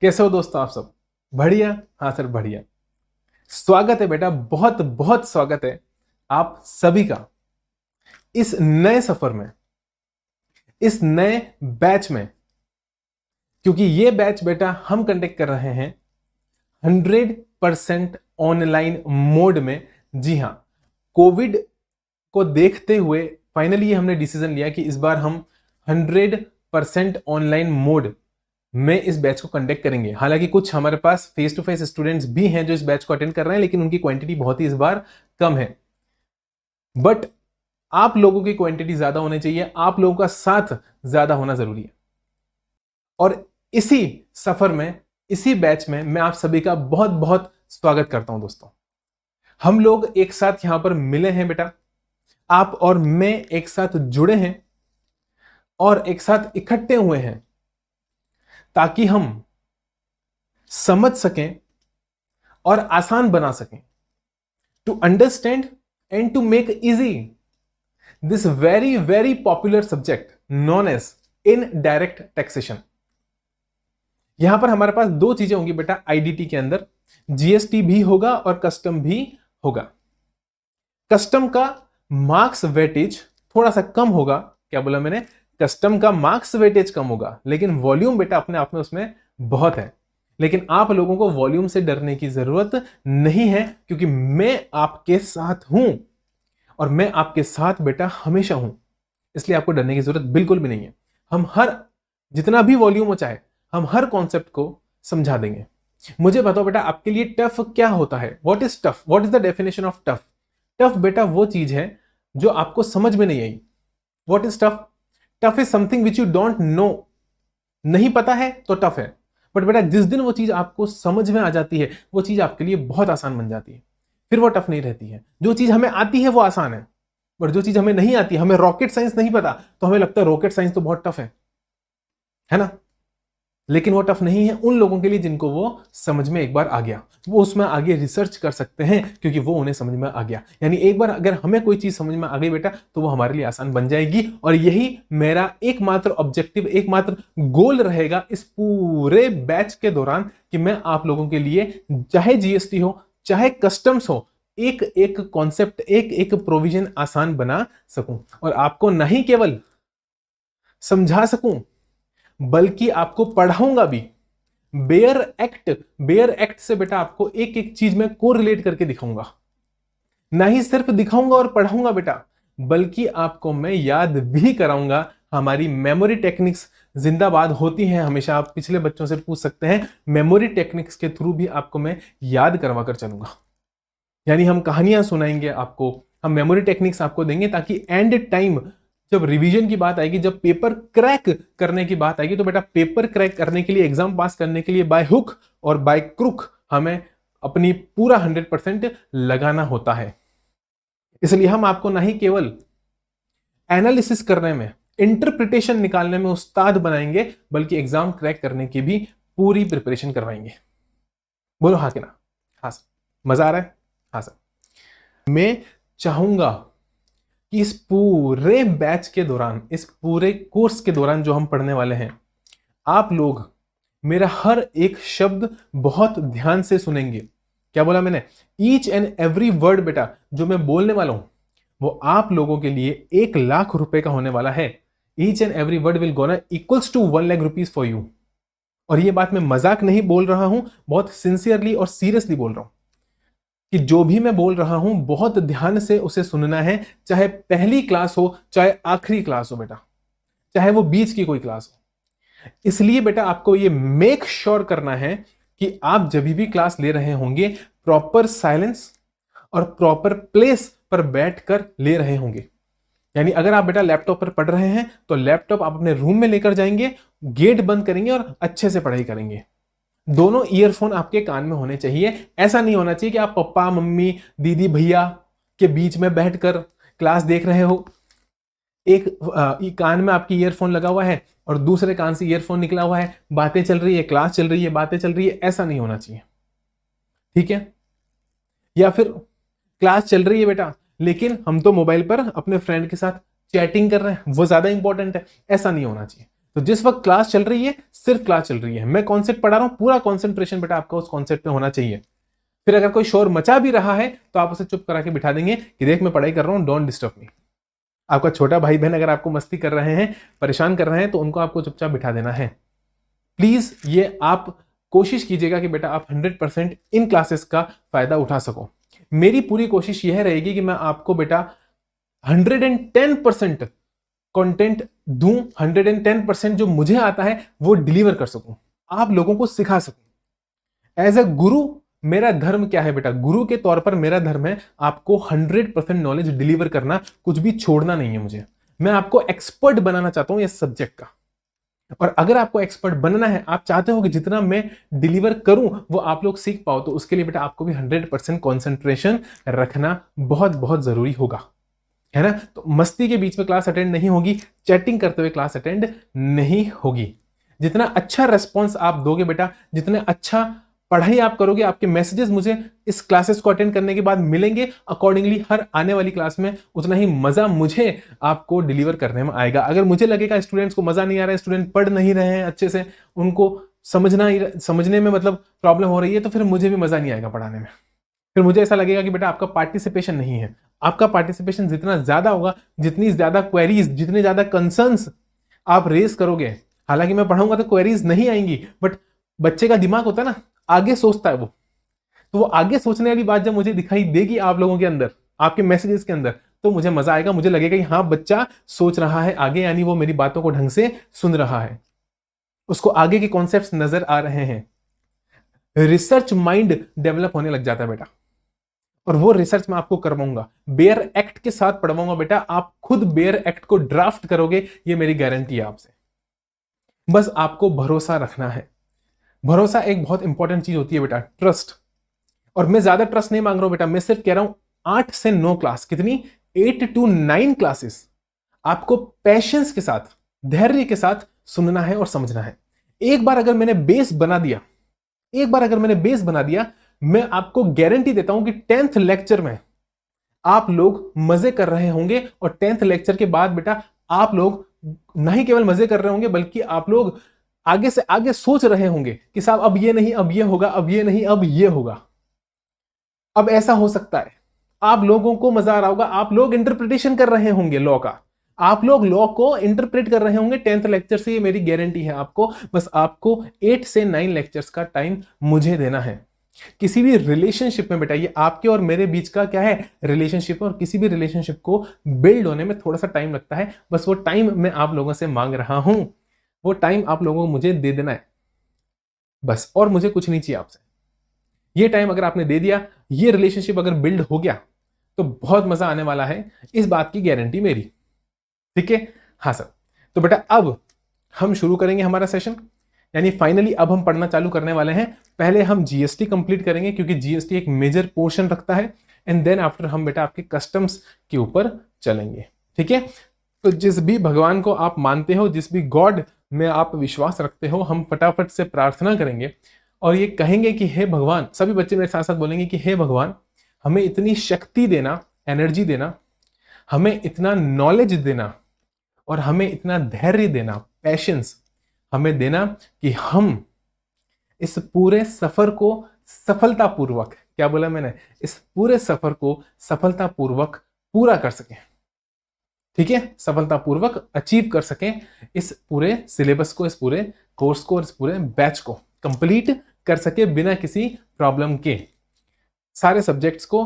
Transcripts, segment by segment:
कैसे हो दोस्तों आप सब बढ़िया हाँ सर बढ़िया स्वागत है बेटा बहुत बहुत स्वागत है आप सभी का इस नए सफर में इस नए बैच में क्योंकि ये बैच बेटा हम कंडक्ट कर रहे हैं हंड्रेड परसेंट ऑनलाइन मोड में जी हाँ कोविड को देखते हुए फाइनली हमने डिसीजन लिया कि इस बार हम हंड्रेड परसेंट ऑनलाइन मोड में इस बैच को कंडक्ट करेंगे हालांकि कुछ हमारे पास फेस टू फेस स्टूडेंट्स भी हैं जो इस बैच को अटेंड कर रहे हैं लेकिन उनकी क्वांटिटी बहुत ही इस बार कम है बट आप लोगों की क्वांटिटी ज़्यादा होनी चाहिए आप लोगों का साथ ज़्यादा होना ज़रूरी है और इसी सफ़र में इसी बैच में मैं आप सभी का बहुत बहुत स्वागत करता हूं दोस्तों हम लोग एक साथ यहां पर मिले हैं बेटा आप और मैं एक साथ जुड़े हैं और एक साथ इकट्ठे हुए हैं ताकि हम समझ सकें और आसान बना सकें to understand and to make easy this very very popular subject known as in direct taxation यहां पर हमारे पास दो चीजें होंगी बेटा आईडीटी के अंदर जीएसटी भी होगा और कस्टम भी होगा कस्टम का मार्क्स वेटेज थोड़ा सा कम होगा क्या बोला मैंने कस्टम का मार्क्स वेटेज कम होगा लेकिन वॉल्यूम बेटा अपने आप में उसमें बहुत है लेकिन आप लोगों को वॉल्यूम से डरने की जरूरत नहीं है क्योंकि मैं आपके साथ हूं और मैं आपके साथ बेटा हमेशा हूं इसलिए आपको डरने की जरूरत बिल्कुल भी नहीं है हम हर जितना भी वॉल्यूम हो चाहे हम हर कॉन्सेप्ट को समझा देंगे मुझे बताओ बेटा आपके लिए टफ क्या होता है what is tough what is the definition of tough tough बेटा वो चीज है जो आपको समझ में नहीं आई what is tough tough is something which you don't know नहीं पता है तो टफ है बट बेटा जिस दिन वो चीज़ आपको समझ में आ जाती है वो चीज़ आपके लिए बहुत आसान बन जाती है फिर वो टफ नहीं रहती है जो चीज़ हमें आती है वो आसान है बट जो चीज़ हमें नहीं आती हमें रॉकेट साइंस नहीं पता तो हमें लगता है रॉकेट साइंस तो बहुत टफ है है ना लेकिन वो टफ नहीं है उन लोगों के लिए जिनको वो समझ में एक बार आ गया वो उसमें आगे रिसर्च कर सकते हैं क्योंकि वो उन्हें समझ में आ गया यानी एक बार अगर हमें कोई चीज़ समझ में आ गई बेटा तो वो हमारे लिए आसान बन जाएगी और यही मेरा एकमात्र ऑब्जेक्टिव एकमात्र गोल रहेगा इस पूरे बैच के दौरान कि मैं आप लोगों के लिए चाहे जीएसटी हो चाहे कस्टम्स हो एक एक कॉन्सेप्ट एक एक प्रोविजन आसान बना सकूं और आपको ना ही केवल समझा सकूं बल्कि आपको पढ़ाऊंगा भी बेयर एक्ट बेयर एक्ट से बेटा आपको एक एक चीज में को रिलेट करके दिखाऊंगा ना ही सिर्फ दिखाऊंगा और पढ़ाऊंगा बेटा बल्कि आपको मैं याद भी कराऊंगा हमारी मेमोरी टेक्निक्स जिंदाबाद होती हैं हमेशा आप पिछले बच्चों से पूछ सकते हैं मेमोरी टेक्निक्स के थ्रू भी आपको मैं याद करवा कर चलूंगा यानी हम कहानियां सुनाएंगे आपको हम मेमोरी टेक्निक्स आपको देंगे ताकि एंड टाइम जब रिवीजन की बात आएगी जब पेपर क्रैक करने की बात आएगी तो बेटा पेपर क्रैक करने के लिए एग्जाम पास करने के लिए बाय हुक और बाय क्रुक हमें अपनी पूरा हंड्रेड परसेंट लगाना होता है इसलिए हम आपको ना ही केवल एनालिसिस करने में इंटरप्रिटेशन निकालने में उस्ताद बनाएंगे बल्कि एग्जाम क्रैक करने की भी पूरी प्रिपरेशन करवाएंगे बोलो हाँ कि ना हाँ सर मजा आ रहा है हाँ सर मैं चाहूंगा कि इस पूरे बैच के दौरान इस पूरे कोर्स के दौरान जो हम पढ़ने वाले हैं आप लोग मेरा हर एक शब्द बहुत ध्यान से सुनेंगे क्या बोला मैंने ईच एंड एवरी वर्ड बेटा जो मैं बोलने वाला हूँ वो आप लोगों के लिए एक लाख रुपए का होने वाला है each and every word will gonna equals to one lakh rupees for you और ये बात मैं मजाक नहीं बोल रहा हूँ बहुत सिंसियरली और सीरियसली बोल रहा हूँ कि जो भी मैं बोल रहा हूं बहुत ध्यान से उसे सुनना है चाहे पहली क्लास हो चाहे आखिरी क्लास हो बेटा चाहे वो बीच की कोई क्लास हो इसलिए बेटा आपको ये मेक श्योर sure करना है कि आप जब भी क्लास ले रहे होंगे प्रॉपर साइलेंस और प्रॉपर प्लेस पर बैठकर ले रहे होंगे यानी अगर आप बेटा लैपटॉप पर पढ़ रहे हैं तो लैपटॉप आप अपने रूम में लेकर जाएंगे गेट बंद करेंगे और अच्छे से पढ़ाई करेंगे दोनों ईयरफोन आपके कान में होने चाहिए ऐसा नहीं होना चाहिए कि आप पप्पा मम्मी दीदी भैया के बीच में बैठकर क्लास देख रहे हो एक कान में आपकी ईयरफोन लगा हुआ है और दूसरे कान से ईयरफोन निकला हुआ है बातें चल रही है क्लास चल रही है बातें चल रही है ऐसा नहीं होना चाहिए ठीक है या फिर क्लास चल रही है बेटा लेकिन हम तो मोबाइल पर अपने फ्रेंड के साथ चैटिंग कर रहे हैं वो ज़्यादा इंपॉर्टेंट है ऐसा नहीं होना चाहिए तो जिस वक्त क्लास चल रही है सिर्फ क्लास चल रही है मैं कॉन्सेप्ट पढ़ा रहा हूं पूरा कॉन्सेंट्रेशन बेटा आपका उस कॉन्सेप्ट में होना चाहिए फिर अगर कोई शोर मचा भी रहा है तो आप उसे चुप करा के बिठा देंगे कि देख मैं पढ़ाई कर रहा हूं डोंट डिस्टर्ब मी आपका छोटा भाई बहन अगर आपको मस्ती कर रहे हैं परेशान कर रहे हैं तो उनको आपको चुपचाप बिठा देना है प्लीज़ ये आप कोशिश कीजिएगा कि बेटा आप 100% इन क्लासेस का फ़ायदा उठा सको मेरी पूरी कोशिश यह रहेगी कि मैं आपको बेटा 110% कंटेंट दूं 110 परसेंट जो मुझे आता है वो डिलीवर कर सकूं आप लोगों को सिखा सकूं एज अ गुरु मेरा धर्म क्या है बेटा गुरु के तौर पर मेरा धर्म है आपको 100 परसेंट नॉलेज डिलीवर करना कुछ भी छोड़ना नहीं है मुझे मैं आपको एक्सपर्ट बनाना चाहता हूं इस सब्जेक्ट का और अगर आपको एक्सपर्ट बनना है आप चाहते हो कि जितना मैं डिलीवर करूं वो आप लोग सीख पाओ तो उसके लिए बेटा आपको भी 100 परसेंट कॉन्सेंट्रेशन रखना बहुत बहुत ज़रूरी होगा है ना तो मस्ती के बीच में क्लास अटेंड नहीं होगी चैटिंग करते हुए क्लास अटेंड नहीं होगी जितना अच्छा रेस्पॉन्स आप दोगे बेटा जितना अच्छा पढ़ाई आप करोगे आपके मैसेजेस मुझे इस क्लासेस को अटेंड करने के बाद मिलेंगे अकॉर्डिंगली हर आने वाली क्लास में उतना ही मज़ा मुझे आपको डिलीवर करने में आएगा अगर मुझे लगेगा स्टूडेंट्स को मज़ा नहीं आ रहा है स्टूडेंट पढ़ नहीं रहे हैं अच्छे से उनको समझना समझने में मतलब प्रॉब्लम हो रही है तो फिर मुझे भी मज़ा नहीं आएगा पढ़ाने में फिर मुझे ऐसा लगेगा कि बेटा आपका पार्टिसिपेशन नहीं है आपका पार्टिसिपेशन जितना ज़्यादा होगा जितनी ज़्यादा क्वेरीज जितने ज़्यादा कंसर्न्स आप रेस करोगे हालांकि मैं पढ़ाऊंगा तो क्वेरीज नहीं आएंगी बट बच्चे का दिमाग होता है ना आगे सोचता है वो तो वो आगे सोचने वाली बात जब मुझे दिखाई देगी आप लोगों के अंदर आपके मैसेजेस के अंदर तो मुझे मजा आएगा मुझे लगेगा कि हाँ बच्चा सोच रहा है आगे यानी वो मेरी बातों को ढंग से सुन रहा है उसको आगे के कॉन्सेप्ट नजर आ रहे हैं रिसर्च माइंड डेवलप होने लग जाता है बेटा और वो रिसर्च मैं आपको करवाऊंगा बेयर एक्ट के साथ पढ़वाऊंगा बेटा आप खुद बेयर एक्ट को ड्राफ्ट करोगे ये मेरी गारंटी है आपसे बस आपको भरोसा रखना है भरोसा एक बहुत इंपॉर्टेंट चीज होती है बेटा ट्रस्ट और मैं ज्यादा ट्रस्ट नहीं मांग रहा हूं बेटा मैं सिर्फ कह रहा हूं आठ से नौ क्लास कितनी एट टू नाइन क्लासेस आपको पैशंस के साथ धैर्य के साथ सुनना है और समझना है एक बार अगर मैंने बेस बना दिया एक बार अगर मैंने बेस बना दिया मैं आपको गारंटी देता हूं कि टेंथ लेक्चर में आप लोग मजे कर रहे होंगे और टेंथ लेक्चर के बाद बेटा आप लोग नहीं ही केवल मजे कर रहे होंगे बल्कि आप लोग आगे से आगे सोच रहे होंगे कि साहब अब ये नहीं अब ये होगा अब ये नहीं अब ये होगा अब ऐसा हो सकता है आप लोगों को मजा आ रहा होगा आप लोग इंटरप्रिटेशन कर रहे होंगे लॉ का आप लोग लॉ को इंटरप्रेट कर रहे होंगे टेंथ लेक्चर से ये मेरी गारंटी है आपको बस आपको एट से नाइन लेक्चर्स का टाइम मुझे देना है किसी भी रिलेशनशिप में बेटा ये आपके और मेरे बीच का क्या है रिलेशनशिप और किसी भी रिलेशनशिप को बिल्ड होने में थोड़ा सा टाइम लगता है बस वो टाइम मैं आप लोगों से मांग रहा हूं वो टाइम आप लोगों को मुझे दे देना है बस और मुझे कुछ नहीं चाहिए आपसे ये टाइम अगर आपने दे दिया ये रिलेशनशिप अगर बिल्ड हो गया तो बहुत मजा आने वाला है इस बात की गारंटी मेरी ठीक है हाँ सर तो बेटा अब हम शुरू करेंगे हमारा सेशन यानी फाइनली अब हम पढ़ना चालू करने वाले हैं पहले हम जीएसटी कंप्लीट करेंगे क्योंकि जीएसटी एक मेजर पोर्शन रखता है एंड देन आफ्टर हम बेटा आपके कस्टम्स के ऊपर चलेंगे ठीक है तो जिस भी भगवान को आप मानते हो जिस भी गॉड में आप विश्वास रखते हो हम फटाफट से प्रार्थना करेंगे और ये कहेंगे कि हे भगवान सभी बच्चे मेरे साथ साथ बोलेंगे कि हे भगवान हमें इतनी शक्ति देना एनर्जी देना हमें इतना नॉलेज देना और हमें इतना धैर्य देना पैशंस हमें देना कि हम इस पूरे सफ़र को सफलतापूर्वक क्या बोला मैंने इस पूरे सफ़र को सफलतापूर्वक पूरा कर सकें ठीक है सफलतापूर्वक अचीव कर सकें इस पूरे सिलेबस को इस पूरे कोर्स को इस पूरे बैच को कंप्लीट कर सके बिना किसी प्रॉब्लम के सारे सब्जेक्ट्स को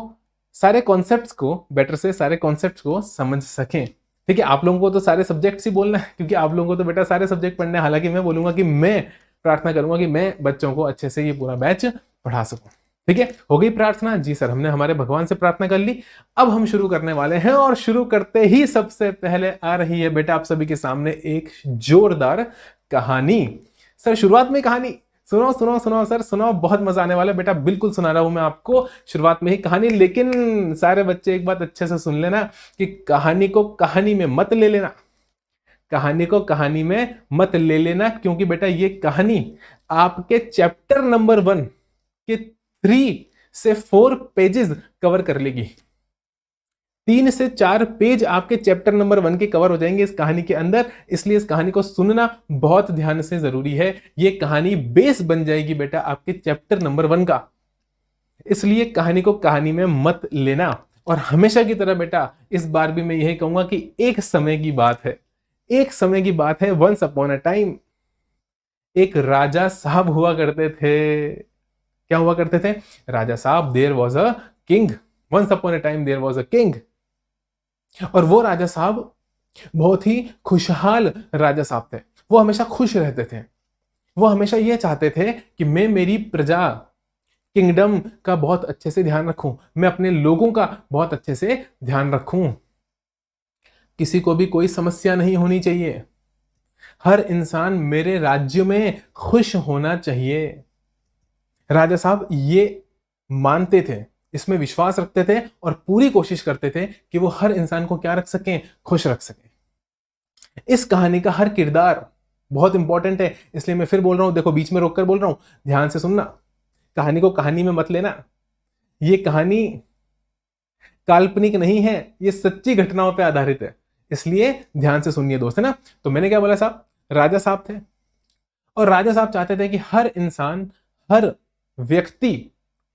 सारे कॉन्सेप्ट्स को बेटर से सारे कॉन्सेप्ट्स को समझ सकें ठीक है आप लोगों को तो सारे सब्जेक्ट्स ही बोलना है क्योंकि आप लोगों को तो बेटा सारे सब्जेक्ट पढ़ने हैं हालांकि मैं बोलूंगा कि मैं प्रार्थना करूंगा कि मैं बच्चों को अच्छे से ये पूरा बैच पढ़ा सकूं ठीक है हो गई प्रार्थना जी सर हमने हमारे भगवान से प्रार्थना कर ली अब हम शुरू करने वाले हैं और शुरू करते ही सबसे पहले आ रही है बेटा आप सभी के सामने एक जोरदार कहानी सर शुरुआत में कहानी सुनो सुनो सुनो सर सुनो बहुत मजा आने वाला है बेटा बिल्कुल सुना रहा हूँ मैं आपको शुरुआत में ही कहानी लेकिन सारे बच्चे एक बात अच्छे से सुन लेना कि कहानी को कहानी में मत ले लेना कहानी को कहानी में मत ले लेना क्योंकि बेटा ये कहानी आपके चैप्टर नंबर वन के थ्री से फोर पेजेस कवर कर लेगी तीन से चार पेज आपके चैप्टर नंबर वन के कवर हो जाएंगे इस कहानी के अंदर इसलिए इस कहानी को सुनना बहुत ध्यान से जरूरी है ये कहानी बेस बन जाएगी बेटा आपके चैप्टर नंबर वन का इसलिए कहानी को कहानी में मत लेना और हमेशा की तरह बेटा इस बार भी मैं यही कहूंगा कि एक समय की बात है एक समय की बात है वंस अपॉन अ टाइम एक राजा साहब हुआ करते थे क्या हुआ करते थे राजा साहब there was a king once upon a time there was a king और वो राजा साहब बहुत ही खुशहाल राजा साहब थे वो हमेशा खुश रहते थे वो हमेशा ये चाहते थे कि मैं मेरी प्रजा किंगडम का बहुत अच्छे से ध्यान रखूं मैं अपने लोगों का बहुत अच्छे से ध्यान रखूं किसी को भी कोई समस्या नहीं होनी चाहिए हर इंसान मेरे राज्य में खुश होना चाहिए राजा साहब ये मानते थे इसमें विश्वास रखते थे और पूरी कोशिश करते थे कि वो हर इंसान को क्या रख सकें खुश रख सकें इस कहानी का हर किरदार बहुत इंपॉर्टेंट है इसलिए मैं फिर बोल रहा हूं देखो बीच में रोक कर बोल रहा हूं ध्यान से सुनना कहानी को कहानी में मत लेना ये कहानी काल्पनिक नहीं है ये सच्ची घटनाओं पर आधारित है इसलिए ध्यान से सुनिए दोस्त है ना तो मैंने क्या बोला साहब राजा साहब थे और राजा साहब चाहते थे कि हर इंसान हर व्यक्ति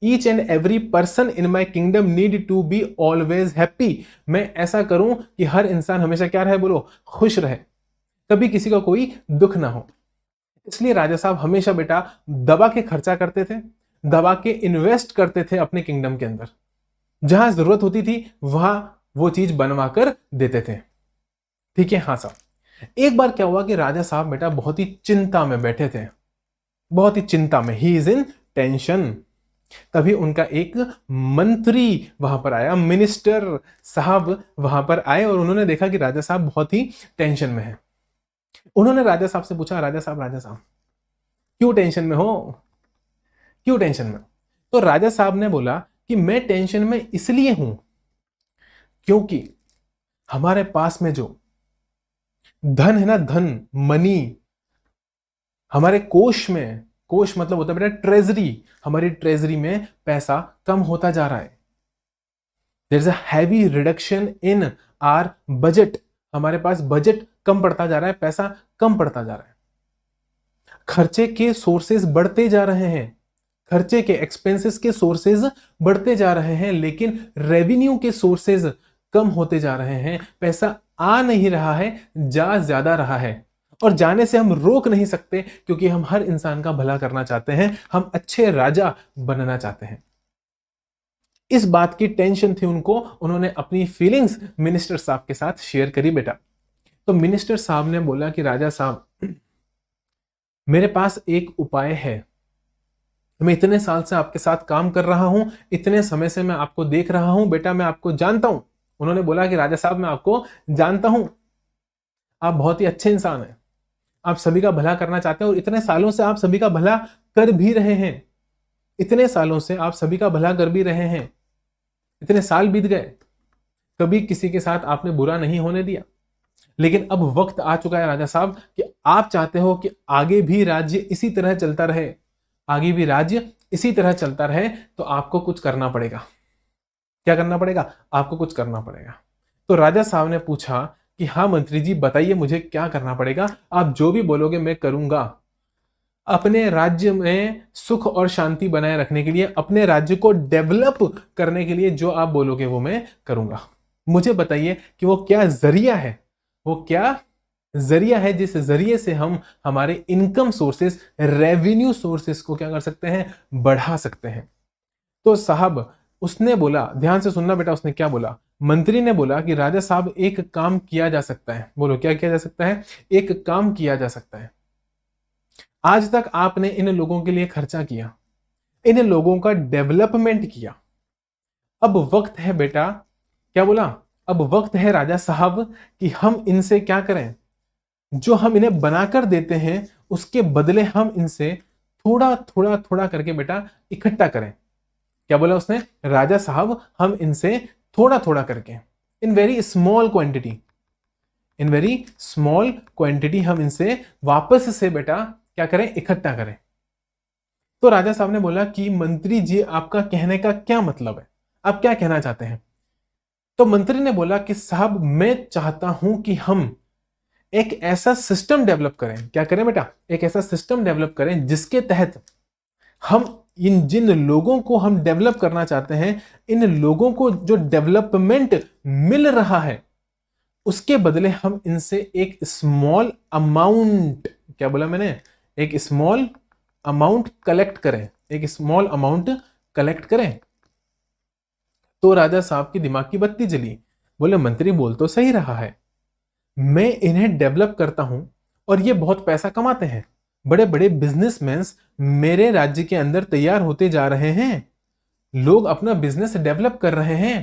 each and every person in my kingdom need to be always happy मैं ऐसा करूं कि हर इंसान हमेशा क्या रहे बोलो खुश रहे कभी किसी का कोई दुख ना हो इसलिए राजा साहब हमेशा बेटा दबा के खर्चा करते थे दवा के इन्वेस्ट करते थे अपने किंगडम के अंदर जहां जरूरत होती थी वहां वो चीज बनवा कर देते थे ठीक है हाँ साहब एक बार क्या हुआ कि राजा साहब बेटा बहुत ही चिंता में बैठे थे बहुत ही चिंता में ही इज इन टेंशन तभी उनका एक मंत्री वहां पर आया मिनिस्टर साहब वहां पर आए और उन्होंने देखा कि राजा साहब बहुत ही टेंशन में है उन्होंने राजा साहब से पूछा राजा साहब राजा साहब क्यों टेंशन में हो क्यों टेंशन में तो राजा साहब ने बोला कि मैं टेंशन में इसलिए हूं क्योंकि हमारे पास में जो धन है ना धन मनी हमारे कोष में कोष मतलब होता है बेटा ट्रेजरी हमारी ट्रेजरी में पैसा कम होता जा रहा है there is heavy reduction in our budget हमारे पास बजट कम पड़ता जा रहा है पैसा कम पड़ता जा रहा है खर्चे के सोर्सेज बढ़ते जा रहे हैं खर्चे के एक्सपेंसेस के सोर्सेज बढ़ते जा रहे हैं लेकिन रेवेन्यू के सोर्सेज कम होते जा रहे हैं पैसा आ नहीं रहा है जा ज्यादा रहा है और जाने से हम रोक नहीं सकते क्योंकि हम हर इंसान का भला करना चाहते हैं हम अच्छे राजा बनना चाहते हैं इस बात की टेंशन थी उनको उन्होंने अपनी फीलिंग्स मिनिस्टर साहब के साथ शेयर करी बेटा तो मिनिस्टर साहब ने बोला कि राजा साहब मेरे पास एक उपाय है मैं इतने साल से आपके साथ काम कर रहा हूं इतने समय से मैं आपको देख रहा हूं बेटा मैं आपको जानता हूं उन्होंने बोला कि राजा साहब मैं आपको जानता हूं आप बहुत ही अच्छे इंसान हैं आप सभी का भला करना चाहते हैं और इतने सालों से आप सभी का भला कर भी रहे हैं इतने सालों से आप सभी का भला कर भी रहे हैं इतने साल बीत गए कभी किसी के साथ आपने बुरा नहीं होने दिया लेकिन अब वक्त आ चुका है राजा साहब कि आप चाहते हो कि आगे भी राज्य इसी तरह चलता रहे आगे भी राज्य इसी तरह चलता रहे तो आपको कुछ करना पड़ेगा क्या करना पड़ेगा आपको कुछ करना पड़ेगा तो राजा साहब ने पूछा कि हाँ मंत्री जी बताइए मुझे क्या करना पड़ेगा आप जो भी बोलोगे मैं करूंगा अपने राज्य में सुख और शांति बनाए रखने के लिए अपने राज्य को डेवलप करने के लिए जो आप बोलोगे वो मैं करूंगा मुझे बताइए कि वो क्या जरिया है वो क्या जरिया है जिस जरिए से हम हमारे इनकम सोर्सेस रेवेन्यू सोर्सेस को क्या कर सकते हैं बढ़ा सकते हैं तो साहब उसने बोला ध्यान से सुनना बेटा उसने क्या बोला मंत्री ने बोला कि राजा साहब एक काम किया जा सकता है बोलो क्या किया जा सकता है एक काम किया जा सकता है आज तक आपने इन लोगों के लिए खर्चा किया इन लोगों का डेवलपमेंट किया अब वक्त है बेटा क्या बोला अब वक्त है राजा साहब कि हम इनसे क्या करें जो हम इन्हें बनाकर देते हैं उसके बदले हम इनसे थोड़ा थोड़ा थोड़ा करके बेटा इकट्ठा करें क्या बोला उसने राजा साहब हम इनसे थोड़ा थोड़ा करके in very small quantity in very small quantity हम इनसे वापस से बेटा क्या करें इकट्ठा करें तो राजा साहब ने बोला कि मंत्री जी आपका कहने का क्या मतलब है आप क्या कहना चाहते हैं तो मंत्री ने बोला कि साहब मैं चाहता हूं कि हम एक ऐसा सिस्टम डेवलप करें क्या करें बेटा एक ऐसा सिस्टम डेवलप करें जिसके तहत हम इन जिन लोगों को हम डेवलप करना चाहते हैं इन लोगों को जो डेवलपमेंट मिल रहा है उसके बदले हम इनसे एक स्मॉल अमाउंट क्या बोला मैंने एक स्मॉल अमाउंट कलेक्ट करें एक स्मॉल अमाउंट कलेक्ट करें तो राजा साहब के दिमाग की बत्ती जली बोले मंत्री बोल तो सही रहा है मैं इन्हें डेवलप करता हूं और ये बहुत पैसा कमाते हैं बड़े बड़े बिजनेसमैन मेरे राज्य के अंदर तैयार होते जा रहे हैं लोग अपना बिजनेस डेवलप कर रहे हैं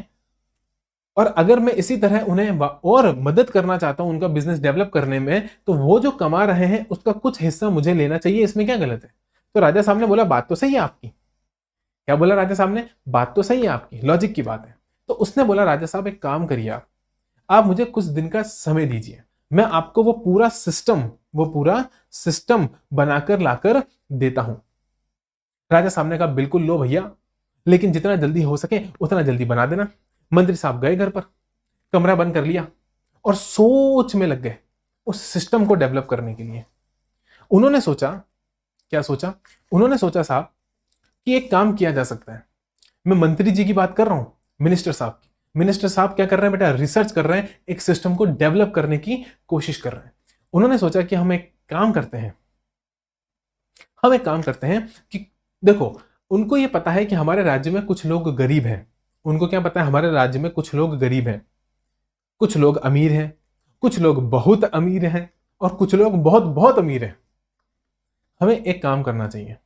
और अगर मैं इसी तरह उन्हें और मदद करना चाहता हूं उनका बिजनेस डेवलप करने में तो वो जो कमा रहे हैं उसका कुछ हिस्सा मुझे लेना चाहिए इसमें क्या गलत है तो राजा साहब ने बोला बात तो सही है आपकी क्या बोला राजा साहब ने बात तो सही है आपकी लॉजिक की बात है तो उसने बोला राजा साहब एक काम करिए आप आप मुझे कुछ दिन का समय दीजिए मैं आपको वो पूरा सिस्टम वो पूरा सिस्टम बनाकर लाकर देता हूं राजा साहब ने कहा बिल्कुल लो भैया लेकिन जितना जल्दी हो सके उतना जल्दी बना देना मंत्री साहब गए घर पर कमरा बंद कर लिया और सोच में लग गए उस सिस्टम को डेवलप करने के लिए उन्होंने सोचा क्या सोचा उन्होंने सोचा साहब कि एक काम किया जा सकता है मैं मंत्री जी की बात कर रहा हूं मिनिस्टर साहब की मिनिस्टर साहब क्या कर रहे हैं बेटा रिसर्च कर रहे हैं एक सिस्टम को डेवलप करने की कोशिश कर रहे हैं उन्होंने सोचा कि हम एक काम करते हैं हम एक काम करते हैं कि देखो उनको ये पता है कि हमारे राज्य में कुछ लोग गरीब हैं उनको क्या पता है हमारे राज्य में कुछ लोग गरीब हैं कुछ लोग अमीर हैं कुछ लोग बहुत अमीर हैं और कुछ लोग बहुत बहुत अमीर हैं हमें एक काम करना चाहिए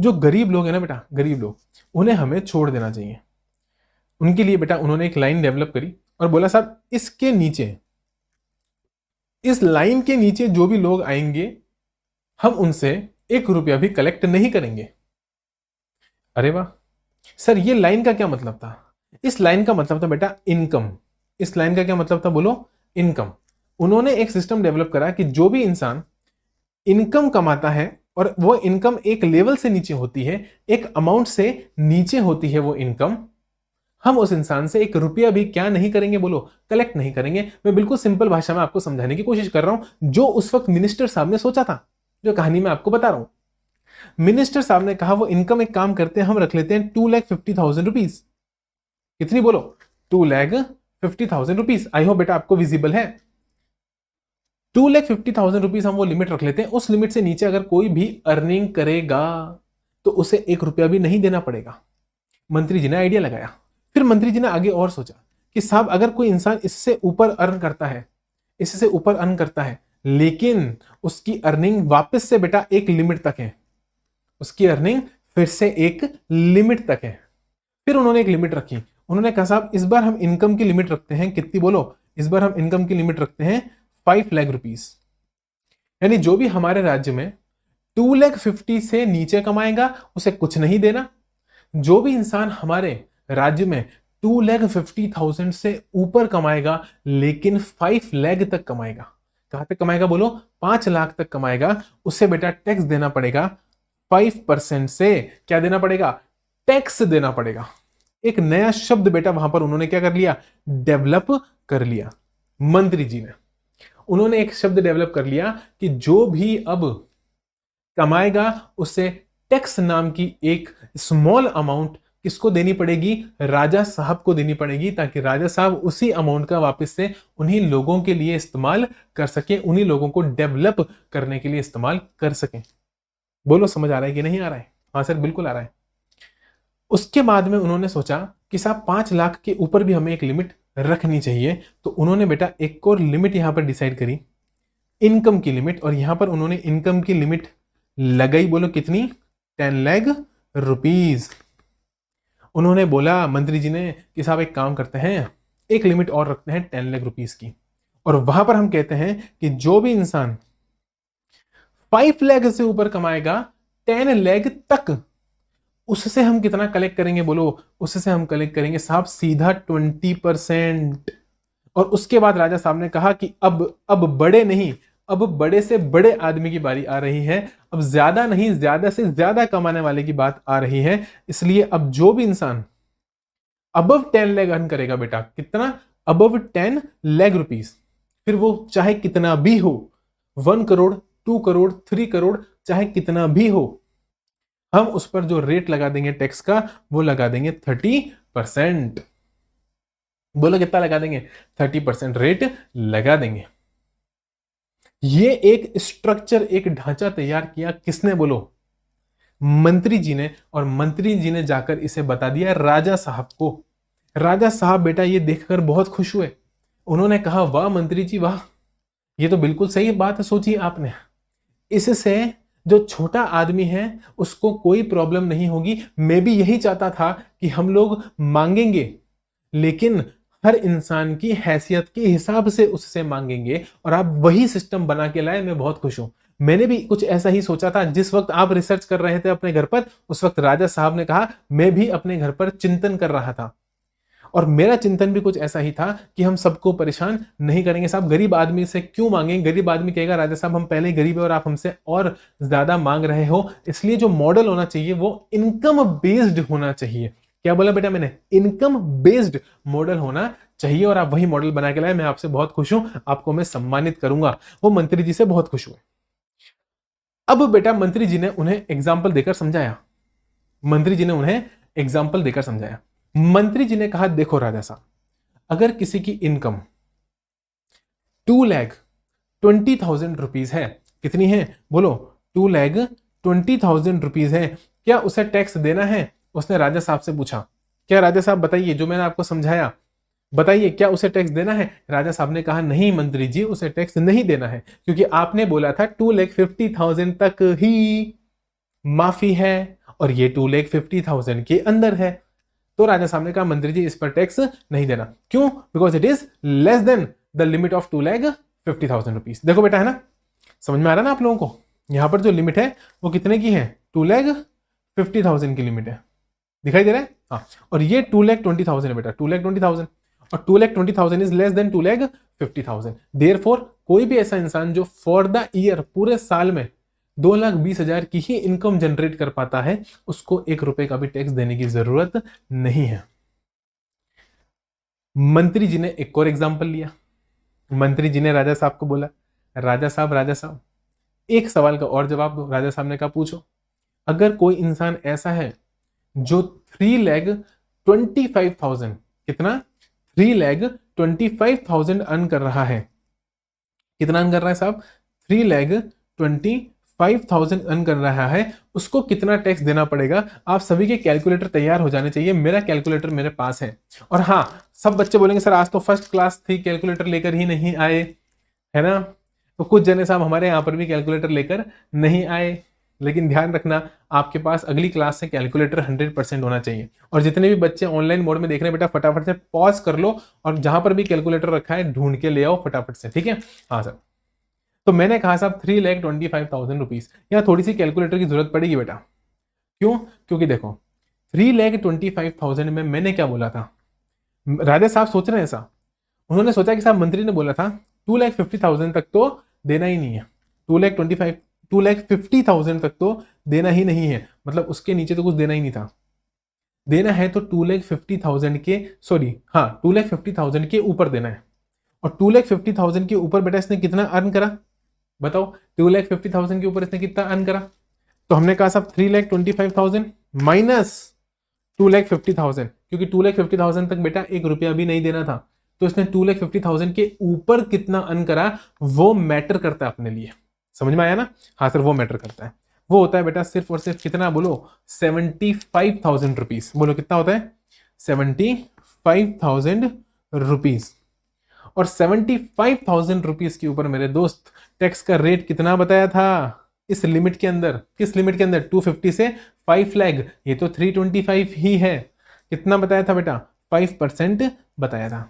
जो गरीब लोग हैं ना बेटा गरीब लोग उन्हें हमें छोड़ देना चाहिए उनके लिए बेटा उन्होंने एक लाइन डेवलप करी और बोला साहब इसके नीचे इस लाइन के नीचे जो भी लोग आएंगे हम उनसे एक रुपया भी कलेक्ट नहीं करेंगे अरे वाह सर ये लाइन का क्या मतलब था इस लाइन का मतलब था बेटा इनकम इस लाइन का क्या मतलब था बोलो इनकम उन्होंने एक सिस्टम डेवलप करा कि जो भी इंसान इनकम कमाता है और वो इनकम एक लेवल से नीचे होती है एक अमाउंट से नीचे होती है वो इनकम हम उस इंसान से एक रुपया भी क्या नहीं करेंगे बोलो कलेक्ट नहीं करेंगे मैं बिल्कुल सिंपल भाषा में आपको समझाने की कोशिश कर रहा हूं जो उस वक्त मिनिस्टर साहब ने सोचा था जो कहानी मैं आपको बता रहा हूं मिनिस्टर साहब ने कहा वो इनकम एक काम करते हैं हम रख लेते हैं two lakh fifty thousand rupees कितनी बोलो two lakh fifty thousand rupees I hope बेटा आपको विजिबल है two lakh fifty thousand rupees हम वो लिमिट रख लेते हैं उस लिमिट से नीचे अगर कोई भी अर्निंग करेगा तो उसे एक रुपया भी नहीं देना पड़ेगा मंत्री जी ने आइडिया लगाया फिर मंत्री जी ने आगे और सोचा कि साहब अगर कोई इंसान इससे ऊपर अर्न करता है इससे ऊपर अर्न करता है लेकिन उसकी अर्निंग वापस से बेटा एक लिमिट तक है उसकी अर्निंग फिर से एक लिमिट तक है फिर उन्होंने एक लिमिट रखी उन्होंने कहा साहब इस बार हम इनकम की लिमिट रखते हैं कितनी बोलो इस बार हम इनकम की लिमिट रखते हैं फाइव लैख रुपीज यानी जो भी हमारे राज्य में टू लैख फिफ्टी से नीचे कमाएगा उसे कुछ नहीं देना जो भी इंसान हमारे राज्य में टू लैख फिफ्टी थाउजेंड से ऊपर कमाएगा लेकिन फाइव लैख तक कमाएगा कहां तक कमाएगा बोलो पांच लाख तक कमाएगा उसे बेटा टैक्स देना पड़ेगा फाइव परसेंट से क्या देना पड़ेगा टैक्स देना पड़ेगा एक नया शब्द बेटा वहां पर उन्होंने क्या कर लिया डेवलप कर लिया मंत्री जी ने उन्होंने एक शब्द डेवलप कर लिया कि जो भी अब कमाएगा उसे टैक्स नाम की एक स्मॉल अमाउंट किसको देनी पड़ेगी राजा साहब को देनी पड़ेगी ताकि राजा साहब उसी अमाउंट का वापस से उन्हीं लोगों के लिए इस्तेमाल कर सकें उन्हीं लोगों को डेवलप करने के लिए इस्तेमाल कर सकें बोलो समझ आ रहा है कि नहीं आ रहा है हाँ सर बिल्कुल आ रहा है उसके बाद में उन्होंने सोचा कि साहब पाँच लाख के ऊपर भी हमें एक लिमिट रखनी चाहिए तो उन्होंने बेटा एक और लिमिट यहाँ पर डिसाइड करी इनकम की लिमिट और यहाँ पर उन्होंने इनकम की लिमिट लगाई बोलो कितनी टेन लैग रुपीज़ उन्होंने बोला मंत्री जी ने कि साहब एक काम करते हैं एक लिमिट और रखते हैं टेन लाख रुपीज़ की और वहां पर हम कहते हैं कि जो भी इंसान फाइव लैग से ऊपर कमाएगा टेन लैग तक उससे हम कितना कलेक्ट करेंगे बोलो उससे हम कलेक्ट करेंगे साहब सीधा ट्वेंटी परसेंट और उसके बाद राजा साहब ने कहा कि अब अब बड़े नहीं अब बड़े से बड़े आदमी की बारी आ रही है अब ज़्यादा नहीं ज़्यादा से ज़्यादा कमाने वाले की बात आ रही है इसलिए अब जो भी इंसान अबव टेन लैग अर्न करेगा बेटा कितना अबव टेन लैग रुपीज़ फिर वो चाहे कितना भी हो one crore two crore three crore चाहे कितना भी हो हम उस पर जो रेट लगा देंगे टैक्स का वो लगा देंगे थर्टी परसेंट बोलो कितना लगा देंगे थर्टी परसेंट रेट लगा देंगे ये एक स्ट्रक्चर एक ढांचा तैयार किया किसने बोलो मंत्री जी ने और मंत्री जी ने जाकर इसे बता दिया राजा साहब को राजा साहब बेटा ये देखकर बहुत खुश हुए उन्होंने कहा वाह मंत्री जी वाह ये तो बिल्कुल सही बात है सोची आपने इससे जो छोटा आदमी है उसको कोई प्रॉब्लम नहीं होगी मैं भी यही चाहता था कि हम लोग मांगेंगे लेकिन हर इंसान की हैसियत के हिसाब से उससे मांगेंगे और आप वही सिस्टम बना के लाए मैं बहुत खुश हूँ मैंने भी कुछ ऐसा ही सोचा था जिस वक्त आप रिसर्च कर रहे थे अपने घर पर उस वक्त राजा साहब ने कहा मैं भी अपने घर पर चिंतन कर रहा था और मेरा चिंतन भी कुछ ऐसा ही था कि हम सबको परेशान नहीं करेंगे साहब गरीब आदमी से क्यों मांगे गरीब आदमी कहेगा राजा साहब हम पहले गरीब है और आप हमसे और ज़्यादा मांग रहे हो इसलिए जो मॉडल होना चाहिए वो इनकम बेस्ड होना चाहिए क्या बोला बेटा मैंने इनकम बेस्ड मॉडल होना चाहिए और आप वही मॉडल बना के लाए मैं आपसे बहुत खुश हूं आपको मैं सम्मानित करूंगा वो मंत्री जी से बहुत खुश हुए अब बेटा मंत्री जी ने उन्हें एग्जाम्पल देकर समझाया मंत्री जी ने उन्हें एग्जाम्पल देकर समझाया मंत्री जी ने कहा देखो राजा साहब अगर किसी की income two lakh twenty thousand rupees है कितनी है बोलो two lakh twenty thousand rupees है क्या उसे टैक्स देना है उसने राजा साहब से पूछा क्या राजा साहब बताइए जो मैंने आपको समझाया बताइए क्या उसे टैक्स देना है राजा साहब ने कहा नहीं मंत्री जी उसे टैक्स नहीं देना है क्योंकि आपने बोला था टू लेख फिफ्टी थाउजेंड तक ही माफी है और ये टू लेख फिफ्टी थाउजेंड के अंदर है तो राजा साहब ने कहा मंत्री जी इस पर टैक्स नहीं देना क्यों because it is less than the limit of two lakh fifty thousand rupees देखो बेटा है ना समझ में आ रहा है ना आप लोगों को यहां पर जो लिमिट है वो कितने की है टू लैख फिफ्टी थाउजेंड की लिमिट है दिखाई दे रहा है हाँ और ये टू लैख ट्वेंटी थाउजेंड है बेटा टू लैख ट्वेंटी थाउजेंड और two lakh twenty thousand is less than two lakh fifty thousand therefore कोई भी ऐसा इंसान जो फॉर द ईयर पूरे साल में दो लाख बीस हजार की ही इनकम जनरेट कर पाता है उसको एक रुपए का भी टैक्स देने की जरूरत नहीं है मंत्री जी ने एक और एग्जाम्पल लिया मंत्री जी ने राजा साहब को बोला राजा साहब राजा साहब एक सवाल का और जवाब दो राजा साहब ने कहा पूछो अगर कोई इंसान ऐसा है जो three lakh twenty five thousand कितना three lakh twenty five thousand earn कर रहा है कितना अर्न कर रहा है साहब three lakh twenty five thousand earn कर रहा है उसको कितना टैक्स देना पड़ेगा आप सभी के कैलकुलेटर तैयार हो जाने चाहिए मेरा कैलकुलेटर मेरे पास है और हाँ सब बच्चे बोलेंगे सर आज तो फर्स्ट क्लास थी कैलकुलेटर लेकर ही नहीं आए है ना तो कुछ जने साहब हमारे यहाँ पर भी कैलकुलेटर लेकर नहीं आए लेकिन ध्यान रखना आपके पास अगली क्लास से कैलकुलेटर 100 परसेंट होना चाहिए और जितने भी बच्चे ऑनलाइन मोड में देख रहे हैं बेटा फटाफट से पॉज कर लो और जहां पर भी कैलकुलेटर रखा है ढूंढ के ले आओ फटाफट से ठीक है हाँ सर तो मैंने कहा साहब three lakh twenty five thousand rupees यहाँ थोड़ी सी कैलकुलेटर की जरूरत पड़ेगी बेटा क्यों क्योंकि देखो three lakh twenty five thousand में मैंने क्या बोला था राजे साहब सोच रहे हैं ऐसा उन्होंने सोचा कि साहब मंत्री ने बोला था टू लैख फिफ्टी थाउजेंड तक तो देना ही नहीं है two lakh twenty five two lakh fifty thousand तक तो देना ही नहीं है मतलब उसके नीचे तो कुछ देना ही नहीं था देना है तो टू लैख फिफ्टी थाउजेंड के सॉरी हाँ टू लैख फिफ्टी थाउजेंड के ऊपर देना है और टू लैख फिफ्टी थाउजेंड के ऊपर बेटा इसने कितना अर्न करा बताओ टू लैख फिफ्टी थाउजेंड के ऊपर इसने कितना अर्न करा तो हमने कहा साहब three lakh twenty five thousand minus two lakh fifty thousand क्योंकि टू लैख फिफ्टी थाउजेंड तक बेटा एक रुपया भी नहीं देना था तो इसने टू लैख फिफ्टी थाउजेंड के ऊपर कितना अर्न करा वो मैटर करता है अपने लिए समझ में आया ना हाँ सर वो मैटर करता है वो होता है बेटा सिर्फ और सिर्फ कितना बोलो सेवेंटी फाइव थाउजेंड रुपीज बोलो कितना होता है सेवेंटी फाइव थाउजेंड रुपीज और सेवेंटी फाइव थाउजेंड रुपीज के ऊपर मेरे दोस्त टैक्स का रेट कितना बताया था इस लिमिट के अंदर किस लिमिट के अंदर टू फिफ्टी से फाइव लैग ये तो थ्री ट्वेंटी फाइव ही है कितना बताया था बेटा फाइव परसेंट बताया था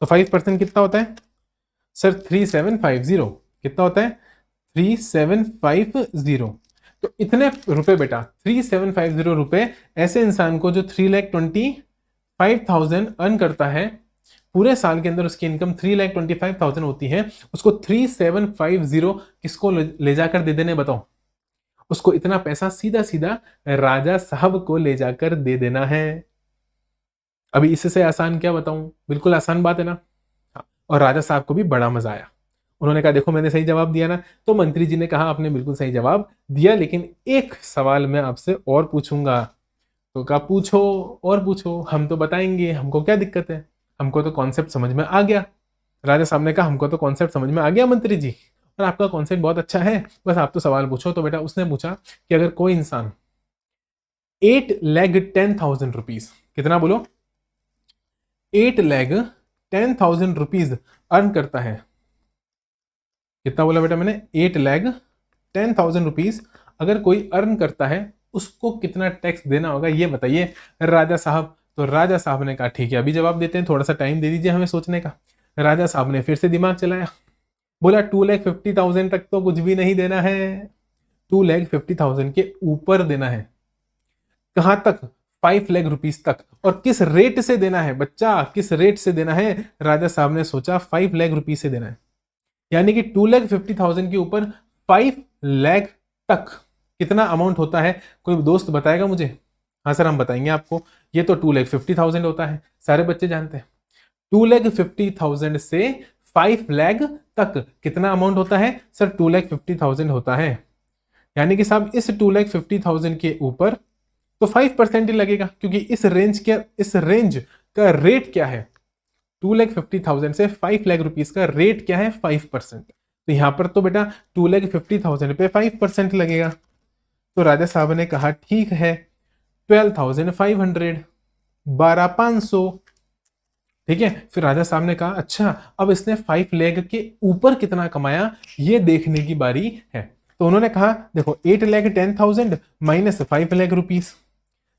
तो फाइव परसेंट कितना होता है sir three seven five zero कितना होता है थ्री सेवन फाइव ज़ीरो तो इतने रुपए बेटा थ्री सेवन फाइव ज़ीरो रुपए ऐसे इंसान को जो three lakh twenty five thousand earn करता है पूरे साल के अंदर उसकी income three lakh twenty five thousand होती है उसको थ्री सेवन फाइव जीरो किसको ले जाकर दे देने बताओ उसको इतना पैसा सीधा सीधा राजा साहब को ले जाकर दे देना है अभी इससे आसान क्या बताऊं बिल्कुल आसान बात है ना हाँ, और राजा साहब को भी बड़ा मजा आया उन्होंने कहा देखो मैंने सही जवाब दिया ना तो मंत्री जी ने कहा आपने बिल्कुल सही जवाब दिया लेकिन एक सवाल मैं आपसे और पूछूंगा तो कहा पूछो और पूछो हम तो बताएंगे हमको क्या दिक्कत है हमको तो कॉन्सेप्ट समझ में आ गया राजा साहब ने कहा हमको तो कॉन्सेप्ट समझ में आ गया मंत्री जी और आपका कॉन्सेप्ट बहुत अच्छा है बस आप तो सवाल पूछो तो बेटा उसने पूछा कि अगर कोई इंसान eight lakh ten thousand rupees कितना बोलो eight lakh ten thousand rupees earn करता है कितना बोला बेटा मैंने eight lakh ten thousand rupees अगर कोई अर्न करता है उसको कितना टैक्स देना होगा ये बताइए राजा साहब तो राजा साहब ने कहा ठीक है अभी जवाब देते हैं थोड़ा सा टाइम दे दीजिए हमें सोचने का राजा साहब ने फिर से दिमाग चलाया बोला टू लैख फिफ्टी थाउजेंड तक तो कुछ भी नहीं देना है टू लैख फिफ्टी थाउजेंड के ऊपर देना है कहाँ तक फाइव लैख रुपीज तक और किस रेट से देना है बच्चा किस रेट से देना है राजा साहब ने सोचा फाइव लैख रुपीज से देना है यानी कि टू लैख फिफ्टी थाउजेंड के ऊपर फाइव लैख तक कितना अमाउंट होता है कोई दोस्त बताएगा मुझे हाँ सर हम बताएंगे आपको ये तो टू लैख फिफ्टी थाउजेंड होता है सारे बच्चे जानते हैं टू लैख फिफ्टी थाउजेंड से फाइव लैख तक कितना अमाउंट होता है sir two lakh fifty thousand होता है यानी कि साहब इस टू लैख फिफ्टी थाउजेंड के ऊपर तो फाइव परसेंट ही लगेगा क्योंकि इस रेंज के इस रेंज का रेट क्या है टू लैख फिफ्टी थाउजेंड से फाइव लैख रुपीज का रेट क्या है फाइव परसेंट तो यहाँ पर तो बेटा टू लैख फिफ्टी थाउजेंड पे फाइव परसेंट लगेगा तो राजा साहब ने कहा ठीक है ट्वेल्व थाउजेंड फाइव हंड्रेड बारह पाँच सौ ठीक है फिर राजा साहब ने कहा अच्छा अब इसने फाइव लेग के ऊपर कितना कमाया ये देखने की बारी है तो उन्होंने कहा देखो eight lakh ten thousand minus five lakh rupees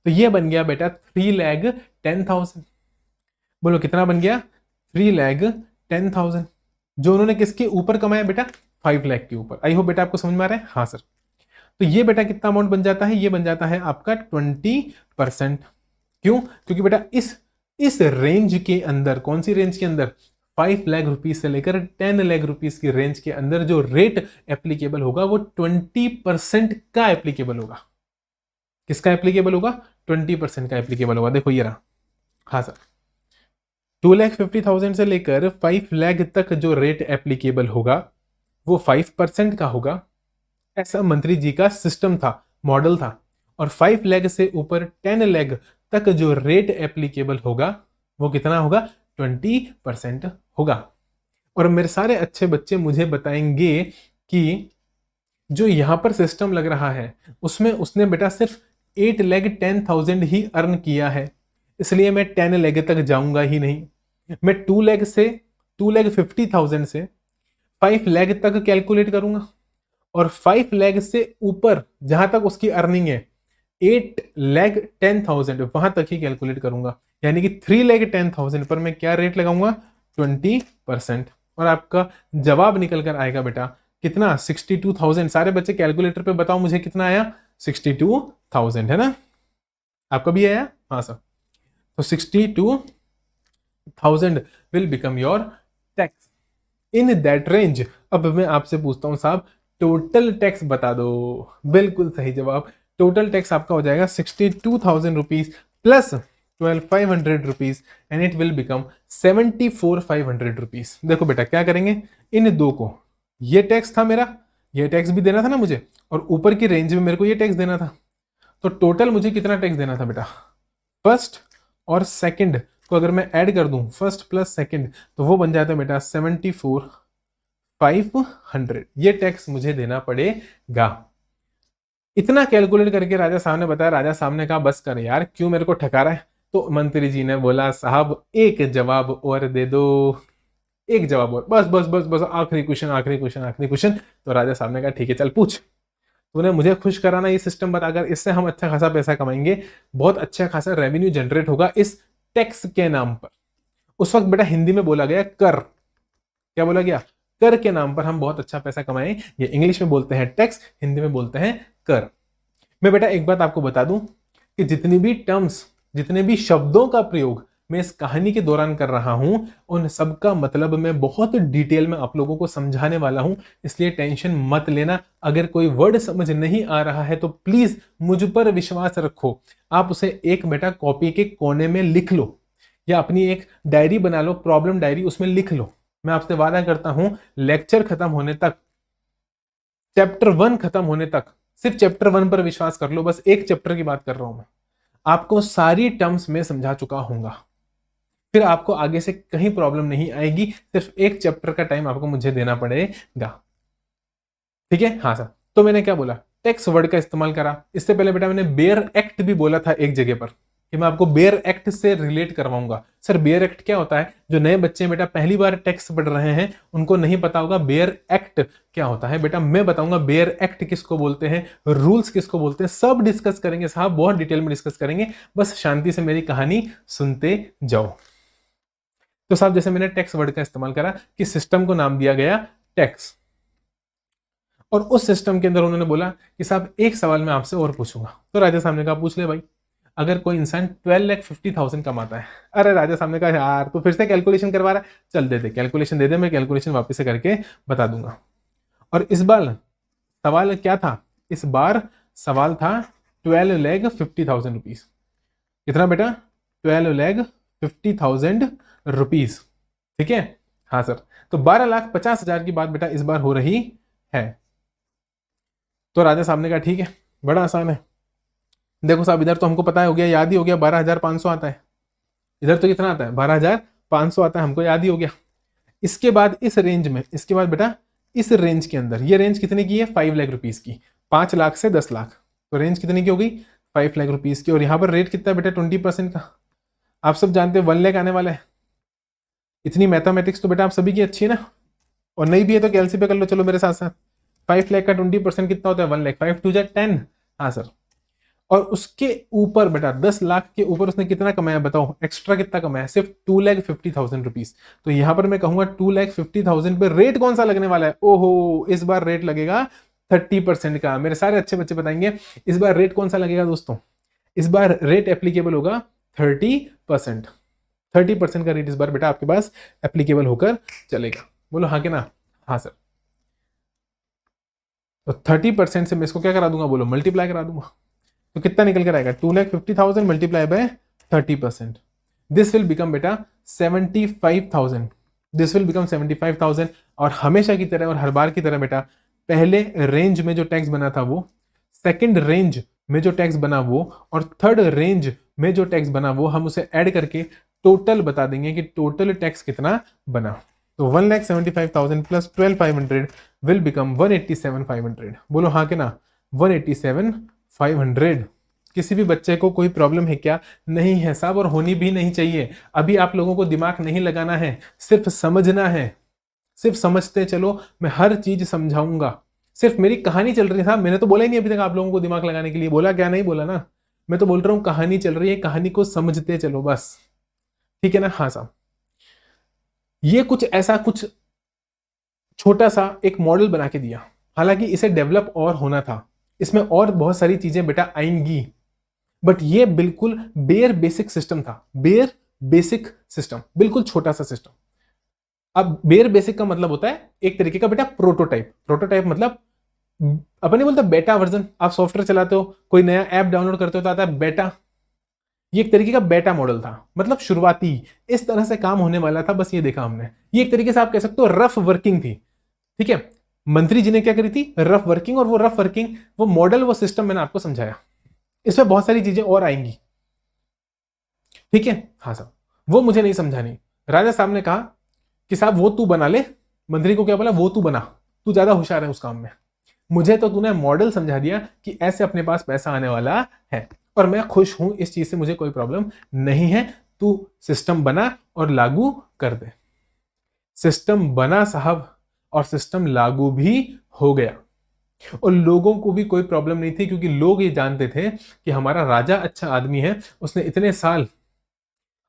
तो ये बन गया बेटा थ्री लैख टेन थाउजेंड बोलो कितना बन गया थ्री लैख टेन थाउजेंड जो उन्होंने किसके ऊपर कमाया बेटा फाइव लैख के ऊपर आई होप बेटा आपको समझ में आ रहा है हाँ सर तो ये बेटा कितना अमाउंट बन जाता है ये बन जाता है आपका ट्वेंटी परसेंट क्यों क्योंकि बेटा इस इस रेंज के अंदर कौन सी रेंज के अंदर फाइव लैख रुपीज से लेकर टेन लैख रुपीज की रेंज के अंदर जो रेट एप्लीकेबल होगा वो ट्वेंटी परसेंट का एप्लीकेबल होगा किसका एप्लीकेबल होगा ट्वेंटी परसेंट का एप्लीकेबल होगा देखो ये रहा हाँ sir two lakh fifty thousand से लेकर फाइव लैख तक जो रेट एप्लीकेबल होगा वो फाइव परसेंट का होगा ऐसा मंत्री जी का सिस्टम था मॉडल था और फाइव लैख से ऊपर टेन लैख तक जो रेट एप्लीकेबल होगा वो कितना होगा ट्वेंटी परसेंट होगा और मेरे सारे अच्छे बच्चे मुझे बताएंगे कि जो यहाँ पर सिस्टम लग रहा है उसमें उसने बेटा सिर्फ एट लेग टेन थाउजेंड ही अर्न किया है इसलिए मैं टेन लैग तक जाऊँगा ही नहीं मैं टू लैग से टू लैग फिफ्टी थाउजेंड से फाइव लैग तक कैलकुलेट करूंगा और फाइव लैग से ऊपर जहां तक उसकी अर्निंग है एट लैग टेन थाउजेंड वहां तक ही कैलकुलेट करूंगा यानी कि थ्री लैग टेन थाउजेंड पर मैं क्या रेट लगाऊंगा ट्वेंटी परसेंट और आपका जवाब निकल कर आएगा बेटा कितना सिक्सटी टू थाउजेंड सारे बच्चे कैलकुलेटर पे बताओ मुझे कितना आया सिक्सटी टू थाउजेंड है ना आपका भी आया हाँ सर तो sixty two thousand will become your tax in that range अब मैं आपसे पूछता हूँ साहब टोटल टैक्स बता दो बिल्कुल सही जवाब टोटल टैक्स आपका हो जाएगा sixty two thousand rupees plus twelve five hundred rupees and it will become seventy four five hundred rupees देखो बेटा क्या करेंगे इन दो को ये टैक्स था मेरा ये टैक्स भी देना था ना मुझे और ऊपर की रेंज में मेरे को ये टैक्स देना था तो टोटल मुझे कितना टैक्स देना था बेटा फर्स्ट और सेकंड को अगर मैं ऐड कर दूं फर्स्ट प्लस सेकंड तो वो बन जाता है बेटा सेवेंटी फोर फाइव हंड्रेड ये टैक्स मुझे देना पड़ेगा इतना कैलकुलेट करके राजा साहब ने बताया राजा साहब ने कहा बस कर यार क्यों मेरे को ठका रहा है तो मंत्री जी ने बोला साहब एक जवाब और दे दो एक जवाब और बस बस बस बस आखिरी क्वेश्चन आखिरी क्वेश्चन आखिरी क्वेश्चन तो राजा साहब ने कहा ठीक है चल पूछ तूने मुझे खुश कराना ये सिस्टम बताकर इससे हम अच्छा खासा पैसा कमाएंगे बहुत अच्छा खासा रेवेन्यू जनरेट होगा इस टैक्स के नाम पर उस वक्त बेटा हिंदी में बोला गया कर क्या बोला गया कर के नाम पर हम बहुत अच्छा पैसा कमाएं ये इंग्लिश में बोलते हैं टैक्स हिंदी में बोलते हैं कर मैं बेटा एक बात आपको बता दूं कि जितनी भी टर्म्स जितने भी शब्दों का प्रयोग मैं इस कहानी के दौरान कर रहा हूँ उन सब का मतलब मैं बहुत डिटेल में आप लोगों को समझाने वाला हूँ इसलिए टेंशन मत लेना अगर कोई वर्ड समझ नहीं आ रहा है तो प्लीज़ मुझ पर विश्वास रखो आप उसे एक बेटा कॉपी के कोने में लिख लो या अपनी एक डायरी बना लो प्रॉब्लम डायरी उसमें लिख लो मैं आपसे वादा करता हूँ लेक्चर खत्म होने तक चैप्टर वन खत्म होने तक सिर्फ चैप्टर वन पर विश्वास कर लो बस एक चैप्टर की बात कर रहा हूं मैं आपको सारी टर्म्स में समझा चुका हूंगा फिर आपको आगे से कहीं प्रॉब्लम नहीं आएगी सिर्फ एक चैप्टर का टाइम आपको मुझे देना पड़ेगा ठीक है हाँ सर तो मैंने क्या बोला टेक्स वर्ड का इस्तेमाल करा इससे पहले बेटा मैंने बेयर एक्ट भी बोला था एक जगह पर कि मैं आपको बेयर एक्ट से रिलेट करवाऊंगा सर बेयर एक्ट क्या होता है जो नए बच्चे बेटा पहली बार टैक्स पढ़ रहे हैं उनको नहीं पता होगा बेयर एक्ट क्या होता है बेटा मैं बताऊंगा बेयर एक्ट किसको बोलते हैं रूल्स किसको बोलते हैं सब डिस्कस करेंगे साहब बहुत डिटेल में डिस्कस करेंगे बस शांति से मेरी कहानी सुनते जाओ तो साहब जैसे मैंने टैक्स वर्ड का इस्तेमाल करा कि सिस्टम को नाम दिया गया टैक्स और उस सिस्टम के अंदर उन्होंने बोला कि साहब एक सवाल मैं आपसे और पूछूंगा तो राजा साहब ने कहा पूछ ले भाई अगर कोई इंसान ट्वेल्व लैख फिफ्टी थाउजेंड कमाता है अरे राजा साहब ने कहा यार तो फिर से कैलकुलेशन करवा रहा है चल दे दे कैलकुलेशन दे दे मैं कैलकुलेशन वापस से करके बता दूंगा और इस बार सवाल क्या था इस बार सवाल था twelve lakh fifty thousand rupees कितना बेटा twelve lakh fifty thousand rupees ठीक है हाँ सर तो बारह लाख पचास हजार की बात बेटा इस बार हो रही है तो राजा साहब ने कहा ठीक है बड़ा आसान है देखो साहब इधर तो हमको पता हो गया याद ही हो गया बारह हजार पांच सौ आता है इधर तो कितना आता है बारह हजार पांच सौ आता है हमको याद ही हो गया इसके बाद इस रेंज में इसके बाद बेटा इस रेंज के अंदर ये रेंज कितने की है फाइव लाख रुपीज़ की पांच लाख से दस लाख तो रेंज कितने की हो गई फाइव लाख रुपीज़ की और यहाँ पर रेट कितना है बेटा ट्वेंटी परसेंट का आप सब जानते हैं वन लेख आने वाला है इतनी मैथमेटिक्स तो बेटा आप सभी की अच्छी है ना और नहीं भी है तो कैलसी पे कर लो चलो मेरे साथ साथ फाइव लैख का ट्वेंटी परसेंट कितना होता है वन लैख फाइव टू जै टेन हाँ सर और उसके ऊपर बेटा दस लाख के ऊपर उसने कितना कमाया बताओ एक्स्ट्रा कितना कमाया सिर्फ two lakh fifty thousand rupees तो यहां पर मैं कहूँगा टू लैख फिफ्टी थाउजेंड पर रेट कौन सा लगने वाला है ओहो इस बार रेट लगेगा थर्टी परसेंट का मेरे सारे अच्छे बच्चे बताएंगे इस बार रेट कौन सा लगेगा दोस्तों इस बार रेट एप्लीकेबल होगा थर्टी परसेंट थर्टी परसेंट का रेट इस बार बेटा आपके पास एप्लीकेबल होकर चलेगा बोलो हाँ के ना हाँ सर तो थर्टी परसेंट से मैं इसको क्या करा दूंगा बोलो मल्टीप्लाई करा दूंगा तो कितना निकल कर आएगा two lakh fifty thousand multiply by thirty percent this will become बेटा seventy five thousand this will become seventy five thousand और हमेशा की तरह और हर बार की तरह बेटा पहले रेंज में जो टैक्स बना था वो सेकेंड रेंज में जो टैक्स बना वो और थर्ड रेंज में जो टैक्स बना वो हम उसे ऐड करके टोटल बता देंगे कि टोटल टैक्स कितना बना तो one lakh seventy five thousand plus twelve five hundred will become one eighty seven five hundred बोलो हाँ के ना one eighty seven five hundred किसी भी बच्चे को कोई प्रॉब्लम है क्या नहीं है साहब और होनी भी नहीं चाहिए अभी आप लोगों को दिमाग नहीं लगाना है सिर्फ समझना है सिर्फ समझते चलो मैं हर चीज़ समझाऊंगा सिर्फ मेरी कहानी चल रही है साहब मैंने तो बोला ही नहीं अभी तक आप लोगों को दिमाग लगाने के लिए बोला क्या नहीं बोला ना मैं तो बोल रहा हूँ कहानी चल रही है कहानी को समझते चलो बस ठीक है ना हाँ साहब ये कुछ ऐसा कुछ छोटा सा एक मॉडल बना के दिया हालांकि इसे डेवलप और होना था इसमें और बहुत सारी चीजें बेटा आएंगी बट ये बिल्कुल बेयर बेसिक सिस्टम था बेयर बेसिक सिस्टम बिल्कुल छोटा सा सिस्टम अब बेयर बेसिक का मतलब होता है एक तरीके का बेटा प्रोटोटाइप प्रोटोटाइप मतलब अपने बोलते बेटा वर्जन आप सॉफ्टवेयर चलाते हो कोई नया ऐप डाउनलोड करते हो तो आता है बेटा ये एक तरीके का बेटा मॉडल था मतलब शुरुआती इस तरह से काम होने वाला था बस ये देखा हमने ये एक तरीके से आप कह सकते हो रफ वर्किंग थी ठीक है मंत्री जी ने क्या करी थी रफ वर्किंग और वो रफ वर्किंग वो मॉडल वो सिस्टम मैंने आपको समझाया इसमें बहुत सारी चीजें और आएंगी ठीक है हाँ साहब वो मुझे नहीं समझानी राजा साहब ने कहा कि साहब वो तू बना ले मंत्री को क्या बोला वो तू बना तू ज्यादा होशियार है उस काम में मुझे तो तूने मॉडल समझा दिया कि ऐसे अपने पास पैसा आने वाला है और मैं खुश हूं इस चीज़ से मुझे कोई प्रॉब्लम नहीं है तू सिस्टम बना और लागू कर दे सिस्टम बना साहब और सिस्टम लागू भी हो गया और लोगों को भी कोई प्रॉब्लम नहीं थी क्योंकि लोग ये जानते थे कि हमारा राजा अच्छा आदमी है उसने इतने साल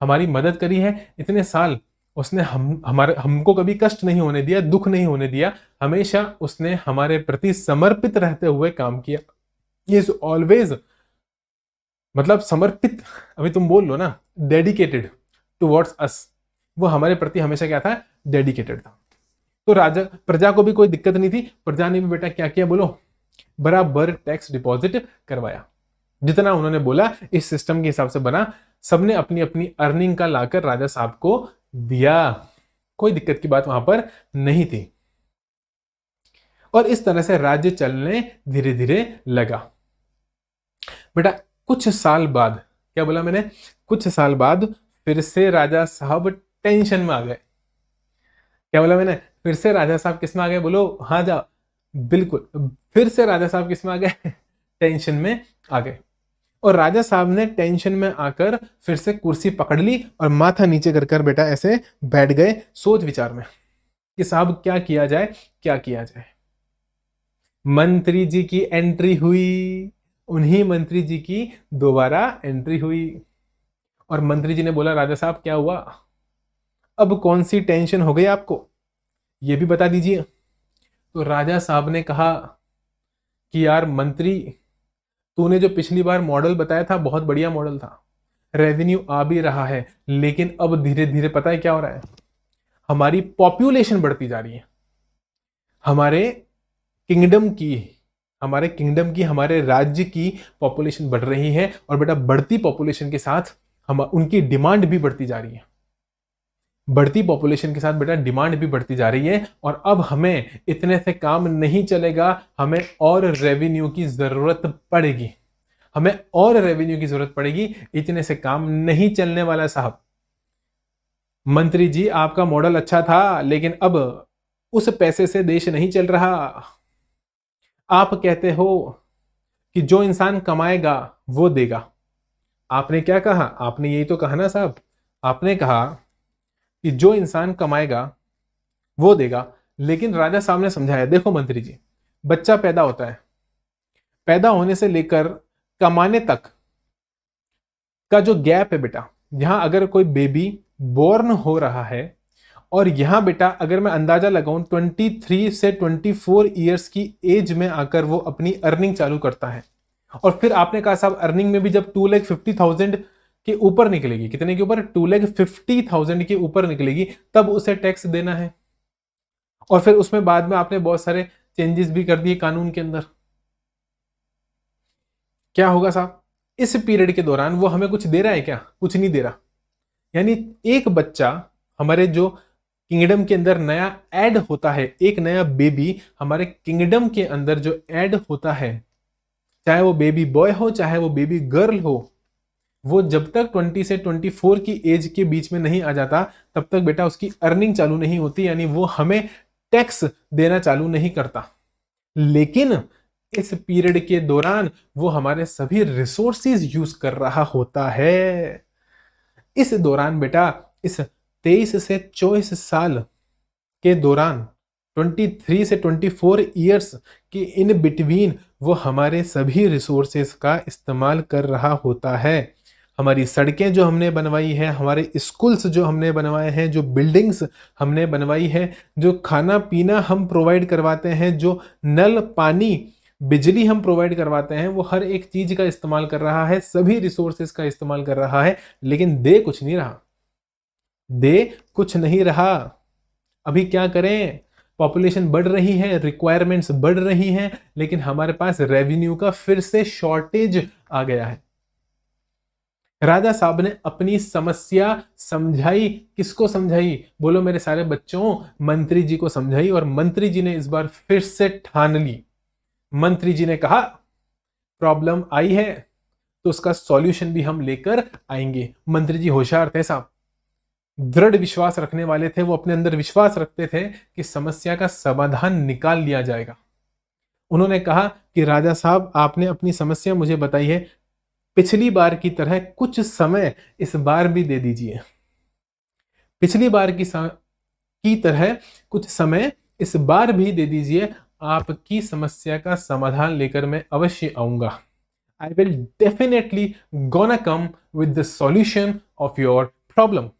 हमारी मदद करी है इतने साल उसने हम हमारे हमको कभी कष्ट नहीं होने दिया दुख नहीं होने दिया हमेशा उसने हमारे प्रति समर्पित रहते हुए काम किया इज ऑलवेज मतलब समर्पित अभी तुम बोल लो ना डेडिकेटेड टू वर्ड्स अस वो हमारे प्रति हमेशा क्या था डेडिकेटेड था तो राजा प्रजा को भी कोई दिक्कत नहीं थी प्रजा ने भी बेटा क्या किया बोलो बराबर टैक्स डिपॉजिट करवाया जितना उन्होंने बोला इस सिस्टम के हिसाब से बना सबने अपनी अपनी अर्निंग का लाकर राजा साहब को दिया कोई दिक्कत की बात वहां पर नहीं थी और इस तरह से राज्य चलने धीरे धीरे लगा बेटा कुछ साल बाद क्या बोला मैंने कुछ साल बाद फिर से राजा साहब टेंशन में आ गए क्या बोला मैंने फिर से राजा साहब किस में आ गए बोलो हाँ जा बिल्कुल फिर से राजा साहब किस में आ गए टेंशन में आ गए और राजा साहब ने टेंशन में आकर फिर से कुर्सी पकड़ ली और माथा नीचे कर कर बेटा ऐसे बैठ गए सोच विचार में कि साहब क्या किया जाए क्या किया जाए मंत्री जी की एंट्री हुई उन्हीं मंत्री जी की दोबारा एंट्री हुई और मंत्री जी ने बोला राजा साहब क्या हुआ अब कौन सी टेंशन हो गई आपको ये भी बता दीजिए तो राजा साहब ने कहा कि यार मंत्री तूने जो पिछली बार मॉडल बताया था बहुत बढ़िया मॉडल था रेवेन्यू आ भी रहा है लेकिन अब धीरे धीरे पता है क्या हो रहा है हमारी पॉपुलेशन बढ़ती जा रही है हमारे किंगडम की हमारे किंगडम की हमारे राज्य की पॉपुलेशन बढ़ रही है और बेटा बढ़ती पॉपुलेशन के साथ हम उनकी डिमांड भी बढ़ती जा रही है बढ़ती पॉपुलेशन के साथ बेटा डिमांड भी बढ़ती जा रही है और अब हमें इतने से काम नहीं चलेगा हमें और रेवेन्यू की ज़रूरत पड़ेगी हमें और रेवेन्यू की ज़रूरत पड़ेगी इतने से काम नहीं चलने वाला साहब मंत्री जी आपका मॉडल अच्छा था लेकिन अब उस पैसे से देश नहीं चल रहा आप कहते हो कि जो इंसान कमाएगा वो देगा आपने क्या कहा आपने यही तो कहा ना साहब आपने कहा कि जो इंसान कमाएगा वो देगा लेकिन राजा साहब ने समझाया देखो मंत्री जी बच्चा पैदा होता है पैदा होने से लेकर कमाने तक का जो गैप है बेटा यहां अगर कोई बेबी बोर्न हो रहा है और यहाँ बेटा अगर मैं अंदाज़ा लगाऊँ 23 से 24 ईयर्स की एज में आकर वो अपनी अर्निंग चालू करता है और फिर आपने कहा साहब अर्निंग में भी जब टू लैख फिफ्टी थाउजेंड के ऊपर निकलेगी कितने के ऊपर टू लैख फिफ्टी थाउजेंड के ऊपर निकलेगी तब उसे टैक्स देना है और फिर उसमें बाद में आपने बहुत सारे चेंजेस भी कर दिए कानून के अंदर क्या होगा साहब इस पीरियड के दौरान वो हमें कुछ दे रहा है क्या कुछ नहीं दे रहा यानी एक बच्चा हमारे जो किंगडम के अंदर नया ऐड होता है एक नया बेबी हमारे किंगडम के अंदर जो ऐड होता है चाहे वो बेबी बॉय हो चाहे वो बेबी गर्ल हो वो जब तक 20 से 24 की एज के बीच में नहीं आ जाता तब तक बेटा उसकी अर्निंग चालू नहीं होती यानी वो हमें टैक्स देना चालू नहीं करता लेकिन इस पीरियड के दौरान वो हमारे सभी रिसोर्सेज यूज कर रहा होता है इस दौरान बेटा इस 23 से 24 साल के दौरान 23 से 24 ईयर्स के इन बिटवीन वो हमारे सभी रिसोर्सेज का इस्तेमाल कर रहा होता है हमारी सड़कें जो हमने बनवाई हैं हमारे स्कूल्स जो हमने बनवाए हैं जो बिल्डिंग्स हमने बनवाई है जो खाना पीना हम प्रोवाइड करवाते हैं जो नल पानी बिजली हम प्रोवाइड करवाते हैं वो हर एक चीज़ का इस्तेमाल कर रहा है सभी रिसोर्सेज का इस्तेमाल कर रहा है लेकिन दे कुछ नहीं रहा दे कुछ नहीं रहा अभी क्या करें पॉपुलेशन बढ़ रही है रिक्वायरमेंट्स बढ़ रही हैं लेकिन हमारे पास रेवेन्यू का फिर से शॉर्टेज आ गया है राजा साहब ने अपनी समस्या समझाई किसको समझाई बोलो मेरे सारे बच्चों मंत्री जी को समझाई और मंत्री जी ने इस बार फिर से ठान ली मंत्री जी ने कहा प्रॉब्लम आई है तो उसका सॉल्यूशन भी हम लेकर आएंगे मंत्री जी होशियार थे साहब दृढ़ विश्वास रखने वाले थे वो अपने अंदर विश्वास रखते थे कि समस्या का समाधान निकाल लिया जाएगा उन्होंने कहा कि राजा साहब आपने अपनी समस्या मुझे बताई है पिछली बार की तरह कुछ समय इस बार भी दे दीजिए पिछली बार की की तरह कुछ समय इस बार भी दे दीजिए आपकी समस्या का समाधान लेकर मैं अवश्य आऊंगा I will definitely gonna come with the solution of your problem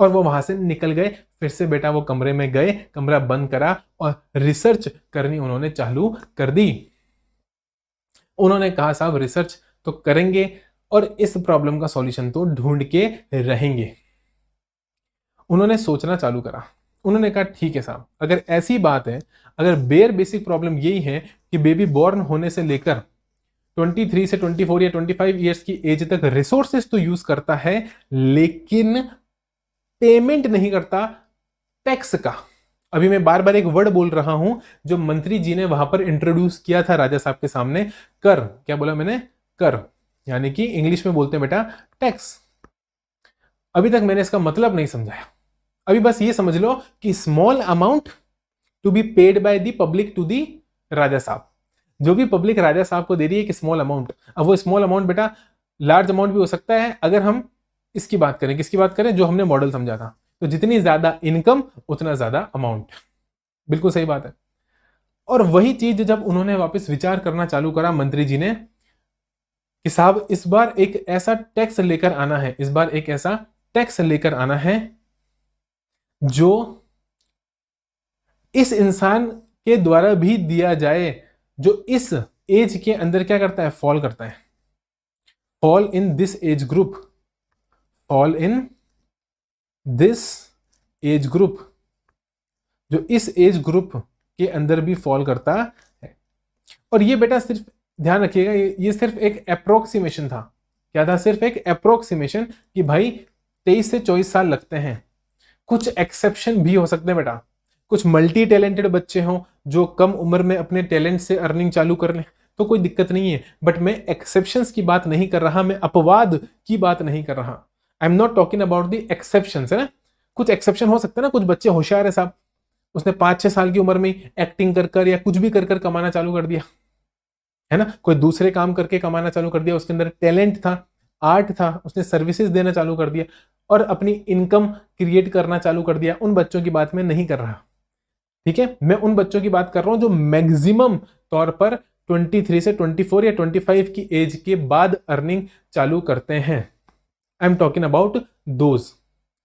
और वो वहाँ से निकल गए फिर से बेटा वो कमरे में गए कमरा बंद करा और रिसर्च करनी उन्होंने चालू कर दी उन्होंने कहा साहब रिसर्च तो करेंगे और इस प्रॉब्लम का सॉल्यूशन तो ढूंढ के रहेंगे उन्होंने सोचना चालू करा उन्होंने कहा ठीक है साहब अगर ऐसी बात है अगर बेयर बेसिक प्रॉब्लम यही है कि बेबी बॉर्न होने से लेकर 23 से 24 या 25 इयर्स की एज तक रिसोर्सेज तो यूज करता है लेकिन पेमेंट नहीं करता टैक्स का अभी मैं बार बार एक वर्ड बोल रहा हूं जो मंत्री जी ने वहां पर इंट्रोड्यूस किया था राजा साहब के सामने कर क्या बोला मैंने कर यानी कि इंग्लिश में बोलते हैं बेटा टैक्स अभी तक मैंने इसका मतलब नहीं समझाया अभी बस ये समझ लो कि small amount to be paid by the public to the Raja Sahab जो भी पब्लिक राजा साहब को दे रही है कि स्मॉल अमाउंट अब वो स्मॉल अमाउंट बेटा लार्ज अमाउंट भी हो सकता है अगर हम इसकी बात करें किसकी बात करें जो हमने मॉडल समझा था तो जितनी ज़्यादा इनकम उतना ज़्यादा अमाउंट बिल्कुल सही बात है और वही चीज़ जब उन्होंने वापस विचार करना चालू करा मंत्री जी ने कि साहब इस बार एक ऐसा टैक्स लेकर आना है इस बार एक ऐसा टैक्स लेकर आना है जो इस इंसान के द्वारा भी दिया जाए जो इस एज के अंदर क्या करता है फॉल करता है fall in this age group fall in this age group जो इस एज ग्रुप के अंदर भी फॉल करता है और ये बेटा सिर्फ ध्यान रखिएगा ये, ये सिर्फ एक अप्रोक्सीमेशन था क्या था सिर्फ एक अप्रोक्सीमेशन कि भाई तेईस से चौबीस साल लगते हैं कुछ एक्सेप्शन भी हो सकते हैं बेटा कुछ मल्टी टैलेंटेड बच्चे हों जो कम उम्र में अपने टैलेंट से अर्निंग चालू कर लें तो कोई दिक्कत नहीं है बट मैं एक्सेप्शंस की बात नहीं कर रहा मैं अपवाद की बात नहीं कर रहा I am not talking about the exception है ना कुछ एक्सेप्शन हो सकते हैं ना कुछ बच्चे होशियार है साहब उसने पाँच छः साल की उम्र में एक्टिंग कर कर या कुछ भी कर कर कमाना चालू कर दिया है ना कोई दूसरे काम करके कमाना चालू कर दिया उसके अंदर टैलेंट था आर्ट था उसने सर्विसेज देना चालू कर दिया और अपनी इनकम क्रिएट करना चालू कर दिया उन बच्चों की बात मैं नहीं कर रहा ठीक है मैं उन बच्चों की बात कर रहा हूँ जो मैक्सिमम तौर पर 23 से 24 या 25 की एज के बाद अर्निंग चालू करते हैं I am talking about those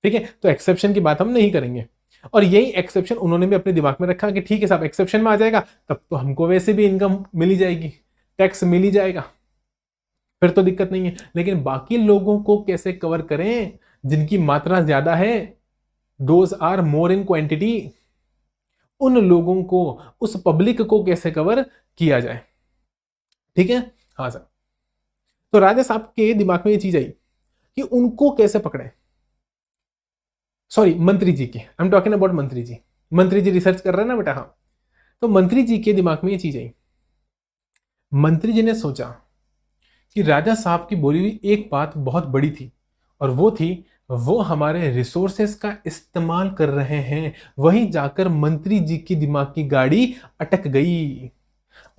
ठीक है तो एक्सेप्शन की बात हम नहीं करेंगे और यही एक्सेप्शन उन्होंने भी अपने दिमाग में रखा कि ठीक है साहब एक्सेप्शन में आ जाएगा तब तो हमको वैसे भी इनकम मिली जाएगी टैक्स मिल ही जाएगा फिर तो दिक्कत नहीं है लेकिन बाकी लोगों को कैसे कवर करें जिनकी मात्रा ज़्यादा है those are more in quantity उन लोगों को उस पब्लिक को कैसे कवर किया जाए ठीक है हाँ सर तो राजा साहब के दिमाग में ये चीज़ आई कि उनको कैसे पकड़े सॉरी मंत्री जी के आई एम टॉकिंग अबाउट मंत्री जी मंत्री जी रिसर्च कर रहे हैं ना बेटा हाँ तो मंत्री जी के दिमाग में ये चीज आई मंत्री जी ने सोचा कि राजा साहब की बोली हुई एक बात बहुत बड़ी थी और वो थी वो हमारे रिसोर्सेस का इस्तेमाल कर रहे हैं वहीं जाकर मंत्री जी की दिमाग की गाड़ी अटक गई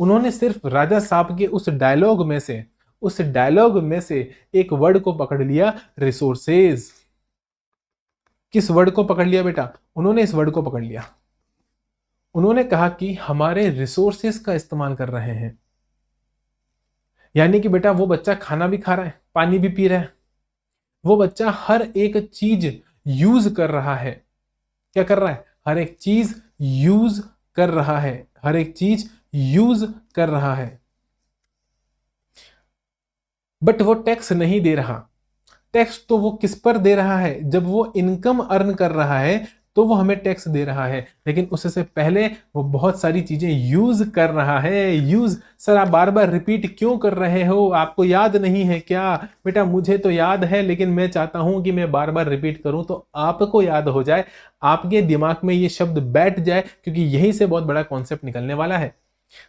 उन्होंने सिर्फ राजा साहब के उस डायलॉग में से उस डायलॉग में से एक वर्ड को पकड़ लिया रिसोर्सेज किस वर्ड को पकड़ लिया बेटा उन्होंने इस वर्ड को पकड़ लिया उन्होंने कहा कि हमारे रिसोर्सेज का इस्तेमाल कर रहे हैं यानी कि बेटा वो बच्चा खाना भी खा रहा है पानी भी पी रहा है वो बच्चा हर एक चीज यूज कर रहा है क्या कर रहा है हर एक चीज यूज कर रहा है हर एक चीज यूज कर रहा है बट वो टैक्स नहीं दे रहा टैक्स तो वो किस पर दे रहा है जब वो इनकम अर्न कर रहा है तो वो हमें टैक्स दे रहा है लेकिन उससे पहले वो बहुत सारी चीज़ें यूज़ कर रहा है यूज़ सर आप बार बार रिपीट क्यों कर रहे हो आपको याद नहीं है क्या बेटा मुझे तो याद है लेकिन मैं चाहता हूं कि मैं बार बार रिपीट करूं तो आपको याद हो जाए आपके दिमाग में ये शब्द बैठ जाए क्योंकि यहीं से बहुत बड़ा कॉन्सेप्ट निकलने वाला है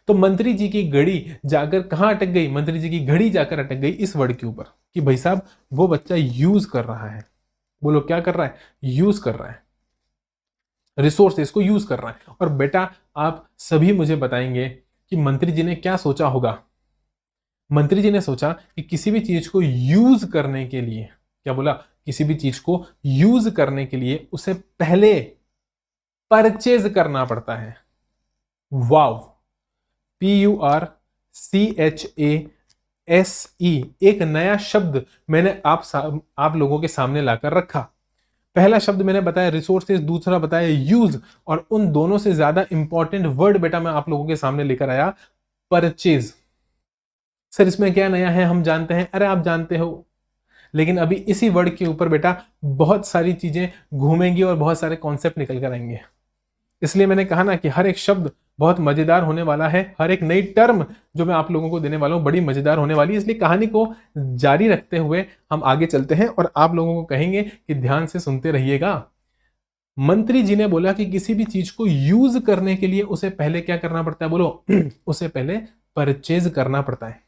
तो मंत्री जी की घड़ी जाकर कहाँ अटक गई मंत्री जी की घड़ी जाकर अटक गई इस वर्ड के ऊपर कि भाई साहब वो बच्चा यूज कर रहा है बोलो क्या कर रहा है यूज कर रहा है रिसोर्सेस को यूज कर रहा है और बेटा आप सभी मुझे बताएंगे कि मंत्री जी ने क्या सोचा होगा मंत्री जी ने सोचा कि किसी भी चीज को यूज करने के लिए क्या बोला किसी भी चीज को यूज करने के लिए उसे पहले परचेज करना पड़ता है wow P U R C H A S E एक नया शब्द मैंने आप आप लोगों के सामने लाकर रखा पहला शब्द मैंने बताया रिसोर्सेज दूसरा बताया यूज और उन दोनों से ज्यादा इंपॉर्टेंट वर्ड बेटा मैं आप लोगों के सामने लेकर आया परचेज सर इसमें क्या नया है हम जानते हैं अरे आप जानते हो लेकिन अभी इसी वर्ड के ऊपर बेटा बहुत सारी चीजें घूमेंगी और बहुत सारे कॉन्सेप्ट निकल कर आएंगे इसलिए मैंने कहा ना कि हर एक शब्द बहुत मजेदार होने वाला है हर एक नई टर्म जो मैं आप लोगों को देने वाला हूँ बड़ी मजेदार होने वाली है इसलिए कहानी को जारी रखते हुए हम आगे चलते हैं और आप लोगों को कहेंगे कि ध्यान से सुनते रहिएगा मंत्री जी ने बोला कि किसी भी चीज को यूज करने के लिए उसे पहले क्या करना पड़ता है बोलो उसे पहले परचेज करना पड़ता है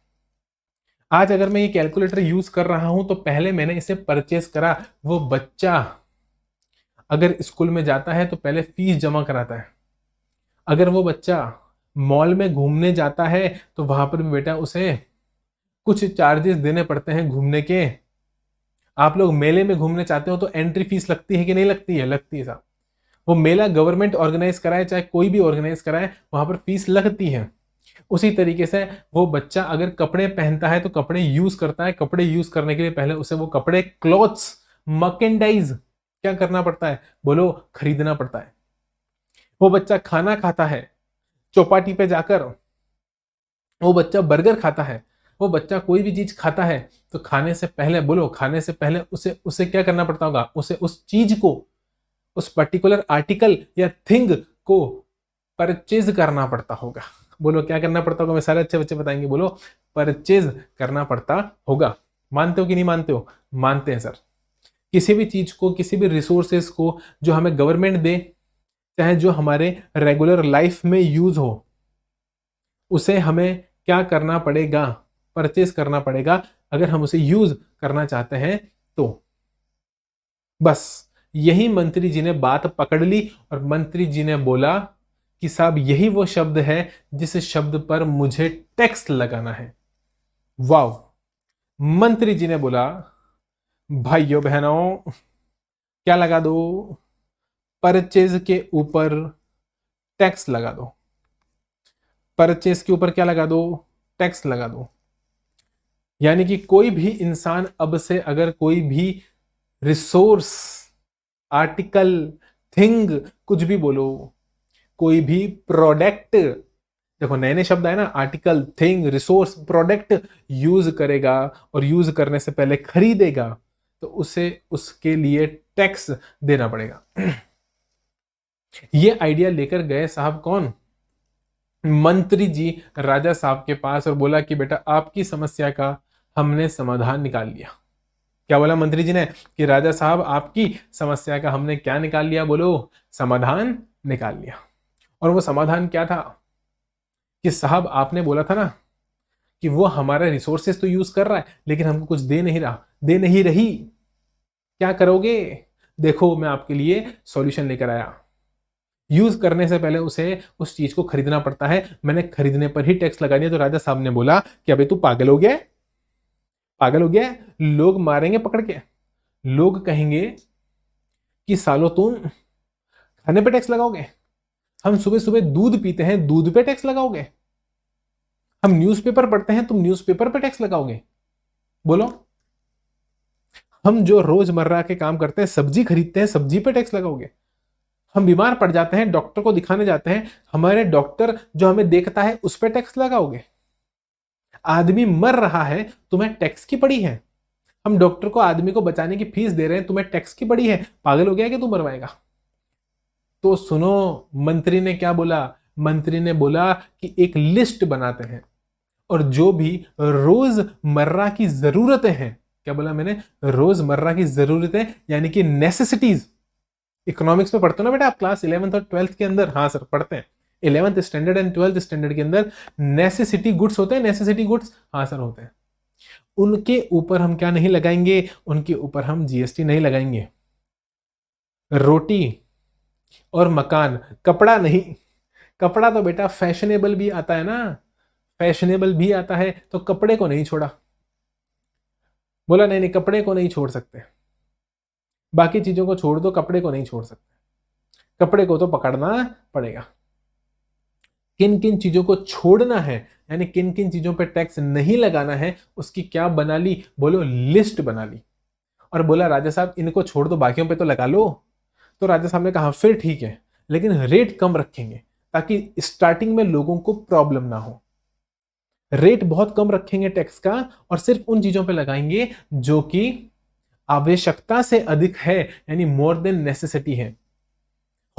आज अगर मैं ये कैलकुलेटर यूज कर रहा हूं तो पहले मैंने इसे परचेज करा वो बच्चा अगर स्कूल में जाता है तो पहले फीस जमा कराता है अगर वो बच्चा मॉल में घूमने जाता है तो वहां पर भी बेटा उसे कुछ चार्जेस देने पड़ते हैं घूमने के आप लोग मेले में घूमने चाहते हो तो एंट्री फीस लगती है कि नहीं लगती है लगती है साहब वो मेला गवर्नमेंट ऑर्गेनाइज कराए चाहे कोई भी ऑर्गेनाइज कराए वहां पर फीस लगती है उसी तरीके से वो बच्चा अगर कपड़े पहनता है तो कपड़े यूज़ करता है कपड़े यूज़ करने के लिए पहले उसे वो कपड़े क्लॉथ्स मकेंडाइज क्या करना पड़ता है बोलो खरीदना पड़ता है वो बच्चा खाना खाता है चौपाटी पे जाकर वो बच्चा बर्गर खाता है वो बच्चा कोई भी चीज खाता है तो खाने से पहले बोलो खाने से पहले उसे उसे क्या करना पड़ता होगा उसे उस चीज को उस पर्टिकुलर आर्टिकल या थिंग को परचेज करना पड़ता होगा बोलो क्या करना पड़ता होगा मैं सारे अच्छे बच्चे बताएंगे बोलो परचेज करना पड़ता होगा मानते हो कि नहीं मानते हो मानते हैं सर किसी भी चीज़ को किसी भी रिसोर्सेस को जो हमें गवर्नमेंट दे चाहे जो हमारे रेगुलर लाइफ में यूज़ हो उसे हमें क्या करना पड़ेगा परचेस करना पड़ेगा अगर हम उसे यूज़ करना चाहते हैं तो बस यही मंत्री जी ने बात पकड़ ली और मंत्री जी ने बोला कि साहब यही वो शब्द है जिस शब्द पर मुझे टैक्स लगाना है वाव मंत्री जी ने बोला भाइयों बहनों क्या लगा दो परचेज के ऊपर टैक्स लगा दो परचेज के ऊपर क्या लगा दो टैक्स लगा दो यानी कि कोई भी इंसान अब से अगर कोई भी रिसोर्स आर्टिकल थिंग कुछ भी बोलो कोई भी प्रोडक्ट देखो नए नए शब्द आए ना article thing resource product use करेगा और यूज करने से पहले खरीदेगा तो उसे उसके लिए टैक्स देना पड़ेगा ये आइडिया लेकर गए साहब कौन मंत्री जी राजा साहब के पास और बोला कि बेटा आपकी समस्या का हमने समाधान निकाल लिया क्या बोला मंत्री जी ने कि राजा साहब आपकी समस्या का हमने क्या निकाल लिया बोलो समाधान निकाल लिया और वो समाधान क्या था कि साहब आपने बोला था ना कि वो हमारा रिसोर्सेस तो यूज कर रहा है लेकिन हमको कुछ दे नहीं रहा दे नहीं रही क्या करोगे देखो मैं आपके लिए सॉल्यूशन लेकर आया यूज करने से पहले उसे उस चीज को खरीदना पड़ता है मैंने खरीदने पर ही टैक्स लगा दिया तो राजा साहब ने बोला कि अभी तू पागल हो गया पागल हो गया लोग मारेंगे पकड़ के लोग कहेंगे कि सालों तुम खाने पे टैक्स लगाओगे हम सुबह सुबह दूध पीते हैं दूध पे टैक्स लगाओगे हम न्यूज़पेपर पढ़ते हैं तुम न्यूज़पेपर पे टैक्स लगाओगे बोलो हम जो रोजमर्रा के काम करते हैं सब्जी खरीदते हैं सब्जी पे टैक्स लगाओगे हम बीमार पड़ जाते हैं डॉक्टर को दिखाने जाते हैं हमारे डॉक्टर जो हमें देखता है उस पर टैक्स लगाओगे आदमी मर रहा है तुम्हें टैक्स की पड़ी है हम डॉक्टर को आदमी को बचाने की फीस दे रहे हैं तुम्हें टैक्स की पड़ी है पागल हो गया कि तू मरवाएगा तो सुनो मंत्री ने क्या बोला मंत्री ने बोला कि एक लिस्ट बनाते हैं और जो भी रोजमर्रा की जरूरतें हैं क्या बोला मैंने रोजमर्रा की ज़रूरतें यानी कि नेसेसिटीज़ इकोनॉमिक्स में पढ़ते हो ना बेटा आप क्लास इलेवंथ और ट्वेल्थ के अंदर हाँ सर पढ़ते हैं eleventh standard and twelfth standard के अंदर नेसेसिटी गुड्स होते हैं नेसेसिटी गुड्स हाँ सर होते हैं उनके ऊपर हम क्या नहीं लगाएंगे उनके ऊपर हम जीएसटी नहीं लगाएंगे रोटी और मकान कपड़ा नहीं कपड़ा तो बेटा फैशनेबल भी आता है ना फैशनेबल भी आता है तो कपड़े को नहीं छोड़ा बोला नहीं नहीं कपड़े को नहीं छोड़ सकते बाकी चीज़ों को छोड़ दो कपड़े को नहीं छोड़ सकते कपड़े को तो पकड़ना पड़ेगा किन किन चीज़ों को छोड़ना है यानी किन किन चीज़ों पर टैक्स नहीं लगाना है उसकी क्या बना ली बोलो लिस्ट बना ली और बोला राजा साहब इनको छोड़ दो बाकियों पे तो लगा लो तो राजा साहब ने कहा फिर ठीक है लेकिन रेट कम रखेंगे ताकि स्टार्टिंग में लोगों को प्रॉब्लम ना हो रेट बहुत कम रखेंगे टैक्स का और सिर्फ उन चीज़ों पर लगाएंगे जो कि आवश्यकता से अधिक है यानी मोर देन नेसेसिटी है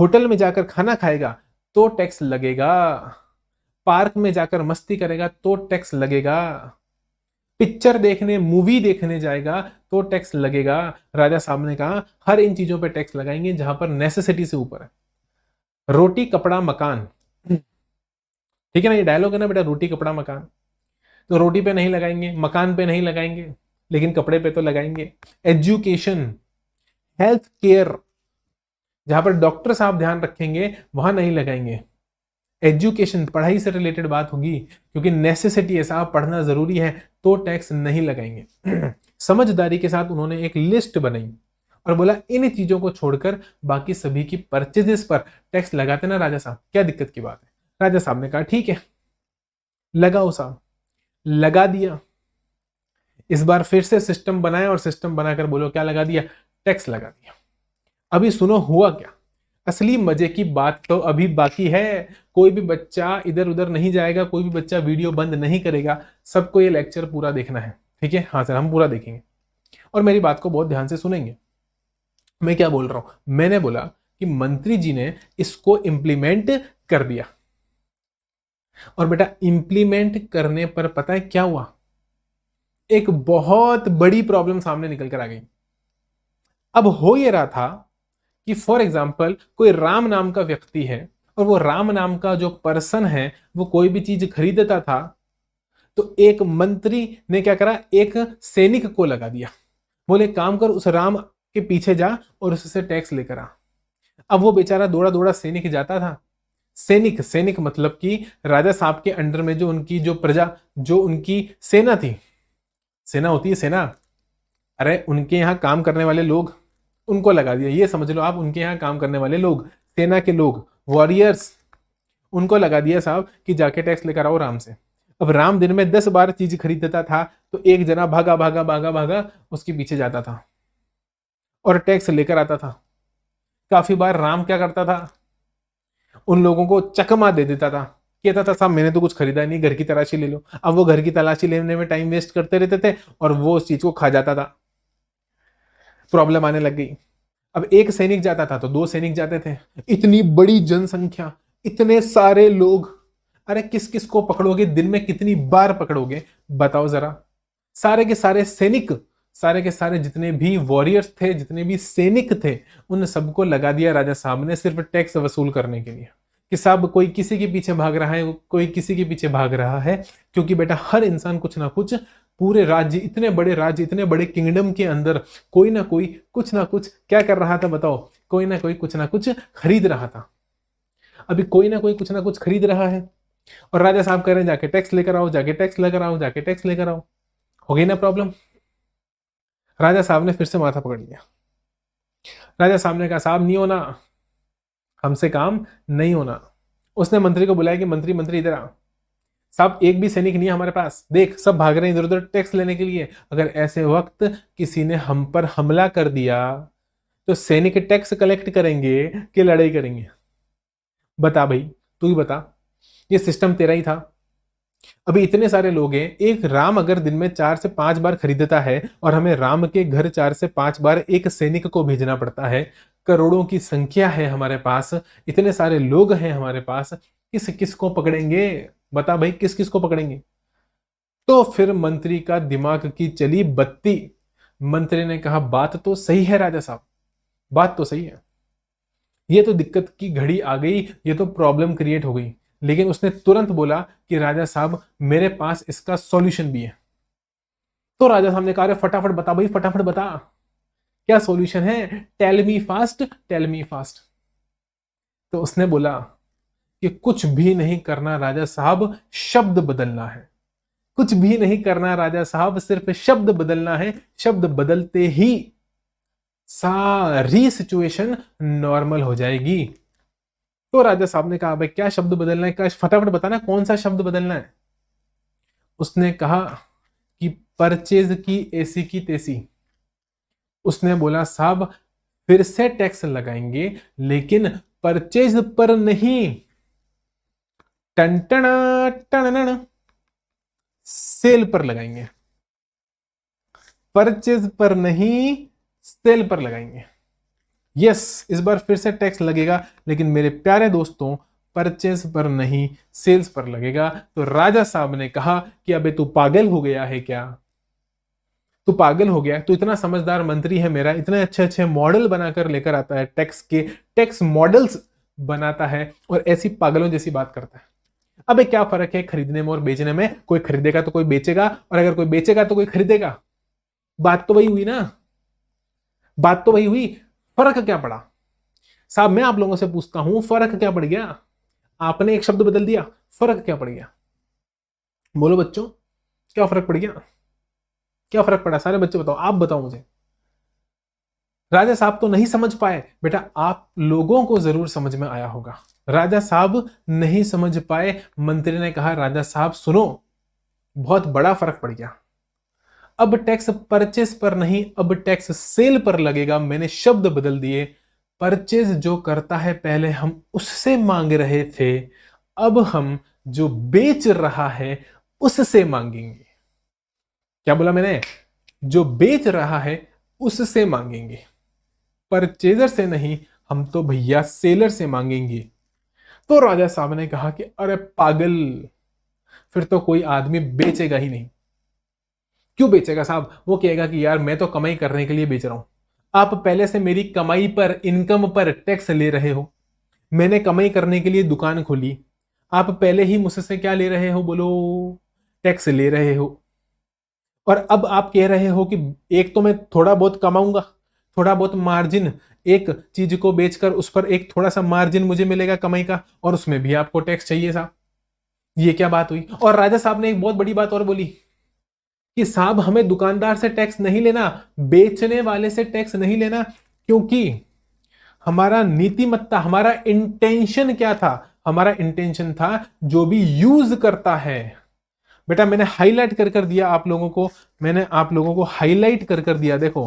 होटल में जाकर खाना खाएगा तो टैक्स लगेगा पार्क में जाकर मस्ती करेगा तो टैक्स लगेगा पिक्चर देखने मूवी देखने जाएगा तो टैक्स लगेगा राजा साहब ने कहा हर इन चीज़ों पे टैक्स लगाएंगे जहां पर नेसेसिटी से ऊपर है रोटी कपड़ा मकान हम्म। ठीक है ना ये डायलॉग है ना बेटा रोटी कपड़ा मकान तो रोटी पे नहीं लगाएंगे मकान पे नहीं लगाएंगे लेकिन कपड़े पे तो लगाएंगे एजुकेशन हेल्थ केयर जहां पर डॉक्टर साहब ध्यान रखेंगे वहां नहीं लगाएंगे एजुकेशन पढ़ाई से रिलेटेड बात होगी क्योंकि नेसेसिटी है साहब पढ़ना जरूरी है तो टैक्स नहीं लगाएंगे समझदारी के साथ उन्होंने एक लिस्ट बनाई और बोला इन चीजों को छोड़कर बाकी सभी की परचेजेस पर टैक्स लगाते ना राजा साहब क्या दिक्कत की बात है राजा साहब ने कहा ठीक है लगाओ साहब लगा दिया इस बार फिर से सिस्टम बनाया और सिस्टम बनाकर बोलो क्या लगा दिया टैक्स लगा दिया अभी सुनो हुआ क्या असली मजे की बात तो अभी बाकी है कोई भी बच्चा इधर उधर नहीं जाएगा कोई भी बच्चा वीडियो बंद नहीं करेगा सबको ये लेक्चर पूरा देखना है ठीक है हाँ सर हम पूरा देखेंगे और मेरी बात को बहुत ध्यान से सुनेंगे मैं क्या बोल रहा हूं मैंने बोला कि मंत्री जी ने इसको इंप्लीमेंट कर दिया और बेटा इम्प्लीमेंट करने पर पता है क्या हुआ एक बहुत बड़ी प्रॉब्लम सामने निकल कर आ गई अब हो ये रहा था कि फॉर एग्जाम्पल कोई राम नाम का व्यक्ति है और वो राम नाम का जो पर्सन है वो कोई भी चीज खरीदता था तो एक मंत्री ने क्या करा एक सैनिक को लगा दिया बोले काम कर उस राम के पीछे जा और उससे टैक्स लेकर आ अब वो बेचारा दौड़ा दौड़ा सैनिक जाता था सैनिक सैनिक मतलब कि राजा साहब के अंडर में जो उनकी जो प्रजा जो उनकी सेना थी सेना होती है सेना अरे उनके यहाँ काम करने वाले लोग उनको लगा दिया ये समझ लो आप उनके यहाँ काम करने वाले लोग सेना के लोग वॉरियर्स उनको लगा दिया साहब कि जाके टैक्स लेकर आओ राम से अब राम दिन में दस बार चीज खरीदता था तो एक जना भागा भागा भागा भागा उसके पीछे जाता था और टैक्स लेकर आता था काफी बार राम क्या करता था उन लोगों को चकमा दे देता था कहता था साहब मैंने तो कुछ खरीदा नहीं घर की तलाशी ले लो अब वो घर की तलाशी लेने में टाइम वेस्ट करते रहते थे और वो उस चीज को खा जाता था प्रॉब्लम आने लग गई अब एक सैनिक जाता था तो दो सैनिक जाते थे इतनी बड़ी जनसंख्या इतने सारे लोग अरे किस किस को पकड़ोगे दिन में कितनी बार पकड़ोगे बताओ जरा सारे के सारे सैनिक सारे के सारे जितने भी वॉरियर्स थे जितने भी सैनिक थे उन सबको लगा दिया राजा साहब ने सिर्फ टैक्स वसूल करने के लिए कि साहब कोई किसी के पीछे भाग रहा है कोई किसी के पीछे भाग रहा है क्योंकि बेटा हर इंसान कुछ ना कुछ पूरे राज्य इतने बड़े राज्य इतने बड़े किंगडम के अंदर कोई ना कोई कुछ ना कुछ क्या कर रहा था बताओ कोई ना कोई कुछ ना कुछ खरीद रहा था अभी कोई ना कोई कुछ ना कुछ खरीद रहा है और राजा साहब कह रहे हैं जाके टैक्स लेकर आओ जाके टैक्स लेकर आओ जाके टैक्स लेकर आओ हो गई ना प्रॉब्लम राजा साहब ने फिर से माथा पकड़ लिया राजा साहब ने कहा साहब नहीं होना हमसे काम नहीं होना उसने मंत्री को बुलाया कि मंत्री मंत्री इधर आ साहब एक भी सैनिक नहीं है हमारे पास देख सब भाग रहे हैं इधर उधर टैक्स लेने के लिए अगर ऐसे वक्त किसी ने हम पर हमला कर दिया तो सैनिक टैक्स कलेक्ट करेंगे कि लड़ाई करेंगे बता भाई तू ही बता ये सिस्टम तेरा ही था अभी इतने सारे लोग हैं एक राम अगर दिन में चार से पांच बार खरीदता है और हमें राम के घर चार से पांच बार एक सैनिक को भेजना पड़ता है करोड़ों की संख्या है हमारे पास इतने सारे लोग हैं हमारे पास किस किस को पकड़ेंगे बता भाई किस किस को पकड़ेंगे तो फिर मंत्री का दिमाग की चली बत्ती मंत्री ने कहा बात तो सही है राजा साहब बात तो सही है ये तो दिक्कत की घड़ी आ गई ये तो प्रॉब्लम क्रिएट हो गई लेकिन उसने तुरंत बोला कि राजा साहब मेरे पास इसका सॉल्यूशन भी है तो राजा साहब ने कहा फटाफट बता भाई फटाफट बता क्या सॉल्यूशन है tell me fast tell me fast तो उसने बोला कि कुछ भी नहीं करना राजा साहब शब्द बदलना है कुछ भी नहीं करना राजा साहब सिर्फ शब्द बदलना है शब्द बदलते ही सारी सिचुएशन नॉर्मल हो जाएगी तो राजा साहब ने कहा भाई क्या शब्द बदलना है क्या फटाफट बताना कौन सा शब्द बदलना है उसने कहा कि परचेज की एसी की तेसी उसने बोला साहब फिर से टैक्स लगाएंगे लेकिन परचेज पर नहीं टन टना टन सेल पर लगाएंगे परचेज पर नहीं सेल पर लगाएंगे यस इस बार फिर से टैक्स लगेगा लेकिन मेरे प्यारे दोस्तों परचेज पर नहीं सेल्स पर लगेगा तो राजा साहब ने कहा कि अबे तू पागल हो गया है क्या तू पागल हो गया तू इतना समझदार मंत्री है मेरा इतने अच्छे अच्छे मॉडल बनाकर लेकर आता है टैक्स के टैक्स मॉडल्स बनाता है और ऐसी पागलों जैसी बात करता है अबे क्या फर्क है खरीदने में और बेचने में कोई खरीदेगा तो कोई बेचेगा और अगर कोई बेचेगा तो कोई खरीदेगा बात तो वही हुई ना बात तो वही हुई फर्क क्या पड़ा साहब मैं आप लोगों से पूछता हूं फर्क क्या पड़ गया आपने एक शब्द बदल दिया फर्क क्या पड़ गया बोलो बच्चों क्या फर्क पड़ गया क्या फर्क पड़ा सारे बच्चे बताओ आप बताओ मुझे राजा साहब तो नहीं समझ पाए बेटा आप लोगों को जरूर समझ में आया होगा राजा साहब नहीं समझ पाए मंत्री ने कहा राजा साहब सुनो बहुत बड़ा फर्क पड़ गया अब टैक्स परचेस पर नहीं अब टैक्स सेल पर लगेगा मैंने शब्द बदल दिए परचेज जो करता है पहले हम उससे मांग रहे थे अब हम जो बेच रहा है उससे मांगेंगे क्या बोला मैंने जो बेच रहा है उससे मांगेंगे परचेजर से नहीं हम तो भैया सेलर से मांगेंगे तो राजा साहब ने कहा कि अरे पागल फिर तो कोई आदमी बेचेगा ही नहीं क्यों बेचेगा साहब वो कहेगा कि यार मैं तो कमाई करने के लिए बेच रहा हूं आप पहले से मेरी कमाई पर इनकम पर टैक्स ले रहे हो मैंने कमाई करने के लिए दुकान खोली आप पहले ही मुझसे क्या ले रहे हो बोलो टैक्स ले रहे हो और अब आप कह रहे हो कि एक तो मैं थोड़ा बहुत कमाऊंगा थोड़ा बहुत मार्जिन एक चीज को बेचकर उस पर एक थोड़ा सा मार्जिन मुझे मिलेगा कमाई का और उसमें भी आपको टैक्स चाहिए साहब ये क्या बात हुई और राजा साहब ने एक बहुत बड़ी बात और बोली कि साहब हमें दुकानदार से टैक्स नहीं लेना बेचने वाले से टैक्स नहीं लेना क्योंकि हमारा नीतिमत्ता हमारा इंटेंशन क्या था हमारा इंटेंशन था जो भी यूज करता है बेटा मैंने हाईलाइट कर कर दिया आप लोगों को मैंने आप लोगों को हाईलाइट कर कर दिया देखो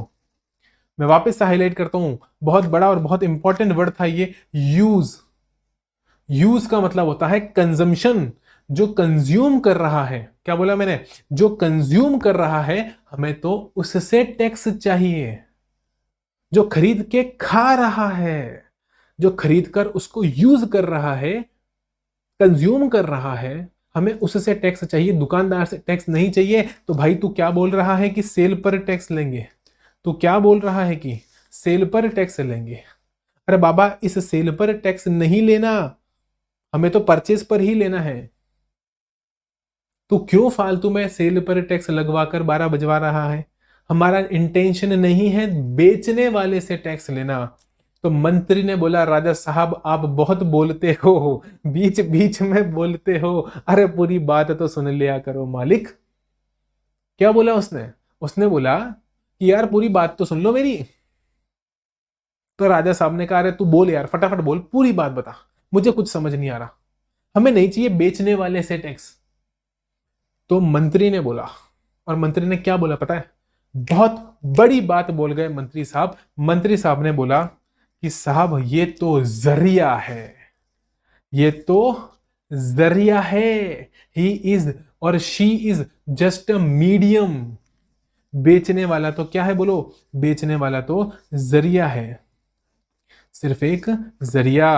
मैं वापस से हाईलाइट करता हूं बहुत बड़ा और बहुत इंपॉर्टेंट वर्ड था ये यूज यूज का मतलब होता है कंजम्पशन जो कंज्यूम कर रहा है क्या बोला मैंने जो कंज्यूम कर रहा है हमें तो उससे टैक्स चाहिए जो खरीद के खा रहा है जो खरीद कर उसको यूज कर रहा है कंज्यूम कर रहा है हमें उससे टैक्स चाहिए दुकानदार से टैक्स नहीं चाहिए तो भाई तू क्या बोल रहा है कि सेल पर टैक्स लेंगे तू क्या बोल रहा है कि सेल पर टैक्स लेंगे अरे बाबा इस सेल पर टैक्स नहीं लेना हमें तो परचेज पर ही लेना है तो क्यों फालतू में सेल पर टैक्स लगवा कर बारह बजवा रहा है हमारा इंटेंशन नहीं है बेचने वाले से टैक्स लेना तो मंत्री ने बोला राजा साहब आप बहुत बोलते हो बीच बीच में बोलते हो अरे पूरी बात तो सुन लिया करो मालिक क्या बोला उसने उसने बोला कि यार पूरी बात तो सुन लो मेरी तो राजा साहब ने कहा अरे तू बोल यार फटाफट बोल पूरी बात बता मुझे कुछ समझ नहीं आ रहा हमें नहीं चाहिए बेचने वाले से टैक्स तो मंत्री ने बोला और मंत्री ने क्या बोला पता है बहुत बड़ी बात बोल गए मंत्री साहब मंत्री साहब ने बोला कि साहब ये तो जरिया है ये तो जरिया है ही इज और she is just a medium बेचने वाला तो क्या है बोलो बेचने वाला तो जरिया है सिर्फ एक जरिया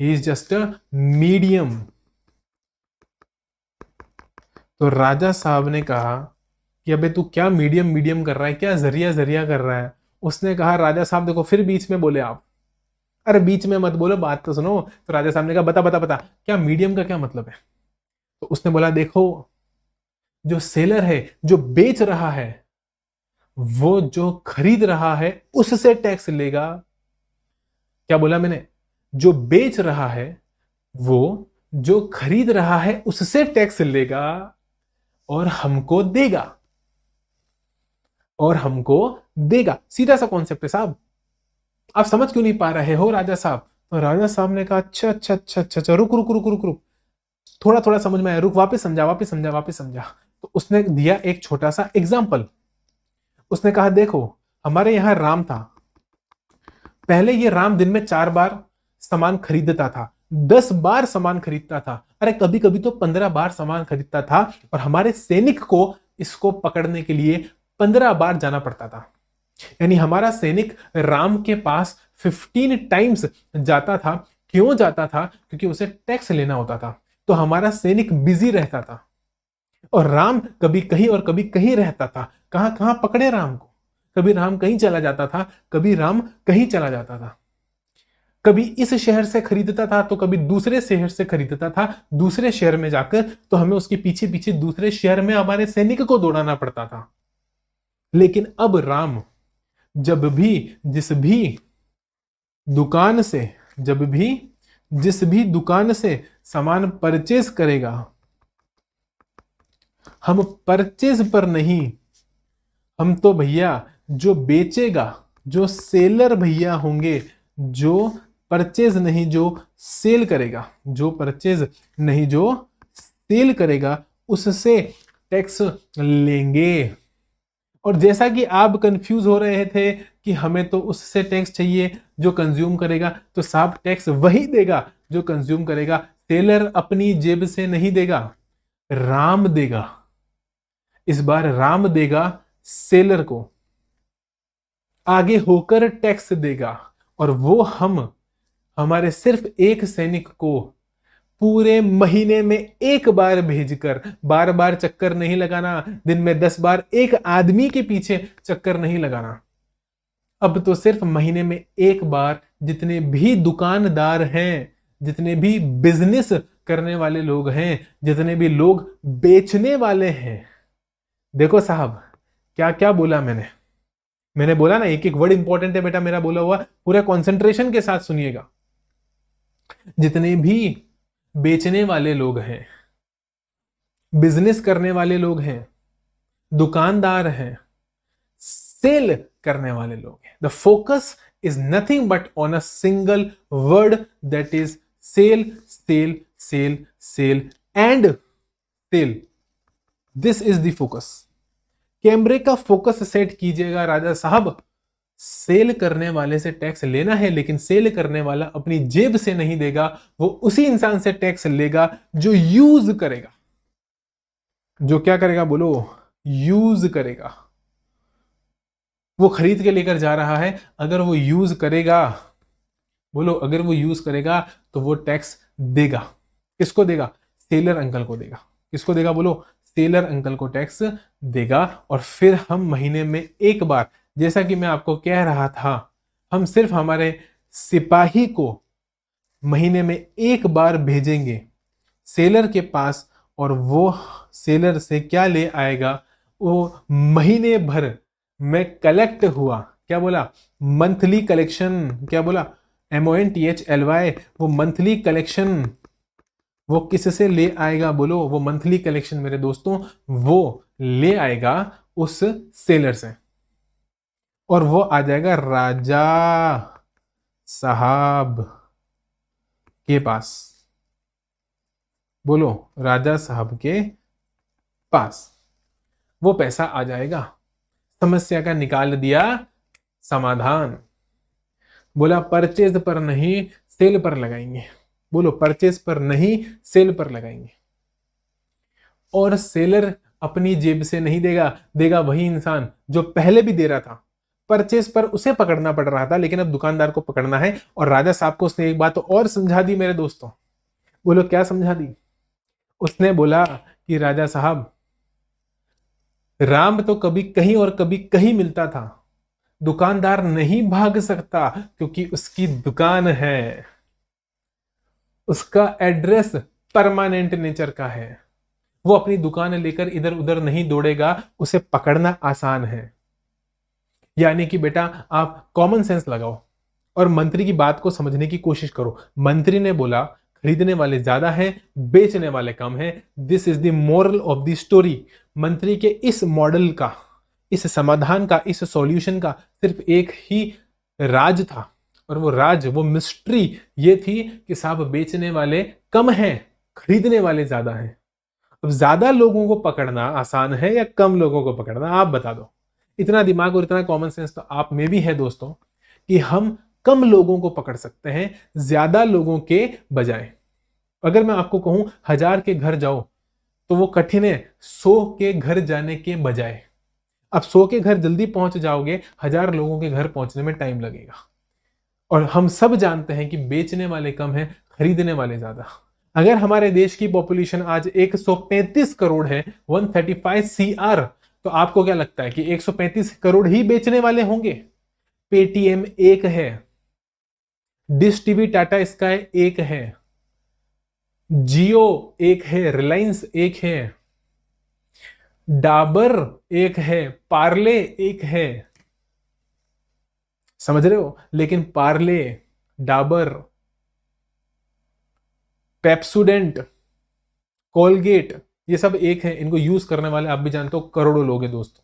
he is just a medium तो राजा साहब ने कहा कि अबे तू क्या मीडियम मीडियम कर रहा है क्या जरिया जरिया कर रहा है उसने कहा राजा साहब देखो फिर बीच में बोले आप अरे बीच में मत बोलो बात तो सुनो तो राजा साहब ने कहा बता बता बता क्या मीडियम का क्या मतलब है तो उसने बोला देखो जो सेलर है जो बेच रहा है वो जो खरीद रहा है उससे टैक्स लेगा क्या बोला मैंने जो बेच रहा है वो जो खरीद रहा है उससे टैक्स लेगा और हमको देगा और हमको देगा सीधा सा कॉन्सेप्ट है साहब आप समझ क्यों नहीं पा रहे हो राजा साहब तो राजा साहब ने कहा अच्छा अच्छा अच्छा अच्छा अच्छा रुक रुक रुक रुक रुक थोड़ा थोड़ा समझ में आया रुक वापस समझा वापस समझा वापस समझा तो उसने दिया एक छोटा सा एग्जाम्पल उसने कहा देखो हमारे यहां राम था पहले ये राम दिन में चार बार सामान खरीदता था दस बार सामान खरीदता था अरे कभी कभी तो पंद्रह बार सामान खरीदता था और हमारे सैनिक को इसको पकड़ने के लिए पंद्रह बार जाना पड़ता था यानी हमारा सैनिक राम के पास फिफ्टीन टाइम्स जाता था क्यों जाता था क्योंकि उसे टैक्स लेना होता था तो हमारा सैनिक बिजी रहता था और राम कभी कहीं और कभी कहीं रहता था कहाँ कहाँ पकड़े राम को कभी राम कहीं चला जाता था कभी राम कहीं चला जाता था कभी इस शहर से खरीदता था तो कभी दूसरे शहर से खरीदता था दूसरे शहर में जाकर तो हमें उसके पीछे पीछे दूसरे शहर में हमारे सैनिक को दौड़ाना पड़ता था लेकिन अब राम जब भी जिस भी दुकान से जब भी जिस भी दुकान से सामान परचेज करेगा हम परचेज पर नहीं हम तो भैया जो बेचेगा जो सेलर भैया होंगे जो परचेज नहीं जो सेल करेगा जो परचेज नहीं जो सेल करेगा उससे टैक्स लेंगे और जैसा कि आप कंफ्यूज हो रहे थे कि हमें तो उससे टैक्स चाहिए जो कंज्यूम करेगा तो साहब टैक्स वही देगा जो कंज्यूम करेगा सेलर अपनी जेब से नहीं देगा राम देगा इस बार राम देगा सेलर को आगे होकर टैक्स देगा और वो हम हमारे सिर्फ एक सैनिक को पूरे महीने में एक बार भेजकर बार बार चक्कर नहीं लगाना दिन में दस बार एक आदमी के पीछे चक्कर नहीं लगाना अब तो सिर्फ महीने में एक बार जितने भी दुकानदार हैं जितने भी बिजनेस करने वाले लोग हैं जितने भी लोग बेचने वाले हैं देखो साहब क्या क्या बोला मैंने मैंने बोला ना एक एक वर्ड इंपॉर्टेंट है बेटा मेरा बोला हुआ पूरा कॉन्सेंट्रेशन के साथ सुनिएगा जितने भी बेचने वाले लोग हैं बिजनेस करने वाले लोग हैं दुकानदार हैं सेल करने वाले लोग हैं the focus is nothing but on a single word that is sell sell sell sell and sell this is the focus कैमरे का फोकस सेट कीजिएगा राजा साहब सेल करने वाले से टैक्स लेना है लेकिन सेल करने वाला अपनी जेब से नहीं देगा वो उसी इंसान से टैक्स लेगा जो यूज करेगा जो क्या करेगा बोलो यूज करेगा वो खरीद के लेकर जा रहा है अगर वो यूज करेगा बोलो अगर वो यूज करेगा तो वो टैक्स देगा किसको देगा सेलर अंकल को देगा किसको देगा बोलो सेलर अंकल को टैक्स देगा और फिर हम महीने में एक बार जैसा कि मैं आपको कह रहा था हम सिर्फ हमारे सिपाही को महीने में एक बार भेजेंगे सेलर के पास और वो सेलर से क्या ले आएगा वो महीने भर में कलेक्ट हुआ क्या बोला मंथली कलेक्शन क्या बोला M O N T H L Y वो मंथली कलेक्शन वो किससे ले आएगा बोलो वो मंथली कलेक्शन मेरे दोस्तों वो ले आएगा उस सेलर से और वो आ जाएगा राजा साहब के पास बोलो राजा साहब के पास वो पैसा आ जाएगा समस्या का निकाल दिया समाधान बोला परचेज पर नहीं सेल पर लगाएंगे बोलो परचेज पर नहीं सेल पर लगाएंगे और सेलर अपनी जेब से नहीं देगा देगा वही इंसान जो पहले भी दे रहा था परचेस पर उसे पकड़ना पड़ रहा था लेकिन अब दुकानदार को पकड़ना है और राजा साहब को उसने एक बात तो और समझा दी मेरे दोस्तों बोलो क्या समझा दी उसने बोला कि राजा साहब राम तो कभी कहीं और कभी कहीं मिलता था दुकानदार नहीं भाग सकता क्योंकि उसकी दुकान है उसका एड्रेस परमानेंट नेचर का है वो अपनी दुकान लेकर इधर उधर नहीं दौड़ेगा उसे पकड़ना आसान है यानी कि बेटा आप कॉमन सेंस लगाओ और मंत्री की बात को समझने की कोशिश करो मंत्री ने बोला खरीदने वाले ज्यादा हैं बेचने वाले कम हैं this is the moral of the story मंत्री के इस मॉडल का इस समाधान का इस सॉल्यूशन का सिर्फ एक ही राज था और वो राज वो मिस्ट्री ये थी कि साहब बेचने वाले कम हैं खरीदने वाले ज्यादा हैं अब ज्यादा लोगों को पकड़ना आसान है या कम लोगों को पकड़ना आप बता दो इतना दिमाग और इतना कॉमन सेंस तो आप में भी है दोस्तों कि हम कम लोगों को पकड़ सकते हैं ज़्यादा लोगों के बजाय अगर मैं आपको कहूं हजार के घर जाओ तो वो कठिन है सो के घर जाने के बजाय आप सो के घर जल्दी पहुंच जाओगे हजार लोगों के घर पहुंचने में टाइम लगेगा और हम सब जानते हैं कि बेचने वाले कम हैं खरीदने वाले ज़्यादा अगर हमारे देश की पॉपुलेशन आज 135 करोड़ है 135 सीआर तो आपको क्या लगता है कि 135 करोड़ ही बेचने वाले होंगे पेटीएम एक है डिश टीवी टाटा स्काई एक है जियो एक है रिलायंस एक है डाबर एक है पार्ले एक है समझ रहे हो लेकिन पार्ले डाबर पेप्सुडेंट कोलगेट ये सब एक है इनको यूज करने वाले आप भी जानते हो करोड़ों लोग हैं दोस्तों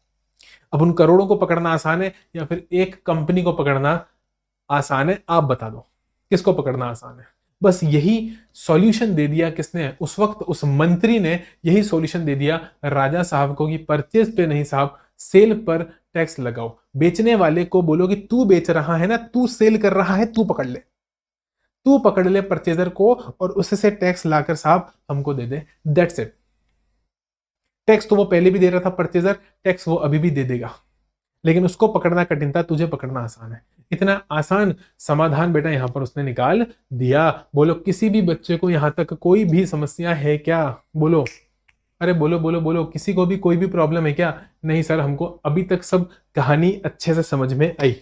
अब उन करोड़ों को पकड़ना आसान है या फिर एक कंपनी को पकड़ना आसान है आप बता दो किसको पकड़ना आसान है बस यही सॉल्यूशन दे दिया किसने उस वक्त उस मंत्री ने यही सॉल्यूशन दे दिया राजा साहब को कि परचेज पे नहीं साहब सेल पर टैक्स लगाओ बेचने वाले को बोलो कि तू बेच रहा है ना तू सेल कर रहा है तू पकड़ ले तू पकड़ ले परचेजर को और उससे टैक्स लाकर साहब हमको दे दे दैट्स इट टैक्स तो वो पहले भी दे रहा था परचेजर टैक्स वो अभी भी दे देगा लेकिन उसको पकड़ना कठिन था तुझे पकड़ना आसान है इतना आसान समाधान बेटा यहाँ पर उसने निकाल दिया बोलो किसी भी बच्चे को यहाँ तक कोई भी समस्या है क्या बोलो अरे बोलो बोलो बोलो किसी को भी कोई भी प्रॉब्लम है क्या नहीं सर हमको अभी तक सब कहानी अच्छे से समझ में आई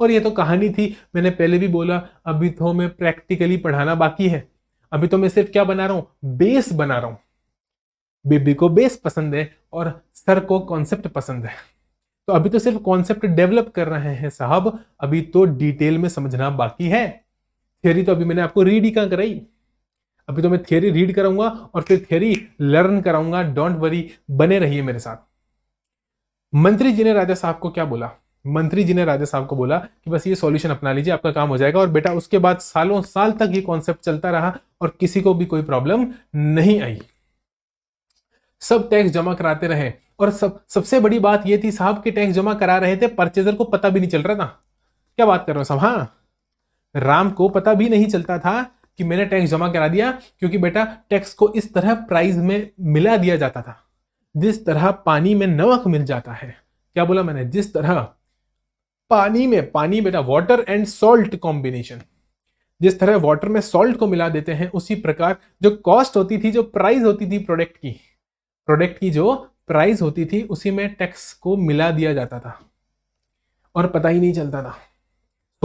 और ये तो कहानी थी मैंने पहले भी बोला अभी तो मैं प्रैक्टिकली पढ़ाना बाकी है अभी तो मैं सिर्फ क्या बना रहा हूँ बेस बना रहा हूँ बेबी को बेस पसंद है और सर को कॉन्सेप्ट पसंद है तो अभी तो सिर्फ कॉन्सेप्ट डेवलप कर रहे हैं साहब अभी तो डिटेल में समझना बाकी है थ्योरी तो अभी मैंने आपको रीड ही कहाँ कराई अभी तो मैं थ्योरी रीड कराऊंगा और फिर थ्योरी लर्न कराऊंगा डोंट वरी बने रहिए मेरे साथ मंत्री जी ने राजा साहब को क्या बोला मंत्री जी ने राजा साहब को बोला कि बस ये सॉल्यूशन अपना लीजिए आपका काम हो जाएगा और बेटा उसके बाद सालों साल तक ये कॉन्सेप्ट चलता रहा और किसी को भी कोई प्रॉब्लम नहीं आई सब टैक्स जमा कराते रहे और सब सबसे बड़ी बात यह थी साहब के टैक्स जमा करा रहे थे परचेजर को पता भी नहीं चल रहा था क्या बात कर रहे हो साहब हाँ राम को पता भी नहीं चलता था कि मैंने टैक्स जमा करा दिया क्योंकि बेटा टैक्स को इस तरह प्राइस में मिला दिया जाता था जिस तरह पानी में नमक मिल जाता है क्या बोला मैंने जिस तरह पानी में पानी बेटा वाटर एंड सॉल्ट कॉम्बिनेशन जिस तरह वाटर में सॉल्ट को मिला देते हैं उसी प्रकार जो कॉस्ट होती थी जो प्राइस होती थी प्रोडक्ट की प्रोडक्ट की जो प्राइस होती थी उसी में टैक्स को मिला दिया जाता था और पता ही नहीं चलता था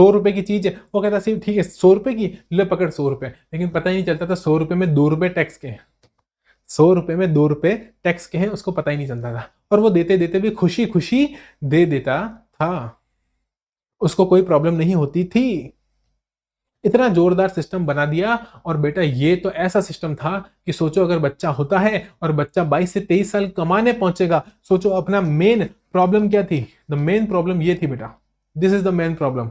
सौ रुपए की चीज़ है वो कहता सिर्फ ठीक है सौ रुपए की ले पकड़ सौ रुपए लेकिन पता ही नहीं चलता था सौ रुपए में दो रुपए टैक्स के हैं सौ रुपए में दो रुपए टैक्स के हैं उसको पता ही नहीं चलता था और वो देते देते भी खुशी खुशी दे देता था उसको कोई प्रॉब्लम नहीं होती थी इतना जोरदार सिस्टम बना दिया और बेटा ये तो ऐसा सिस्टम था कि सोचो अगर बच्चा होता है और बच्चा 22 से 23 साल कमाने पहुंचेगा सोचो अपना मेन प्रॉब्लम क्या थी द मेन प्रॉब्लम ये थी बेटा this is the main problem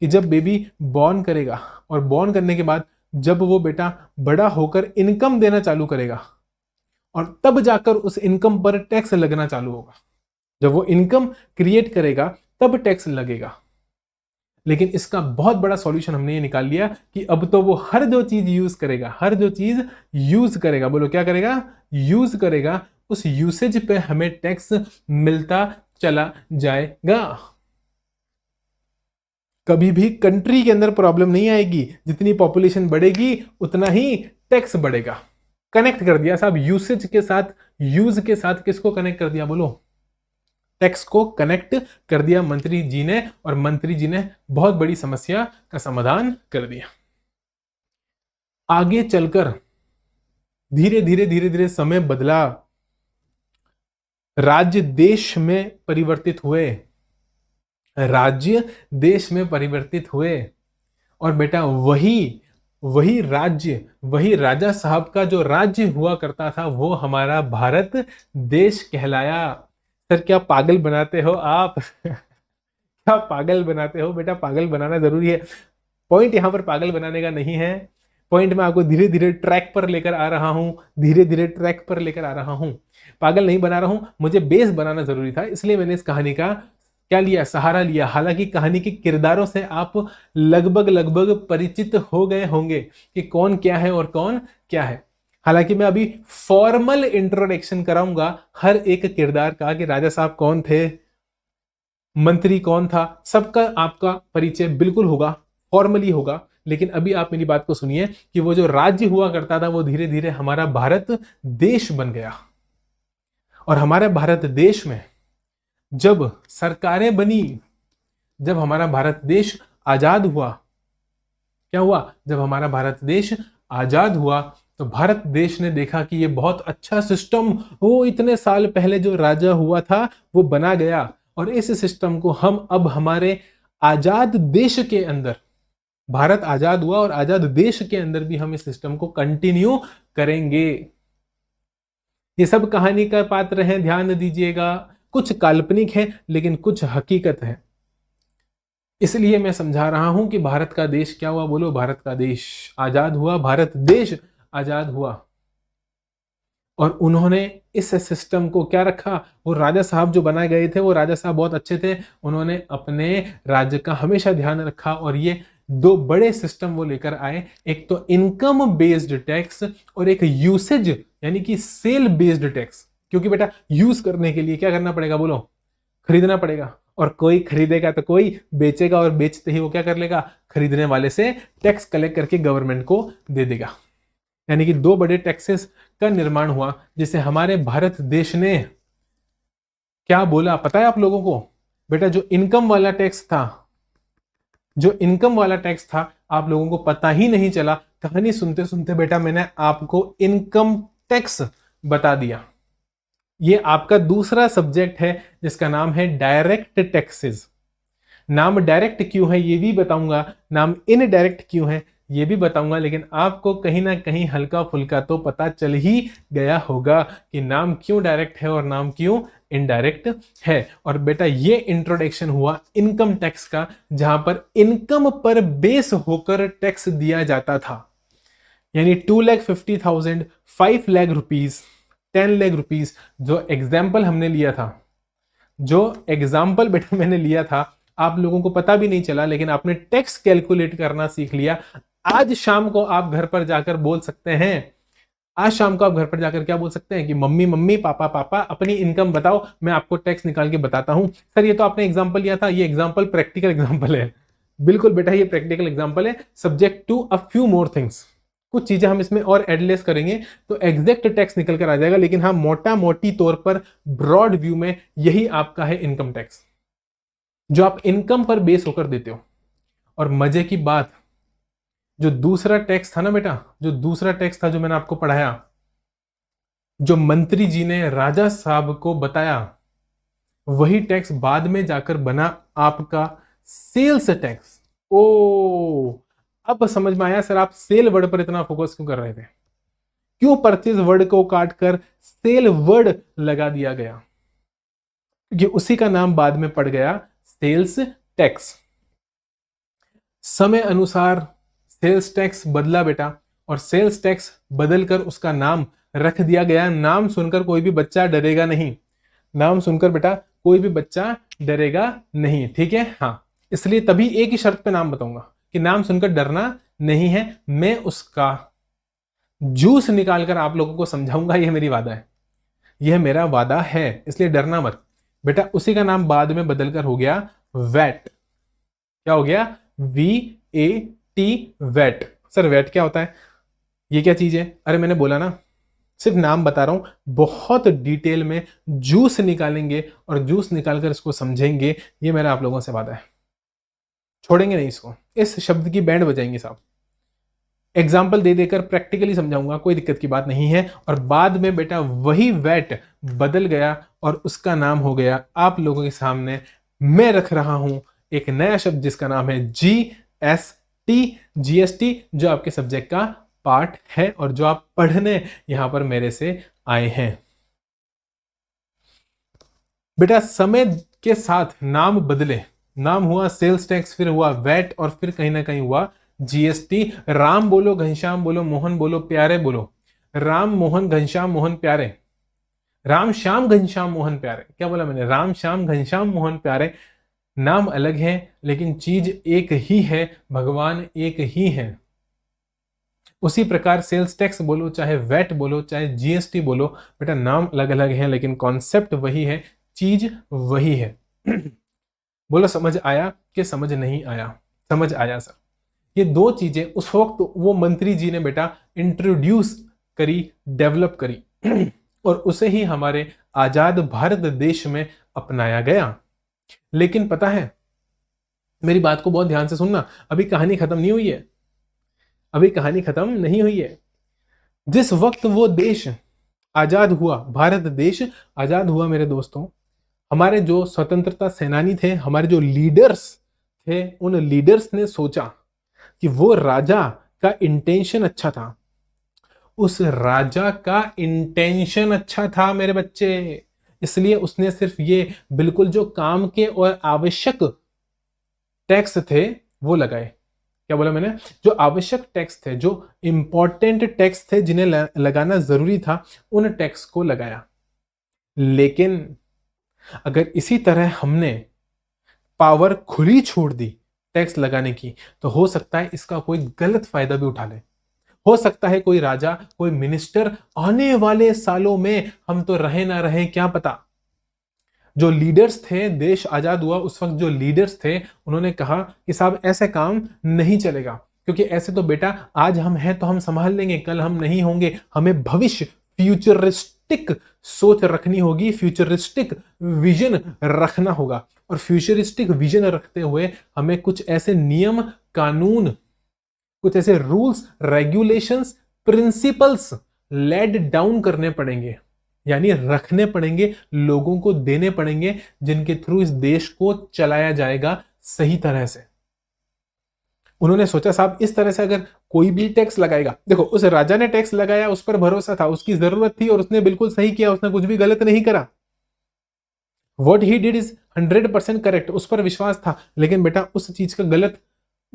कि जब बेबी बॉर्न करेगा और बॉर्न करने के बाद जब वो बेटा बड़ा होकर इनकम देना चालू करेगा और तब जाकर उस इनकम पर टैक्स लगना चालू होगा जब वो इनकम क्रिएट करेगा तब टैक्स लगेगा लेकिन इसका बहुत बड़ा सॉल्यूशन हमने ये निकाल लिया कि अब तो वो हर जो चीज़ यूज़ करेगा हर जो चीज़ यूज़ करेगा बोलो क्या करेगा यूज़ करेगा उस यूसेज पे हमें टैक्स मिलता चला जाएगा कभी भी कंट्री के अंदर प्रॉब्लम नहीं आएगी जितनी पॉपुलेशन बढ़ेगी उतना ही टैक्स बढ़ेगा कनेक्ट कर दिया साहब यूसेज के साथ यूज के साथ किसको कनेक्ट कर दिया बोलो टैक्स को कनेक्ट कर दिया मंत्री जी ने और मंत्री जी ने बहुत बड़ी समस्या का समाधान कर दिया आगे चलकर धीरे धीरे धीरे धीरे समय बदला राज्य देश में परिवर्तित हुए राज्य देश में परिवर्तित हुए और बेटा वही वही राज्य वही राजा साहब का जो राज्य हुआ करता था वो हमारा भारत देश कहलाया सर क्या पागल बनाते हो आप क्या पागल बनाते हो बेटा पागल बनाना ज़रूरी है पॉइंट यहाँ पर पागल बनाने का नहीं है पॉइंट मैं आपको धीरे धीरे ट्रैक पर लेकर आ रहा हूँ धीरे धीरे ट्रैक पर लेकर आ रहा हूँ पागल नहीं बना रहा हूँ मुझे बेस बनाना ज़रूरी था इसलिए मैंने इस कहानी का क्या लिया सहारा लिया हालांकि कहानी के किरदारों से आप लगभग लगभग परिचित हो गए होंगे कि कौन क्या है और कौन क्या है हालांकि मैं अभी फॉर्मल इंट्रोडक्शन कराऊंगा हर एक किरदार का कि राजा साहब कौन थे मंत्री कौन था सबका आपका परिचय बिल्कुल होगा फॉर्मली होगा लेकिन अभी आप मेरी बात को सुनिए कि वो जो राज्य हुआ करता था वो धीरे धीरे हमारा भारत देश बन गया और हमारे भारत देश में जब सरकारें बनी जब हमारा भारत देश आजाद हुआ क्या हुआ जब हमारा भारत देश आजाद हुआ तो भारत देश ने देखा कि ये बहुत अच्छा सिस्टम वो इतने साल पहले जो राजा हुआ था वो बना गया और इस सिस्टम को हम अब हमारे आज़ाद देश के अंदर भारत आज़ाद हुआ और आज़ाद देश के अंदर भी हम इस सिस्टम को कंटिन्यू करेंगे ये सब कहानी का पात्र हैं ध्यान दीजिएगा कुछ काल्पनिक है लेकिन कुछ हकीकत है इसलिए मैं समझा रहा हूं कि भारत का देश क्या हुआ बोलो भारत का देश आज़ाद हुआ भारत देश आज़ाद हुआ और उन्होंने इस सिस्टम को क्या रखा वो राजा साहब जो बनाए गए थे वो राजा साहब बहुत अच्छे थे उन्होंने अपने राज्य का हमेशा ध्यान रखा और ये दो बड़े सिस्टम वो लेकर आए एक तो इनकम बेस्ड टैक्स और एक यूसेज यानी कि सेल बेस्ड टैक्स क्योंकि बेटा यूज करने के लिए क्या करना पड़ेगा बोलो खरीदना पड़ेगा और कोई खरीदेगा तो कोई बेचेगा और बेचते ही वो क्या कर लेगा खरीदने वाले से टैक्स कलेक्ट करके गवर्नमेंट को दे देगा यानी कि दो बड़े टैक्सेस का निर्माण हुआ जिसे हमारे भारत देश ने क्या बोला पता है आप लोगों को बेटा जो इनकम वाला टैक्स था जो इनकम वाला टैक्स था आप लोगों को पता ही नहीं चला कहानी सुनते सुनते बेटा मैंने आपको इनकम टैक्स बता दिया ये आपका दूसरा सब्जेक्ट है जिसका नाम है डायरेक्ट टैक्सेस नाम डायरेक्ट क्यों है ये भी बताऊंगा नाम इनडायरेक्ट क्यों है ये भी बताऊंगा लेकिन आपको कहीं ना कहीं हल्का फुल्का तो पता चल ही गया होगा कि नाम क्यों डायरेक्ट है और नाम क्यों इनडायरेक्ट है और बेटा ये इंट्रोडक्शन हुआ इनकम टैक्स का जहां पर इनकम पर बेस होकर टैक्स दिया जाता था यानी two lakh fifty thousand five lakh rupees ten lakh rupees जो एग्जाम्पल हमने लिया था जो एग्जाम्पल बेटा मैंने लिया था आप लोगों को पता भी नहीं चला लेकिन आपने टैक्स कैलकुलेट करना सीख लिया आज शाम को आप घर पर जाकर बोल सकते हैं आज शाम को आप घर पर जाकर क्या बोल सकते हैं कि मम्मी मम्मी पापा पापा अपनी इनकम बताओ मैं आपको टैक्स निकाल के बताता हूं सर ये तो आपने एग्जाम्पल लिया था ये एग्जाम्पल प्रैक्टिकल एग्जाम्पल है बिल्कुल बेटा ये प्रैक्टिकल एग्जाम्पल है subject to a few more things कुछ चीज़ें हम इसमें और एडलेस करेंगे तो एग्जैक्ट टैक्स निकल कर आ जाएगा लेकिन हाँ मोटा मोटी तौर पर ब्रॉड व्यू में यही आपका है इनकम टैक्स जो आप इनकम पर बेस होकर देते हो और मजे की बात जो दूसरा टैक्स था ना बेटा जो दूसरा टैक्स था जो मैंने आपको पढ़ाया जो मंत्री जी ने राजा साहब को बताया वही टैक्स बाद में जाकर बना आपका सेल्स टैक्स ओ अब समझ में आया सर आप सेल वर्ड पर इतना फोकस क्यों कर रहे थे क्यों परचेज वर्ड को काट कर सेल वर्ड लगा दिया गया क्योंकि उसी का नाम बाद में पड़ गया सेल्स टैक्स समय अनुसार सेल्स टैक्स बदला बेटा और सेल्स टैक्स बदल कर उसका नाम रख दिया गया नाम सुनकर कोई भी बच्चा डरेगा नहीं नाम सुनकर बेटा कोई भी बच्चा डरेगा नहीं ठीक है हाँ इसलिए तभी एक ही शर्त पे नाम बताऊंगा कि नाम सुनकर डरना नहीं है मैं उसका जूस निकालकर आप लोगों को समझाऊंगा यह मेरी वादा है यह मेरा वादा है इसलिए डरना मत बेटा उसी का नाम बाद में बदलकर हो गया वैट क्या हो गया V A T VAT sir VAT क्या होता है ये क्या चीज़ है अरे मैंने बोला ना सिर्फ नाम बता रहा हूं बहुत डिटेल में जूस निकालेंगे और जूस निकालकर इसको समझेंगे ये मेरा आप लोगों से वादा है छोड़ेंगे नहीं इसको इस शब्द की बैंड बजाएंगे साहब एग्जाम्पल दे देकर प्रैक्टिकली समझाऊंगा कोई दिक्कत की बात नहीं है और बाद में बेटा वही वेट बदल गया और उसका नाम हो गया आप लोगों के सामने मैं रख रहा हूं एक नया शब्द जिसका नाम है जी एस टी जीएसटी जो आपके सब्जेक्ट का पार्ट है और जो आप पढ़ने यहाँ पर मेरे से आए हैं बेटा समय के साथ नाम बदले नाम हुआ सेल्स टैक्स फिर हुआ वैट और फिर कहीं ना कहीं हुआ जीएसटी राम बोलो घनश्याम बोलो मोहन बोलो प्यारे बोलो राम मोहन घनश्याम मोहन प्यारे राम श्याम घनश्याम मोहन प्यारे क्या बोला मैंने राम श्याम घनश्याम मोहन प्यारे नाम अलग है लेकिन चीज एक ही है भगवान एक ही है उसी प्रकार सेल्स टैक्स बोलो चाहे वैट बोलो चाहे जीएसटी बोलो बेटा नाम अलग अलग है लेकिन कॉन्सेप्ट वही है चीज वही है बोलो समझ आया कि समझ नहीं आया समझ आया सर ये दो चीजें उस वक्त तो वो मंत्री जी ने बेटा इंट्रोड्यूस करी डेवलप करी और उसे ही हमारे आज़ाद भारत देश में अपनाया गया लेकिन पता है मेरी बात को बहुत ध्यान से सुनना अभी कहानी खत्म नहीं हुई है अभी कहानी खत्म नहीं हुई है जिस वक्त वो देश आजाद हुआ भारत देश आजाद हुआ मेरे दोस्तों हमारे जो स्वतंत्रता सेनानी थे हमारे जो लीडर्स थे उन लीडर्स ने सोचा कि वो राजा का इंटेंशन अच्छा था उस राजा का इंटेंशन अच्छा था मेरे बच्चे इसलिए उसने सिर्फ ये बिल्कुल जो काम के और आवश्यक टैक्स थे वो लगाए क्या बोला मैंने जो आवश्यक टैक्स थे जो इंपॉर्टेंट टैक्स थे जिन्हें लगाना जरूरी था उन टैक्स को लगाया लेकिन अगर इसी तरह हमने पावर खुली छोड़ दी टैक्स लगाने की तो हो सकता है इसका कोई गलत फायदा भी उठा ले हो सकता है कोई राजा कोई मिनिस्टर आने वाले सालों में हम तो रहे ना रहे क्या पता जो लीडर्स थे देश आज़ाद हुआ उस वक्त जो लीडर्स थे उन्होंने कहा कि साहब ऐसे काम नहीं चलेगा क्योंकि ऐसे तो बेटा आज हम हैं तो हम संभाल लेंगे कल हम नहीं होंगे हमें भविष्य फ्यूचरिस्टिक सोच रखनी होगी फ्यूचरिस्टिक विजन रखना होगा और फ्यूचरिस्टिक विजन रखते हुए हमें कुछ ऐसे नियम कानून कुछ ऐसे rules regulations principles laid down करने पड़ेंगे यानी रखने पड़ेंगे लोगों को देने पड़ेंगे जिनके थ्रू इस देश को चलाया जाएगा सही तरह से उन्होंने सोचा साहब इस तरह से अगर कोई भी टैक्स लगाएगा देखो उस राजा ने टैक्स लगाया उस पर भरोसा था उसकी जरूरत थी और उसने बिल्कुल सही किया उसने कुछ भी गलत नहीं करा what he did is hundred percent correct उस पर विश्वास था लेकिन बेटा उस चीज का गलत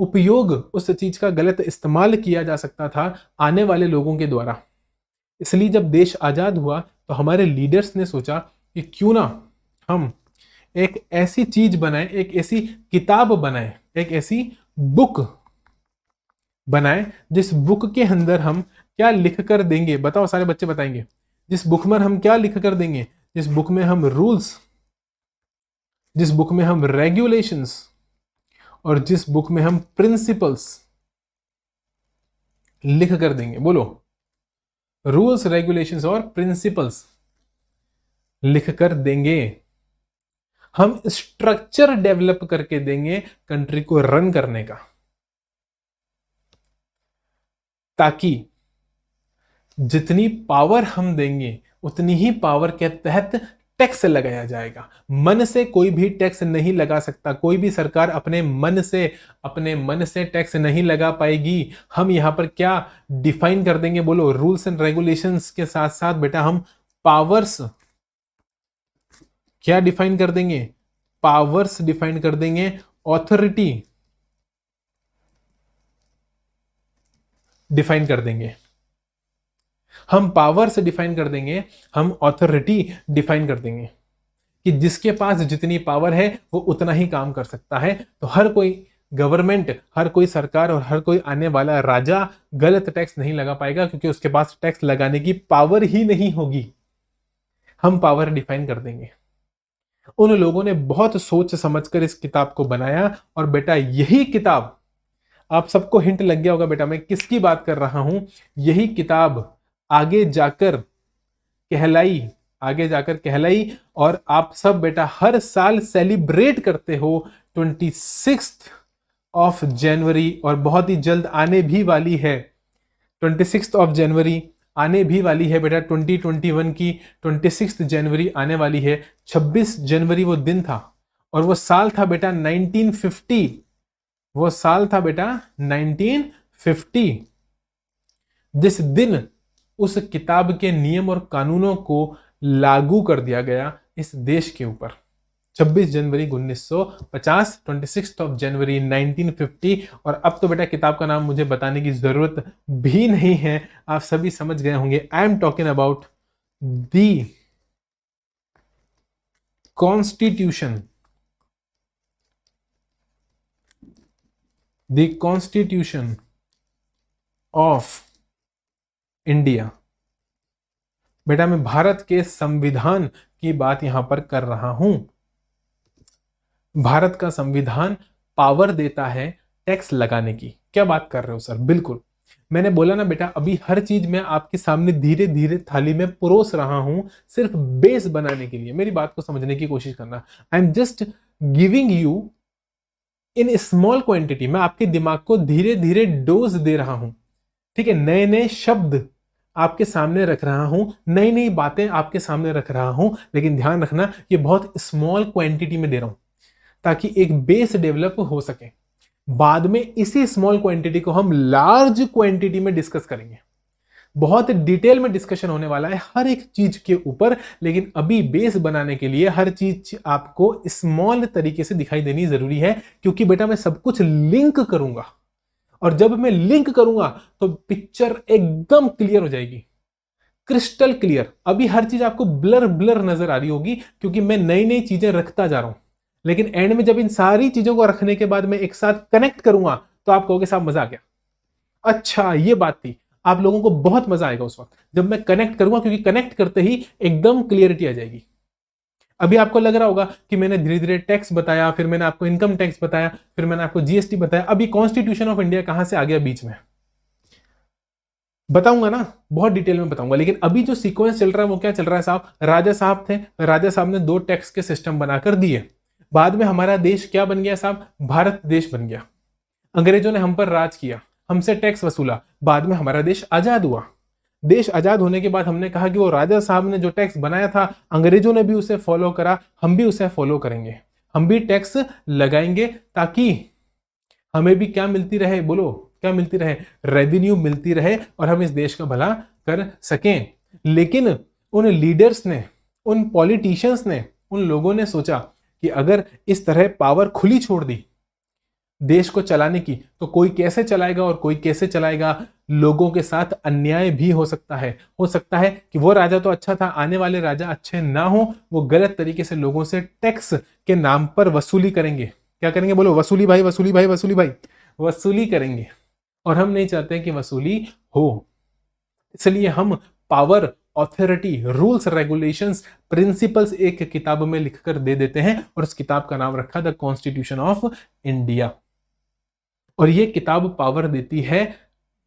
उपयोग उस चीज का गलत इस्तेमाल किया जा सकता था आने वाले लोगों के द्वारा इसलिए जब देश आज़ाद हुआ तो हमारे लीडर्स ने सोचा कि क्यों ना हम एक ऐसी चीज बनाए एक ऐसी किताब बनाए एक ऐसी बुक बनाए जिस बुक के अंदर हम क्या लिख कर देंगे बताओ सारे बच्चे बताएंगे जिस बुक में हम क्या लिख कर देंगे जिस बुक में हम रूल्स जिस बुक में हम रेगुलेशंस और जिस बुक में हम प्रिंसिपल्स लिख कर देंगे बोलो रूल्स रेगुलेशंस और प्रिंसिपल्स लिख कर देंगे हम स्ट्रक्चर डेवलप करके देंगे कंट्री को रन करने का ताकि जितनी पावर हम देंगे उतनी ही पावर के तहत टैक्स लगाया जाएगा मन से कोई भी टैक्स नहीं लगा सकता कोई भी सरकार अपने मन से अपने मन से टैक्स नहीं लगा पाएगी हम यहां पर क्या डिफाइन कर देंगे बोलो रूल्स एंड रेगुलेशंस के साथ साथ बेटा हम पावर्स क्या डिफाइन कर देंगे पावर्स डिफाइन कर देंगे ऑथोरिटी डिफाइन कर देंगे हम पावर से डिफाइन कर देंगे हम ऑथोरिटी डिफाइन कर देंगे कि जिसके पास जितनी पावर है वो उतना ही काम कर सकता है तो हर कोई गवर्नमेंट हर कोई सरकार और हर कोई आने वाला राजा गलत टैक्स नहीं लगा पाएगा क्योंकि उसके पास टैक्स लगाने की पावर ही नहीं होगी हम पावर डिफाइन कर देंगे उन लोगों ने बहुत सोच समझकर इस किताब को बनाया और बेटा यही किताब आप सबको हिंट लग गया होगा बेटा मैं किसकी बात कर रहा हूं यही किताब आगे जाकर कहलाई आगे जाकर कहलाई और आप सब बेटा हर साल सेलिब्रेट करते हो ट्वेंटी सिक्स ऑफ जनवरी और बहुत ही जल्द आने भी वाली है ट्वेंटी सिक्स ऑफ जनवरी आने भी वाली है बेटा ट्वेंटी ट्वेंटी वन की ट्वेंटी सिक्स जनवरी आने वाली है छब्बीस जनवरी वो दिन था और वो साल था बेटा नाइनटीन फिफ्टी वो साल था बेटा नाइनटीन फिफ्टी जिस दिन उस किताब के नियम और कानूनों को लागू कर दिया गया इस देश के ऊपर 26 जनवरी 1950, 26 ऑफ जनवरी 1950 और अब तो बेटा किताब का नाम मुझे बताने की ज़रूरत भी नहीं है आप सभी समझ गए होंगे I am talking about the constitution the constitution of India बेटा मैं भारत के संविधान की बात यहां पर कर रहा हूं भारत का संविधान पावर देता है टैक्स लगाने की क्या बात कर रहे हो सर बिल्कुल मैंने बोला ना बेटा अभी हर चीज मैं आपके सामने धीरे धीरे थाली में परोस रहा हूं सिर्फ बेस बनाने के लिए मेरी बात को समझने की कोशिश करना I am just giving you in small quantity मैं आपके दिमाग को धीरे धीरे डोज दे रहा हूं ठीक है नए नए शब्द आपके सामने रख रहा हूं नई नई बातें आपके सामने रख रहा हूं लेकिन ध्यान रखना ये बहुत स्मॉल क्वांटिटी में दे रहा हूं ताकि एक बेस डेवलप हो सके बाद में इसी स्मॉल क्वांटिटी को हम लार्ज क्वांटिटी में डिस्कस करेंगे बहुत डिटेल में डिस्कशन होने वाला है हर एक चीज के ऊपर लेकिन अभी बेस बनाने के लिए हर चीज आपको स्मॉल तरीके से दिखाई देनी जरूरी है क्योंकि बेटा मैं सब कुछ लिंक करूंगा और जब मैं लिंक करूंगा तो पिक्चर एकदम क्लियर हो जाएगी क्रिस्टल क्लियर अभी हर चीज आपको ब्लर ब्लर नजर आ रही होगी क्योंकि मैं नई नई चीजें रखता जा रहा हूं लेकिन एंड में जब इन सारी चीजों को रखने के बाद मैं एक साथ कनेक्ट करूंगा तो आप कहोगे साहब मजा आ गया अच्छा ये बात थी आप लोगों को बहुत मजा आएगा उस वक्त जब मैं कनेक्ट करूंगा क्योंकि कनेक्ट करते ही एकदम क्लियरिटी आ जाएगी अभी आपको लग रहा होगा कि मैंने धीरे धीरे टैक्स बताया फिर मैंने आपको इनकम टैक्स बताया फिर मैंने आपको जीएसटी बताया अभी कॉन्स्टिट्यूशन ऑफ इंडिया कहां से आ गया बीच में बताऊंगा ना बहुत डिटेल में बताऊंगा लेकिन अभी जो सीक्वेंस चल रहा है वो क्या चल रहा है साहब राजा साहब थे राजा साहब ने दो टैक्स के सिस्टम बनाकर दिए बाद में हमारा देश क्या बन गया साहब भारत देश बन गया अंग्रेजों ने हम पर राज किया हमसे टैक्स वसूला बाद में हमारा देश आजाद हुआ देश आजाद होने के बाद हमने कहा कि वो राजा साहब ने जो टैक्स बनाया था अंग्रेजों ने भी उसे फॉलो करा हम भी उसे फॉलो करेंगे हम भी टैक्स लगाएंगे ताकि हमें भी क्या मिलती रहे बोलो क्या मिलती रहे रेवेन्यू मिलती रहे और हम इस देश का भला कर सकें लेकिन उन लीडर्स ने उन पॉलिटिशियंस ने उन लोगों ने सोचा कि अगर इस तरह पावर खुली छोड़ दी देश को चलाने की तो कोई कैसे चलाएगा और कोई कैसे चलाएगा लोगों के साथ अन्याय भी हो सकता है हो सकता है कि वो राजा तो अच्छा था आने वाले राजा अच्छे ना हो वो गलत तरीके से लोगों से टैक्स के नाम पर वसूली करेंगे क्या करेंगे बोलो वसूली भाई वसूली भाई वसूली भाई वसूली करेंगे और हम नहीं चाहते कि वसूली हो इसलिए हम power authority rules regulations principles एक किताब में लिखकर दे देते हैं और उस किताब का नाम रखा द कॉन्स्टिट्यूशन ऑफ इंडिया और ये किताब पावर देती है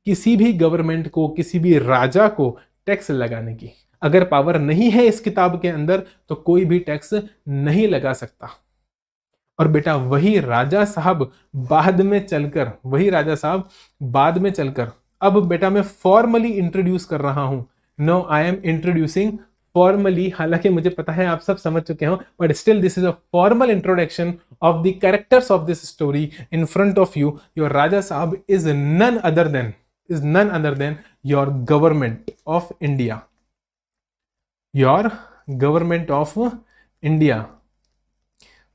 किसी भी गवर्नमेंट को किसी भी राजा को टैक्स लगाने की अगर पावर नहीं है इस किताब के अंदर तो कोई भी टैक्स नहीं लगा सकता और बेटा वही राजा साहब बाद में चलकर वही राजा साहब बाद में चलकर अब बेटा मैं फॉर्मली इंट्रोड्यूस कर रहा हूं no I am introducing formally हालांकि मुझे पता है आप सब समझ चुके हो but still this is a formal introduction of the characters of this story in front of you your Raja Sahab is none other than is none other than your government of India. Your government of India.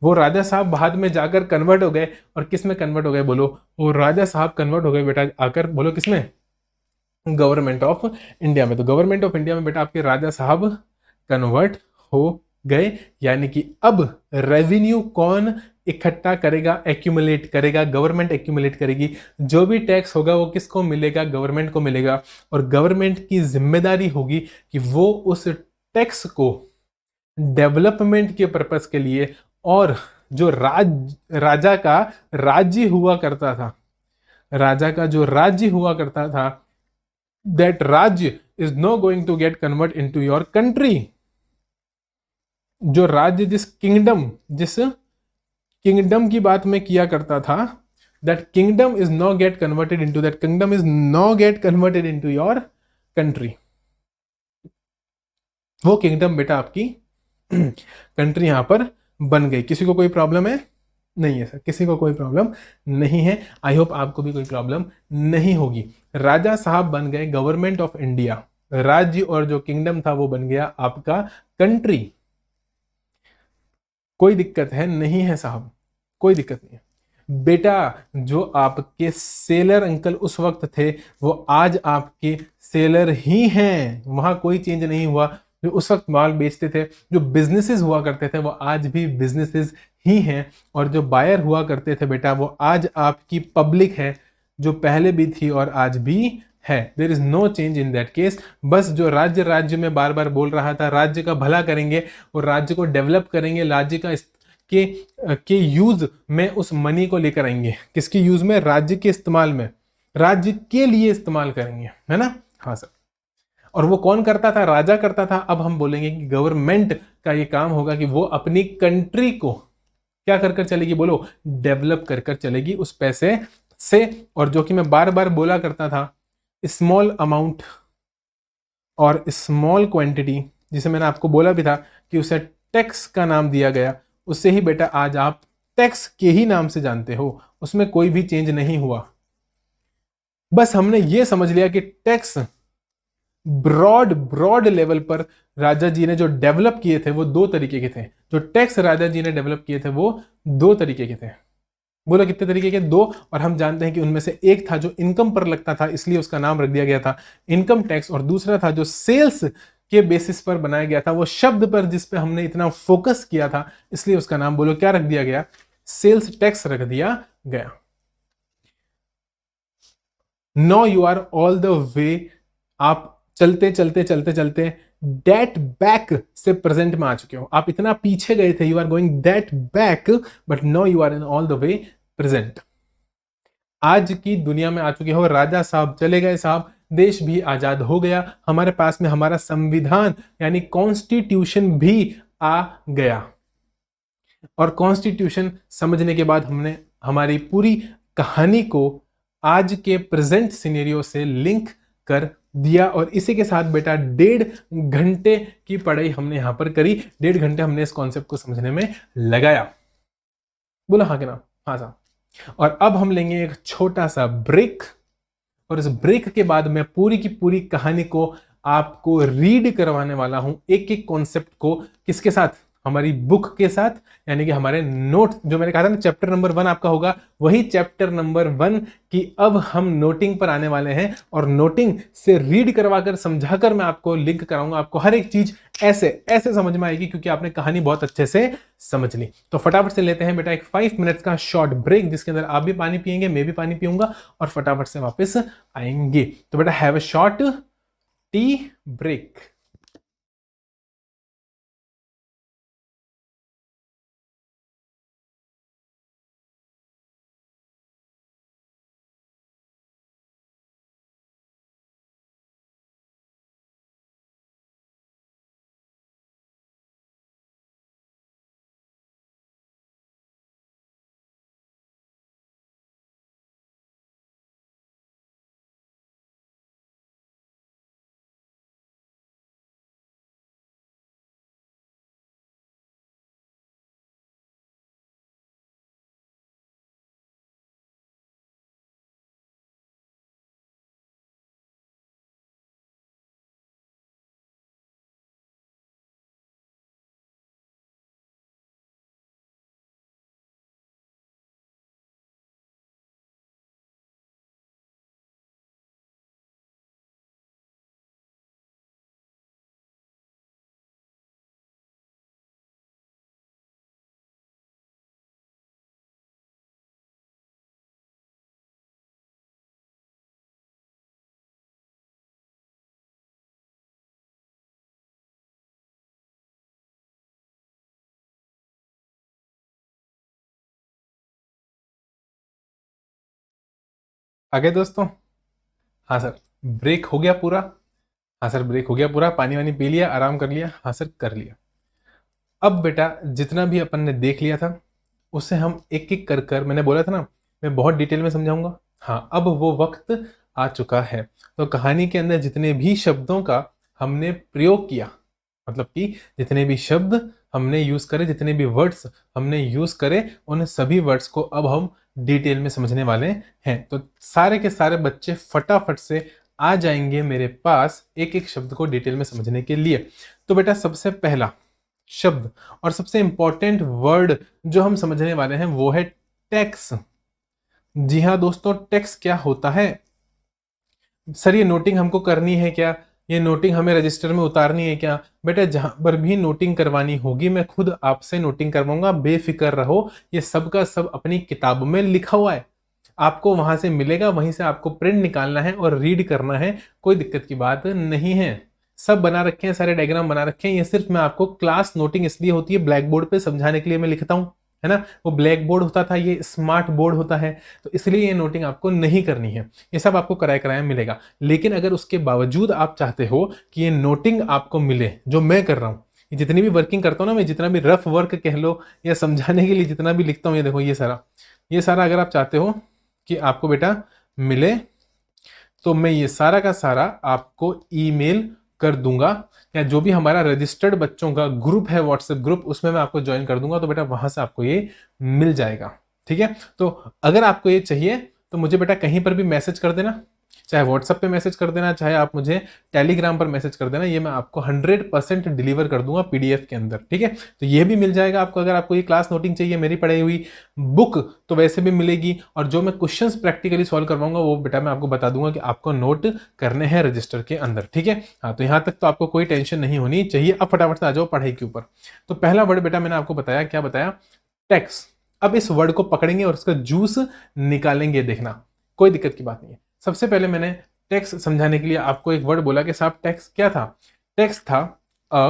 वो राजा साहब बाद में जाकर convert हो गए और किस में कन्वर्ट हो गए बोलो वो राजा साहब कन्वर्ट हो गए बेटा आकर बोलो किस में गवर्नमेंट ऑफ इंडिया में तो गवर्नमेंट ऑफ इंडिया में बेटा आपके राजा साहब कन्वर्ट हो गए यानी कि अब रेवेन्यू कौन इकट्ठा करेगा एक्यूमुलेट करेगा गवर्नमेंट एक्यूमुलेट करेगी जो भी टैक्स होगा वो किसको मिलेगा गवर्नमेंट को मिलेगा और गवर्नमेंट की जिम्मेदारी होगी कि वो उस टैक्स को डेवलपमेंट के पर्पस के लिए और जो राज राजा का राज्य हुआ करता था राजा का जो राज्य हुआ करता था that rajya is no going to get convert into your country जो राज्य जिस किंगडम जिस किंगडम की बात मैं किया करता था that kingdom is no get converted into that kingdom is no get converted into your country वो किंगडम बेटा आपकी कंट्री यहां पर बन गई किसी को कोई प्रॉब्लम है नहीं है सर किसी को कोई प्रॉब्लम नहीं है आई होप आपको भी कोई प्रॉब्लम नहीं होगी राजा साहब बन गए गवर्नमेंट ऑफ इंडिया राज्य और जो किंगडम था वो बन गया आपका कंट्री कोई दिक्कत है नहीं है साहब कोई दिक्कत नहीं बेटा जो आपके सेलर अंकल उस वक्त थे वो आज आपके सेलर ही हैं वहाँ कोई चेंज नहीं हुआ जो उस वक्त माल बेचते थे जो बिजनेसेस हुआ करते थे वो आज भी बिजनेसेस ही हैं और जो बायर हुआ करते थे बेटा वो आज आपकी पब्लिक है जो पहले भी थी और आज भी है there is no change in that case बस जो राज्य राज्य में बार बार बोल रहा था राज्य का भला करेंगे और राज्य को डेवलप करेंगे राज्य का के के यूज में उस मनी को लेकर आएंगे किसके यूज में राज्य के इस्तेमाल में राज्य के लिए इस्तेमाल करेंगे है ना हाँ सर और वो कौन करता था राजा करता था अब हम बोलेंगे कि गवर्नमेंट का ये काम होगा कि वो अपनी कंट्री को क्या कर कर चलेगी बोलो डेवलप कर कर चलेगी उस पैसे से और जो कि मैं बार बार बोला करता था स्मॉल अमाउंट और स्मॉल क्वांटिटी जिसे मैंने आपको बोला भी था कि उसे टैक्स का नाम दिया गया उससे ही बेटा आज आप टैक्स के ही नाम से जानते हो उसमें कोई भी चेंज नहीं हुआ बस हमने ये समझ लिया कि टैक्स ब्रॉड ब्रॉड लेवल पर राजा जी ने जो डेवलप किए थे वो दो तरीके के थे जो टैक्स राजा जी ने डेवलप किए थे वो दो तरीके के थे बोलो कितने तरीके के दो और हम जानते हैं कि उनमें से एक था जो इनकम पर लगता था इसलिए उसका नाम रख दिया गया था इनकम टैक्स और दूसरा था जो सेल्स के बेसिस पर बनाया गया था वो शब्द पर जिस पे हमने इतना फोकस किया था इसलिए उसका नाम बोलो क्या रख दिया गया सेल्स टैक्स रख दिया गया no you are all the way आप चलते चलते चलते चलते डेट बैक से प्रेजेंट में आ चुके हो आप इतना पीछे गए थे you are going date back but no you are in all the way present आज की दुनिया में आ चुके हो राजा साहब चले गए साहब देश भी आज़ाद हो गया हमारे पास में हमारा संविधान यानी कॉन्स्टिट्यूशन भी आ गया और कॉन्स्टिट्यूशन समझने के बाद हमने हमारी पूरी कहानी को आज के प्रेजेंट सिनेरियो से लिंक कर दिया और इसी के साथ बेटा डेढ़ घंटे की पढ़ाई हमने यहां पर करी डेढ़ घंटे हमने इस कॉन्सेप्ट को समझने में लगाया बोला हाँ के नाम हाँ साहब और अब हम लेंगे एक छोटा सा ब्रेक और इस ब्रेक के बाद मैं पूरी की पूरी कहानी को आपको रीड करवाने वाला हूं एक एक कॉन्सेप्ट को किसके साथ हमारी बुक के साथ यानी कि हमारे नोट जो मैंने कहा था ना चैप्टर नंबर वन आपका होगा वही चैप्टर नंबर वन की अब हम नोटिंग पर आने वाले हैं और नोटिंग से रीड करवा कर समझा कर मैं आपको लिंक कराऊंगा आपको हर एक चीज ऐसे ऐसे समझ में आएगी क्योंकि आपने कहानी बहुत अच्छे से समझ ली तो फटाफट से लेते हैं बेटा एक फाइव मिनट्स का शॉर्ट ब्रेक जिसके अंदर आप भी पानी पियेंगे मैं भी पानी पीऊंगा और फटाफट से वापस आएंगे तो बेटा have a short tea break आगे दोस्तों हाँ सर ब्रेक हो गया पूरा हाँ सर ब्रेक हो गया पूरा पानी वानी पी लिया आराम कर लिया हाँ सर कर लिया अब बेटा जितना भी अपन ने देख लिया था उसे हम एक एक कर कर मैंने बोला था ना मैं बहुत डिटेल में समझाऊंगा हाँ अब वो वक्त आ चुका है तो कहानी के अंदर जितने भी शब्दों का हमने प्रयोग किया मतलब कि जितने भी शब्द हमने यूज़ करे जितने भी वर्ड्स हमने यूज़ करे उन सभी वर्ड्स को अब हम डिटेल में समझने वाले हैं तो सारे के सारे बच्चे फटाफट से आ जाएंगे मेरे पास एक एक शब्द को डिटेल में समझने के लिए तो बेटा सबसे पहला शब्द और सबसे इंपॉर्टेंट वर्ड जो हम समझने वाले हैं वो है टैक्स जी हाँ दोस्तों टैक्स क्या होता है सर ये नोटिंग हमको करनी है क्या ये नोटिंग हमें रजिस्टर में उतारनी है क्या बेटा जहाँ पर भी नोटिंग करवानी होगी मैं खुद आपसे नोटिंग करवाऊंगा बेफिक्र रहो ये सब का सब अपनी किताब में लिखा हुआ है आपको वहाँ से मिलेगा वहीं से आपको प्रिंट निकालना है और रीड करना है कोई दिक्कत की बात नहीं है सब बना रखे हैं सारे डायग्राम बना रखे हैं ये सिर्फ मैं आपको क्लास नोटिंग इसलिए होती है ब्लैक बोर्ड पर समझाने के लिए मैं लिखता हूँ है ना वो ब्लैक बोर्ड होता था ये स्मार्ट बोर्ड होता है तो इसलिए ये नोटिंग आपको नहीं करनी है ये सब आपको कराया कराया मिलेगा लेकिन अगर उसके बावजूद आप चाहते हो कि ये नोटिंग आपको मिले जो मैं कर रहा हूँ जितनी भी वर्किंग करता हूँ ना मैं जितना भी रफ वर्क कह लो या समझाने के लिए जितना भी लिखता हूँ ये देखो ये सारा ये सारा अगर आप चाहते हो कि आपको बेटा मिले तो मैं ये सारा का सारा आपको ईमेल कर दूंगा या जो भी हमारा रजिस्टर्ड बच्चों का ग्रुप है व्हाट्सएप ग्रुप उसमें मैं आपको ज्वाइन कर दूंगा तो बेटा वहां से आपको ये मिल जाएगा ठीक है तो अगर आपको ये चाहिए तो मुझे बेटा कहीं पर भी मैसेज कर देना चाहे व्हाट्सएप पे मैसेज कर देना चाहे आप मुझे टेलीग्राम पर मैसेज कर देना ये मैं आपको 100 परसेंट डिलीवर कर दूंगा पीडीएफ के अंदर ठीक है तो ये भी मिल जाएगा आपको अगर आपको ये क्लास नोटिंग चाहिए मेरी पढ़ाई हुई बुक तो वैसे भी मिलेगी और जो मैं क्वेश्चंस प्रैक्टिकली सॉल्व करवाऊंगा वो बेटा मैं आपको बता दूंगा कि आपको नोट करने हैं रजिस्टर के अंदर ठीक है हाँ तो यहाँ तक तो आपको कोई टेंशन नहीं होनी चाहिए अब फटाफट से आ जाओ पढ़ाई के ऊपर तो पहला वर्ड बेटा मैंने आपको बताया क्या बताया टैक्स अब इस वर्ड को पकड़ेंगे और उसका जूस निकालेंगे देखना कोई दिक्कत की बात नहीं है सबसे पहले मैंने टैक्स समझाने के लिए आपको एक वर्ड बोला कि साहब टैक्स क्या था टैक्स था अ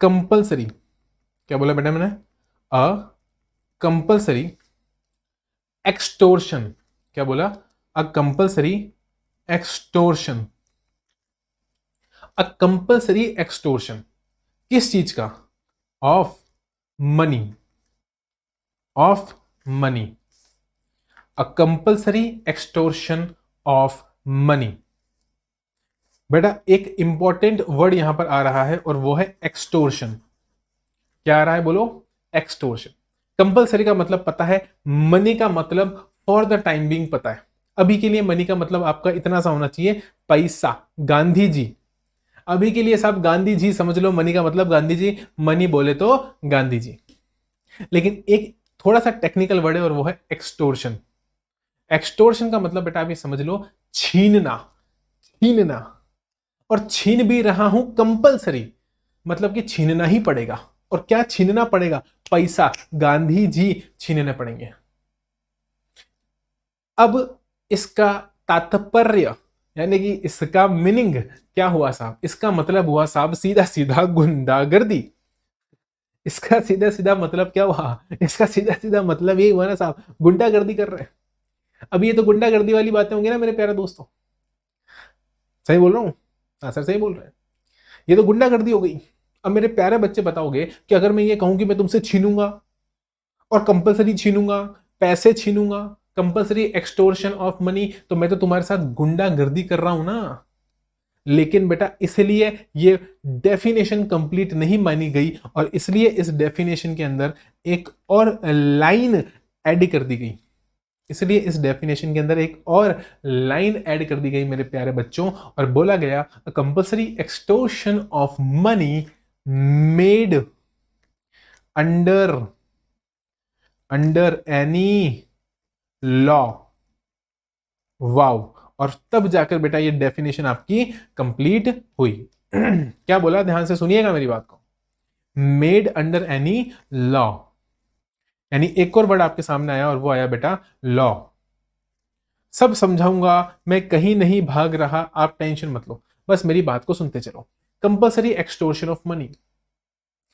कंपल्सरी क्या बोला बेटा मैंने अ कंपल्सरी एक्सटोर्शन क्या बोला a compulsory extortion a compulsory extortion किस चीज का of money of money a compulsory extortion of money बेटा एक इंपॉर्टेंट वर्ड यहां पर आ रहा है और वो है एक्सटोर्शन क्या आ रहा है बोलो एक्सटोर्शन कंपल्सरी का मतलब पता है मनी का मतलब फॉर द टाइम बिंग पता है अभी के लिए मनी का मतलब आपका इतना सा होना चाहिए पैसा गांधी जी अभी के लिए साहब गांधी जी समझ लो मनी का मतलब गांधी जी मनी बोले तो गांधी जी लेकिन एक थोड़ा सा टेक्निकल वर्ड है और वो है एक्सटोर्शन एक्सटोर्शन का मतलब बेटा आप ये समझ लो छीनना छीनना और छीन भी रहा हूं कंपलसरी मतलब कि छीनना ही पड़ेगा और क्या छीनना पड़ेगा पैसा गांधी जी छीनने पड़ेंगे अब इसका तात्पर्य यानी कि इसका मीनिंग क्या हुआ साहब इसका मतलब हुआ साहब सीधा सीधा गुंडागर्दी इसका सीधा सीधा मतलब क्या हुआ इसका सीधा सीधा मतलब यही हुआ ना साहब गुंडागर्दी कर रहे हैं अब ये तो गुंडागर्दी वाली बातें होंगी ना मेरे प्यारे दोस्तों सही बोल रहा हूँ हाँ सर सही बोल रहे हैं ये तो गुंडागर्दी हो गई अब मेरे प्यारे बच्चे बताओगे कि अगर मैं ये कहूँ कि मैं तुमसे छीनूंगा और कंपलसरी छीनूंगा पैसे छीनूंगा कंपलसरी एक्सटोर्शन ऑफ मनी तो मैं तो तुम्हारे साथ गुंडागर्दी कर रहा हूं ना लेकिन बेटा इसलिए ये डेफिनेशन कंप्लीट नहीं मानी गई और इसलिए इस डेफिनेशन के अंदर एक और लाइन ऐड कर दी गई इसलिए इस डेफिनेशन के अंदर एक और लाइन ऐड कर दी गई मेरे प्यारे बच्चों और बोला गया a compulsory extortion of money made under under any law wow और तब जाकर बेटा ये डेफिनेशन आपकी कंप्लीट हुई क्या बोला ध्यान से सुनिएगा मेरी बात को मेड अंडर एनी लॉ यानी एक और वर्ड आपके सामने आया और वो आया बेटा लॉ सब समझाऊंगा मैं कहीं नहीं भाग रहा आप टेंशन मत लो बस मेरी बात को सुनते चलो compulsory extortion of money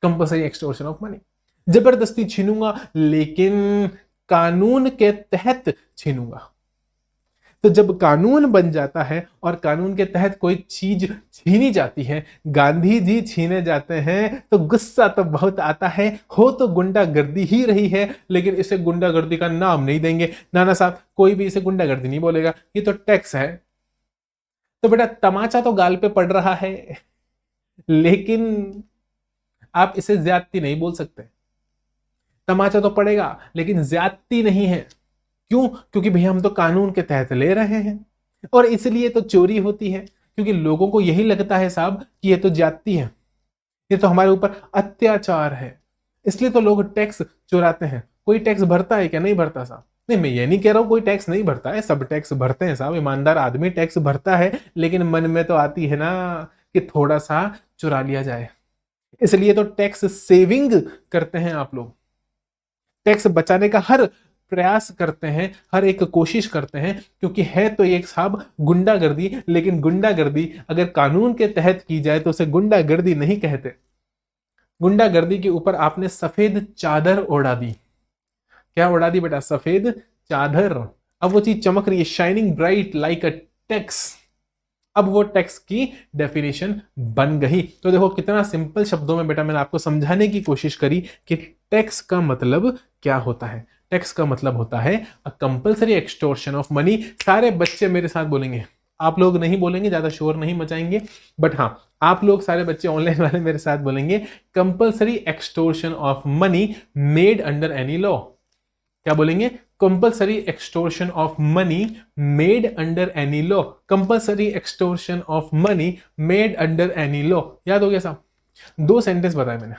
compulsory extortion of money जबरदस्ती छीनूंगा लेकिन कानून के तहत छीनूंगा तो जब कानून बन जाता है और कानून के तहत कोई चीज छीनी जाती है गांधी जी छीने जाते हैं तो गुस्सा तो बहुत आता है हो तो गुंडागर्दी ही रही है लेकिन इसे गुंडागर्दी का नाम नहीं देंगे नाना साहब कोई भी इसे गुंडागर्दी नहीं बोलेगा ये तो टैक्स है तो बेटा तमाचा तो गाल पे पड़ रहा है लेकिन आप इसे ज्यादती नहीं बोल सकते तमाचा तो पड़ेगा लेकिन ज्यादती नहीं है क्यों क्योंकि भैया हम तो कानून के तहत ले रहे हैं और इसलिए तो चोरी होती है क्योंकि लोगों को यही लगता है साहब कि ये तो जाती है ये तो हमारे ऊपर अत्याचार है इसलिए तो लोग टैक्स चुराते हैं कोई टैक्स भरता है क्या नहीं भरता साहब नहीं मैं ये नहीं कह रहा हूँ कोई टैक्स नहीं भरता है सब टैक्स भरते हैं साहब ईमानदार आदमी टैक्स भरता है लेकिन मन में तो आती है ना कि थोड़ा सा चुरा लिया जाए इसलिए तो टैक्स सेविंग करते हैं आप लोग टैक्स बचाने का हर प्रयास करते हैं हर एक कोशिश करते हैं क्योंकि है तो एक साहब गुंडागर्दी लेकिन गुंडागर्दी अगर कानून के तहत की जाए तो उसे गुंडागर्दी नहीं कहते गुंडागर्दी के ऊपर आपने सफेद चादर ओढ़ा दी क्या उड़ा दी बेटा सफेद चादर अब वो चीज चमक रही है shining bright like a tax अब वो टैक्स की डेफिनेशन बन गई तो देखो कितना सिंपल शब्दों में बेटा मैंने आपको समझाने की कोशिश करी कि टैक्स का मतलब क्या होता है टैक्स का मतलब होता है a compulsory extortion of money सारे बच्चे मेरे साथ बोलेंगे आप लोग नहीं बोलेंगे ज़्यादा शोर नहीं मचाएंगे बट हाँ आप लोग सारे बच्चे ऑनलाइन वाले मेरे साथ बोलेंगे compulsory extortion of money made under any law क्या बोलेंगे compulsory extortion of money made under any law compulsory extortion of money made under any law याद हो गया साहब दो सेंटेंस बताए मैंने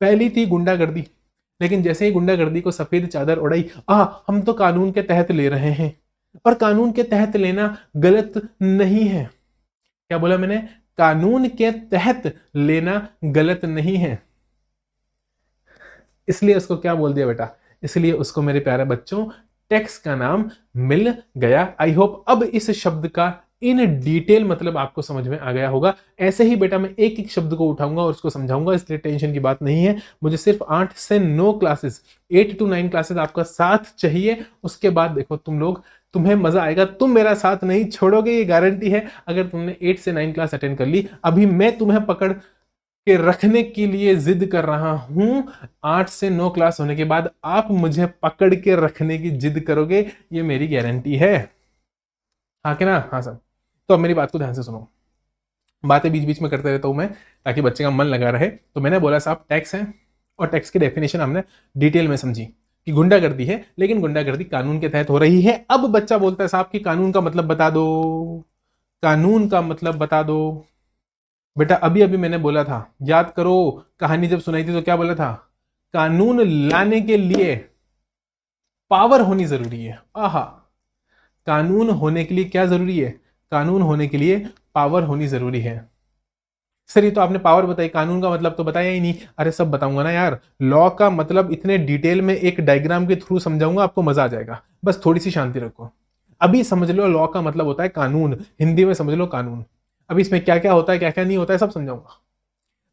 पहली थी गुंडागर्दी लेकिन जैसे ही गुंडागर्दी को सफ़ेद चादर उड़ाई आ हम तो कानून के तहत ले रहे हैं और कानून के तहत लेना गलत नहीं है क्या बोला मैंने कानून के तहत लेना गलत नहीं है इसलिए उसको क्या बोल दिया बेटा इसलिए उसको मेरे प्यारे बच्चों टैक्स का नाम मिल गया आई होप अब इस शब्द का इन डिटेल मतलब आपको समझ में आ गया होगा ऐसे ही बेटा मैं एक एक शब्द को उठाऊंगा और उसको समझाऊंगा इसलिए टेंशन की बात नहीं है मुझे सिर्फ आठ से नौ classes eight to nine classes आपका साथ चाहिए उसके बाद देखो तुम लोग तुम्हें मजा आएगा तुम मेरा साथ नहीं छोड़ोगे ये गारंटी है अगर तुमने एट से नाइन क्लास अटेंड कर ली अभी मैं तुम्हें पकड़ के रखने के लिए जिद कर रहा हूं आठ से नौ क्लास होने के बाद आप मुझे पकड़ के रखने की जिद करोगे ये मेरी गारंटी है हाँ के ना हाँ सब तो अब मेरी बात को ध्यान से सुनो बातें बीच बीच में करते रहता हूँ मैं ताकि बच्चे का मन लगा रहे तो मैंने बोला साहब टैक्स है और टैक्स की डेफिनेशन हमने डिटेल में समझी कि गुंडागर्दी है लेकिन गुंडागर्दी कानून के तहत हो रही है अब बच्चा बोलता है साहब कि कानून का मतलब बता दो कानून का मतलब बता दो बेटा अभी अभी मैंने बोला था याद करो कहानी जब सुनाई थी तो क्या बोला था कानून लाने के लिए पावर होनी जरूरी है आहा कानून होने के लिए क्या जरूरी है कानून होने के लिए पावर होनी ज़रूरी है सर ये तो आपने पावर बताई कानून का मतलब तो बताया ही नहीं अरे सब बताऊंगा ना यार लॉ का मतलब इतने डिटेल में एक डायग्राम के थ्रू समझाऊंगा आपको मजा आ जाएगा बस थोड़ी सी शांति रखो अभी समझ लो लॉ का मतलब होता है कानून हिंदी में समझ लो कानून अभी इसमें क्या क्या होता है क्या क्या नहीं होता है सब समझाऊंगा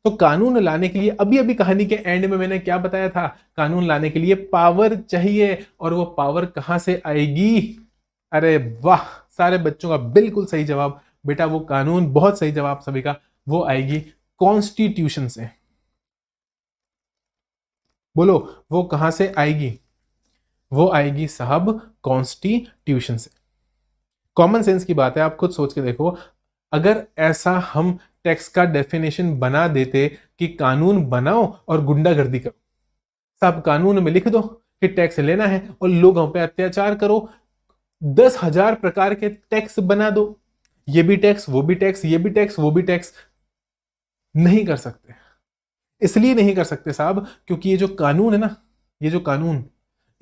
तो कानून लाने के लिए अभी अभी कहानी के एंड में मैंने क्या बताया था कानून लाने के लिए पावर चाहिए और वो पावर कहां से आएगी अरे वाह सारे बच्चों का बिल्कुल सही जवाब बेटा वो कानून बहुत सही जवाब सभी का वो आएगी कॉन्स्टिट्यूशन से बोलो वो कहां से आएगी वो आएगी साहब कॉन्स्टिट्यूशन से कॉमन सेंस की बात है आप खुद सोच के देखो अगर ऐसा हम टैक्स का डेफिनेशन बना देते कि कानून बनाओ और गुंडागर्दी करो साहब कानून में लिख दो कि टैक्स लेना है और लोगों पे अत्याचार करो दस हजार प्रकार के टैक्स बना दो ये भी टैक्स वो भी टैक्स ये भी टैक्स वो भी टैक्स नहीं कर सकते इसलिए नहीं कर सकते साहब क्योंकि ये जो कानून है ना ये जो कानून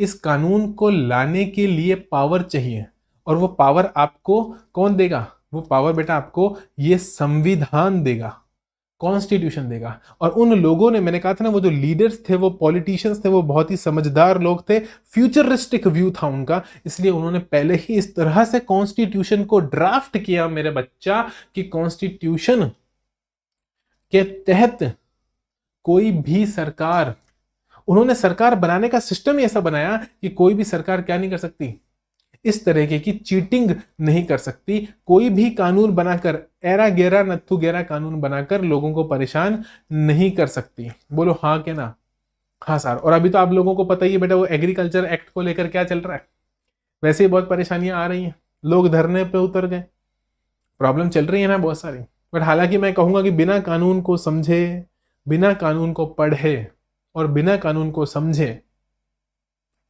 इस कानून को लाने के लिए पावर चाहिए और वो पावर आपको कौन देगा वो पावर बेटा आपको ये संविधान देगा कॉन्स्टिट्यूशन देगा और उन लोगों ने मैंने कहा था ना वो जो लीडर्स थे वो पॉलिटिशियंस थे वो बहुत ही समझदार लोग थे फ्यूचरिस्टिक व्यू था उनका इसलिए उन्होंने पहले ही इस तरह से कॉन्स्टिट्यूशन को ड्राफ्ट किया मेरे बच्चा कि कॉन्स्टिट्यूशन के तहत कोई भी सरकार उन्होंने सरकार बनाने का सिस्टम ही ऐसा बनाया कि कोई भी सरकार क्या नहीं कर सकती इस तरीके की चीटिंग नहीं कर सकती कोई भी कानून बनाकर एरा गेरा नत्थु गेरा कानून बनाकर लोगों को परेशान नहीं कर सकती बोलो हाँ के ना हाँ सर और अभी तो आप लोगों को पता ही है बेटा वो एग्रीकल्चर एक्ट को लेकर क्या चल रहा है वैसे ही बहुत परेशानियां आ रही हैं लोग धरने पे उतर गए प्रॉब्लम चल रही है ना बहुत सारी बट हालांकि मैं कहूँगा कि बिना कानून को समझे बिना कानून को पढ़े और बिना कानून को समझे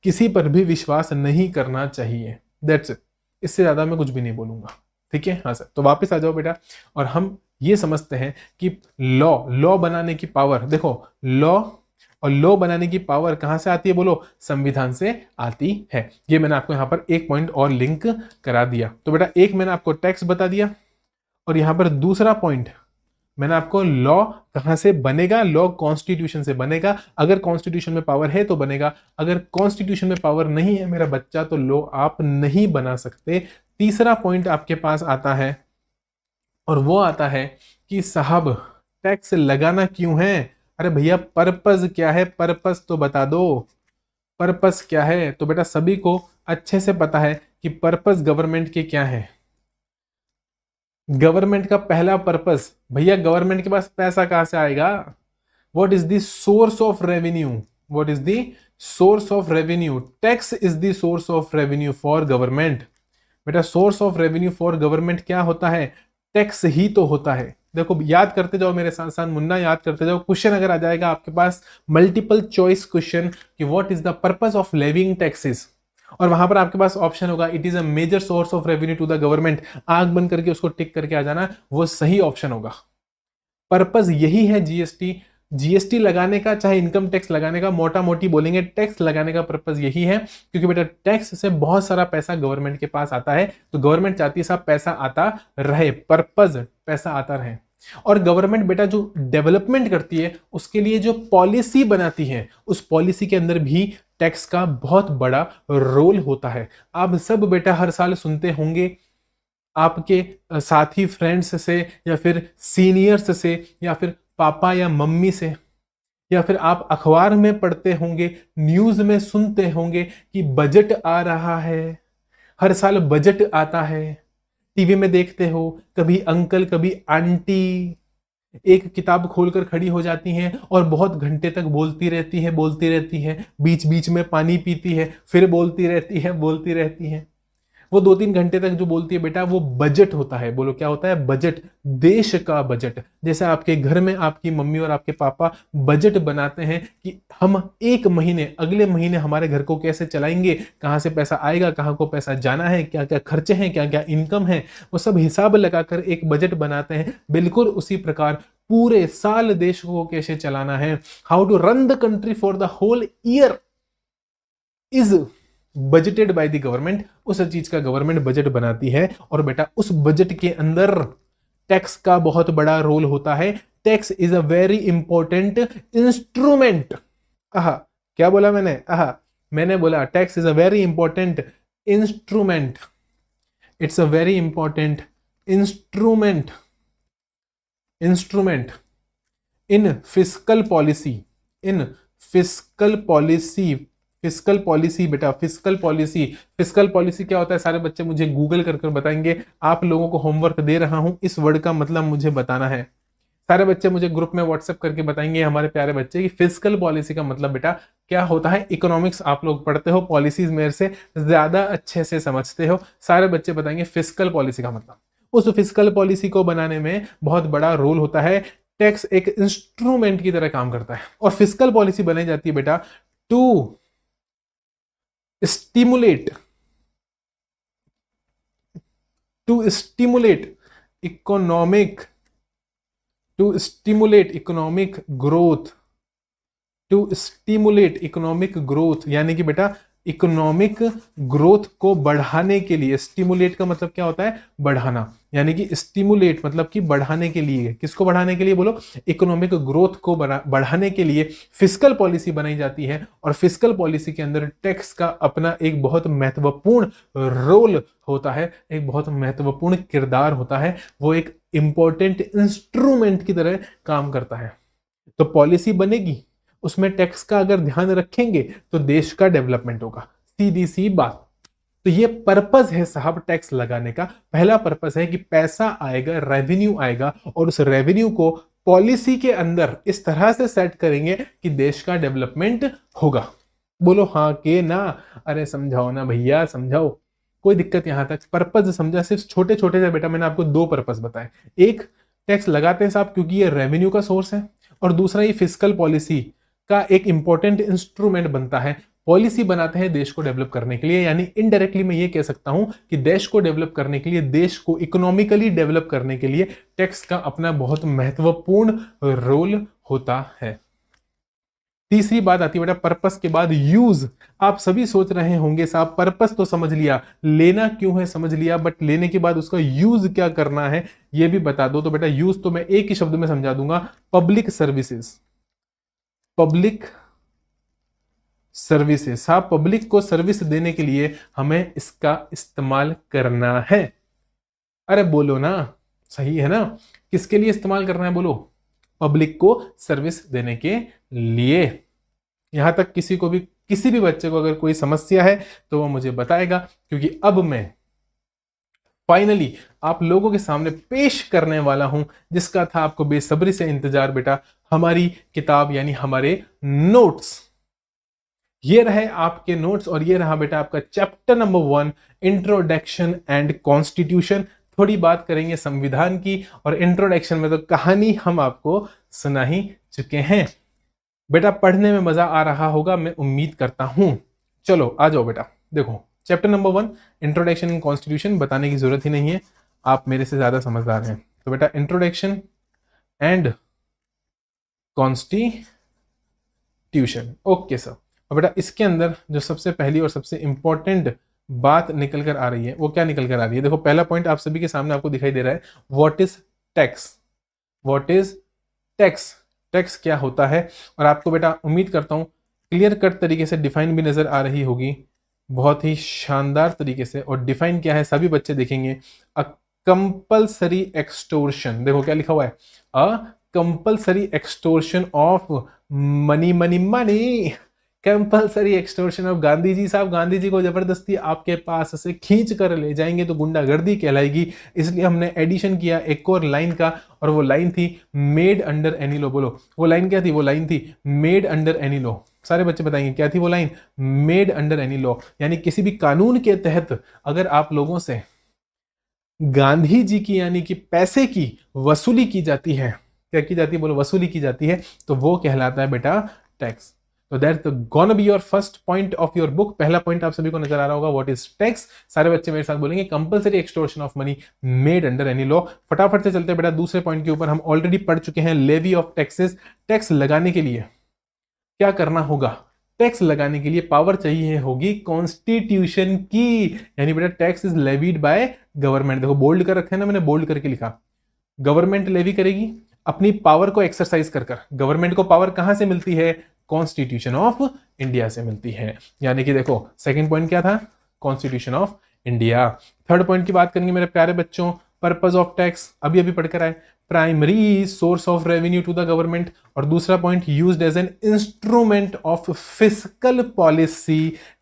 किसी पर भी विश्वास नहीं करना चाहिए दैट्स इट इससे ज़्यादा मैं कुछ भी नहीं बोलूँगा ठीक है हाँ सर तो वापस आ जाओ बेटा और हम ये समझते हैं कि लॉ लॉ बनाने की पावर देखो लॉ और लॉ बनाने की पावर कहाँ से आती है बोलो संविधान से आती है ये मैंने आपको यहाँ पर एक पॉइंट और लिंक करा दिया तो बेटा एक मैंने आपको टैक्स बता दिया और यहाँ पर दूसरा पॉइंट मैंने आपको लॉ कहाँ से बनेगा लॉ कॉन्स्टिट्यूशन से बनेगा अगर कॉन्स्टिट्यूशन में पावर है तो बनेगा अगर कॉन्स्टिट्यूशन में पावर नहीं है मेरा बच्चा तो लॉ आप नहीं बना सकते तीसरा पॉइंट आपके पास आता है और वो आता है कि साहब टैक्स लगाना क्यों है अरे भैया पर्पज़ क्या है पर्पज़ तो बता दो पर्पज़ क्या है तो बेटा सभी को अच्छे से पता है कि पर्पज़ गवर्नमेंट के क्या है गवर्नमेंट का पहला पर्पस भैया गवर्नमेंट के पास पैसा कहाँ से आएगा what is दोर्स source of revenue what is दोर्स source of revenue tax is दोर्स source of revenue for government बेटा source of revenue for government क्या होता है टैक्स ही तो होता है देखो याद करते जाओ मेरे साथ साथ मुन्ना याद करते जाओ क्वेश्चन अगर आ जाएगा आपके पास मल्टीपल चॉइस क्वेश्चन कि what is the purpose of levying taxes और वहां पर आपके पास ऑप्शन होगा it is a major source of revenue to the government आग बंद करके उसको टिक करके आ जाना वो सही ऑप्शन होगा पर्पज यही है जीएसटी जीएसटी लगाने का चाहे इनकम टैक्स लगाने का मोटा मोटी बोलेंगे टैक्स लगाने का पर्पज यही है क्योंकि बेटा टैक्स से बहुत सारा पैसा गवर्नमेंट के पास आता है तो गवर्नमेंट चाहती है साहब पैसा आता रहे पर्पज पैसा आता रहे और गवर्नमेंट बेटा जो डेवलपमेंट करती है उसके लिए जो पॉलिसी बनाती है उस पॉलिसी के अंदर भी टैक्स का बहुत बड़ा रोल होता है आप सब बेटा हर साल सुनते होंगे आपके साथी फ्रेंड्स से या फिर सीनियर्स से या फिर पापा या मम्मी से या फिर आप अखबार में पढ़ते होंगे न्यूज़ में सुनते होंगे कि बजट आ रहा है हर साल बजट आता है टीवी में देखते हो कभी अंकल कभी आंटी एक किताब खोलकर खड़ी हो जाती हैं और बहुत घंटे तक बोलती रहती है बोलती रहती है बीच बीच में पानी पीती है फिर बोलती रहती है बोलती रहती है वो दो तीन घंटे तक जो बोलती है बेटा वो बजट होता है बोलो क्या होता है बजट देश का बजट जैसे आपके घर में आपकी मम्मी और आपके पापा बजट बनाते हैं कि हम एक महीने अगले महीने हमारे घर को कैसे चलाएंगे कहाँ से पैसा आएगा कहाँ को पैसा जाना है क्या क्या खर्चे हैं क्या क्या इनकम है वो सब हिसाब लगाकर एक बजट बनाते हैं बिल्कुल उसी प्रकार पूरे साल देश को कैसे चलाना है how to run the country for the whole year is budgeted by the government उस चीज का गवर्नमेंट बजट बनाती है और बेटा उस बजट के अंदर टैक्स का बहुत बड़ा रोल होता है tax is a very important instrument ah क्या बोला मैंने आह मैंने बोला tax is a very important instrument it's a very important instrument instrument in fiscal policy in fiscal policy fiscal policy बेटा फिजिकल पॉलिसी फिजिकल पॉलिसी क्या होता है सारे बच्चे मुझे गूगल कर कर बताएंगे आप लोगों को होमवर्क दे रहा हूँ इस वर्ड का मतलब मुझे बताना है सारे बच्चे मुझे ग्रुप में व्हाट्सएप करके बताएंगे हमारे प्यारे बच्चे कि फिजिकल पॉलिसी का मतलब बेटा क्या होता है इकोनॉमिक्स आप लोग पढ़ते हो पॉलिसीज मेरे से ज़्यादा अच्छे से समझते हो सारे बच्चे बताएंगे फिजिकल पॉलिसी का मतलब उस फिजिकल पॉलिसी को बनाने में बहुत बड़ा रोल होता है टैक्स एक इंस्ट्रूमेंट की तरह काम करता है और फिजिकल पॉलिसी बनाई जाती है बेटा to stimulate to stimulate economic to stimulate economic growth to stimulate economic growth यानी कि बेटा इकोनॉमिक ग्रोथ को बढ़ाने के लिए स्टिमुलेट का मतलब क्या होता है बढ़ाना यानी कि स्टिमुलेट मतलब कि बढ़ाने के लिए किसको बढ़ाने के लिए बोलो इकोनॉमिक ग्रोथ को बढ़ाने के लिए फिजिकल पॉलिसी बनाई जाती है और फिजिकल पॉलिसी के अंदर टैक्स का अपना एक बहुत महत्वपूर्ण रोल होता है एक बहुत महत्वपूर्ण किरदार होता है वो एक इम्पॉर्टेंट इंस्ट्रूमेंट की तरह काम करता है तो पॉलिसी बनेगी उसमें टैक्स का अगर ध्यान रखेंगे तो देश का डेवलपमेंट होगा सीधी सी बात तो ये पर्पज है साहब टैक्स लगाने का पहला पर्पज है कि पैसा आएगा रेवेन्यू आएगा और उस रेवेन्यू को पॉलिसी के अंदर इस तरह से सेट करेंगे कि देश का डेवलपमेंट होगा बोलो हाँ के ना अरे समझाओ ना भैया समझाओ कोई दिक्कत यहाँ तक पर्पज समझा सिर्फ छोटे छोटे से बेटा मैंने आपको दो पर्पज बताए एक टैक्स लगाते हैं साहब क्योंकि ये रेवेन्यू का सोर्स है और दूसरा ये फिजिकल पॉलिसी का एक इंपॉर्टेंट इंस्ट्रूमेंट बनता है पॉलिसी बनाते हैं देश को डेवलप करने के लिए यानी इनडायरेक्टली मैं ये कह सकता हूं कि देश को डेवलप करने के लिए देश को इकोनॉमिकली डेवलप करने के लिए टैक्स का अपना बहुत महत्वपूर्ण रोल होता है तीसरी बात आती है बेटा पर्पस के बाद यूज आप सभी सोच रहे होंगे साहब पर्पस तो समझ लिया लेना क्यों है समझ लिया बट लेने के बाद उसका यूज क्या करना है यह भी बता दो तो बेटा यूज तो मैं एक ही शब्द में समझा दूंगा पब्लिक सर्विसेज पब्लिक सर्विसेस हाँ पब्लिक को सर्विस देने के लिए हमें इसका इस्तेमाल करना है अरे बोलो ना सही है ना किसके लिए इस्तेमाल करना है बोलो पब्लिक को सर्विस देने के लिए यहां तक किसी को भी किसी भी बच्चे को अगर कोई समस्या है तो वह मुझे बताएगा क्योंकि अब मैं फाइनली आप लोगों के सामने पेश करने वाला हूं जिसका था आपको बेसब्री से इंतजार बेटा हमारी किताब यानी हमारे नोट्स ये रहे आपके नोट्स और ये रहा बेटा आपका chapter number one introduction and constitution थोड़ी बात करेंगे संविधान की और इंट्रोडक्शन में तो कहानी हम आपको सुना ही चुके हैं बेटा पढ़ने में मज़ा आ रहा होगा मैं उम्मीद करता हूं चलो आ जाओ बेटा देखो chapter number one introduction in constitution बताने की ज़रूरत ही नहीं है आप मेरे से ज़्यादा समझदार हैं तो बेटा introduction and constitution okay sir और बेटा इसके अंदर जो सबसे पहली और सबसे इंपॉर्टेंट बात निकल कर आ रही है वो क्या निकल कर आ रही है देखो पहला पॉइंट आप सभी के सामने आपको दिखाई दे रहा है what is tax what is tax tax क्या होता है और आपको बेटा उम्मीद करता हूँ क्लियर कट तरीके से डिफाइन भी नज़र आ रही होगी बहुत ही शानदार तरीके से और डिफाइन क्या है सभी बच्चे देखेंगे अ कंपल्सरी एक्सटोर्शन देखो क्या लिखा हुआ है a compulsory extortion of money money money compulsory extortion of Gandhi ji साहब गांधी जी को जबरदस्ती आपके पास से खींच कर ले जाएंगे तो गुंडागर्दी कहलाएगी इसलिए हमने एडिशन किया एक और लाइन का और वो लाइन थी मेड अंडर एनी लो बोलो वो लाइन क्या थी वो लाइन थी मेड अंडर एनी लो सारे बच्चे बताएंगे क्या थी वो line made under any law यानी किसी भी कानून के तहत अगर आप लोगों से गांधी जी की यानी कि पैसे की वसूली की जाती है क्या की जाती है बोलो वसूली की जाती है तो वो कहलाता है बेटा टैक्स तो that gonna be your first point of your book पहला पॉइंट आप सभी को नजर आ रहा होगा वॉट इज टैक्स सारे बच्चे मेरे साथ बोलेंगे compulsory extortion of money made under any law फटाफट से चलते बेटा दूसरे पॉइंट के ऊपर हम ऑलरेडी पढ़ चुके हैं लेवी ऑफ टैक्सेस टैक्स लगाने के लिए क्या करना होगा टैक्स लगाने के लिए पावर चाहिए होगी कॉन्स्टिट्यूशन की यानी बेटा tax is levied by government देखो बोल्ड कर रखा है ना मैंने बोल्ड करके लिखा गवर्नमेंट लेवी करेगी अपनी पावर को एक्सरसाइज कर कर गवर्नमेंट को पावर कहाँ से मिलती है कॉन्स्टिट्यूशन ऑफ इंडिया से मिलती है यानी कि देखो सेकेंड पॉइंट क्या था constitution of India third point की बात करेंगे मेरे प्यारे बच्चों पर्पज ऑफ टैक्स अभी अभी पढ़कर आए primary source of revenue to the government और दूसरा point use as an instrument of fiscal policy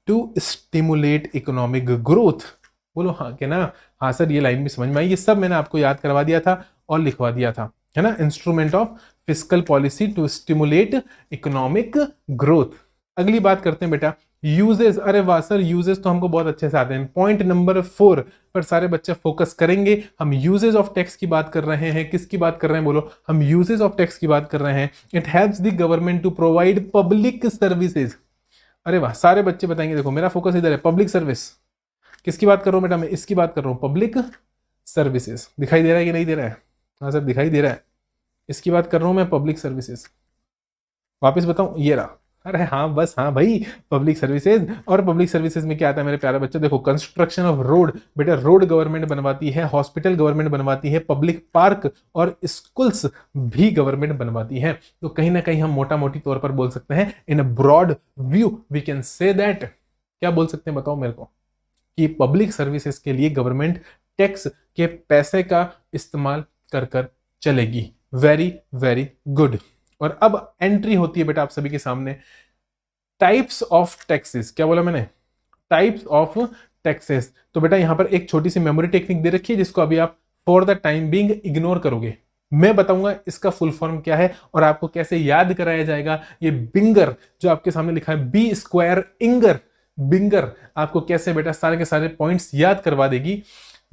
to stimulate economic growth बोलो हाँ क्या ना हाँ सर ये लाइन भी समझ में आई ये सब मैंने आपको याद करवा दिया था और लिखवा दिया था है ना instrument of fiscal policy to stimulate economic growth अगली बात करते हैं बेटा यूजेस अरे वाह सर यूजेस तो हमको बहुत अच्छे से आते हैं पॉइंट नंबर फोर पर सारे बच्चे फोकस करेंगे हम यूजेस ऑफ टैक्स की बात कर रहे हैं किसकी बात कर रहे हैं बोलो हम यूजेस ऑफ टैक्स की बात कर रहे हैं it helps the government to provide public services अरे वाह सारे बच्चे बताएंगे देखो मेरा फोकस इधर है पब्लिक सर्विस किसकी बात कर रहा हूँ बेटा मैं इसकी बात कर रहा हूँ पब्लिक सर्विसेज दिखाई दे रहा है कि नहीं दे रहा है हाँ सर दिखाई दे रहा है इसकी बात कर रहा हूँ मैं पब्लिक सर्विसेज वापस बताऊँ ये रहा अरे हाँ बस हाँ भाई पब्लिक सर्विसेज और पब्लिक सर्विसेज में क्या आता है मेरे प्यारे बच्चे देखो कंस्ट्रक्शन ऑफ रोड बेटा रोड गवर्नमेंट बनवाती है हॉस्पिटल गवर्नमेंट बनवाती है पब्लिक पार्क और स्कूल्स भी गवर्नमेंट बनवाती है तो कहीं ना कहीं हम मोटा मोटी तौर पर बोल सकते हैं in a broad view we can say that क्या बोल सकते हैं बताओ मेरे को कि पब्लिक सर्विसेज के लिए गवर्नमेंट टैक्स के पैसे का इस्तेमाल कर कर चलेगी वेरी वेरी गुड और अब एंट्री होती है बेटा आप सभी के सामने टाइप्स ऑफ टैक्सेस क्या बोला मैंने टाइप्स ऑफ टैक्सेस तो बेटा यहां पर एक छोटी सी मेमोरी टेक्निक दे रखी है जिसको अभी आप for the time being ignore करोगे मैं बताऊंगा इसका फुल फॉर्म क्या है और आपको कैसे याद कराया जाएगा ये बिंगर जो आपके सामने लिखा है बी स्क्वायर इंगर बिंगर आपको कैसे बेटा सारे के सारे पॉइंट्स याद करवा देगी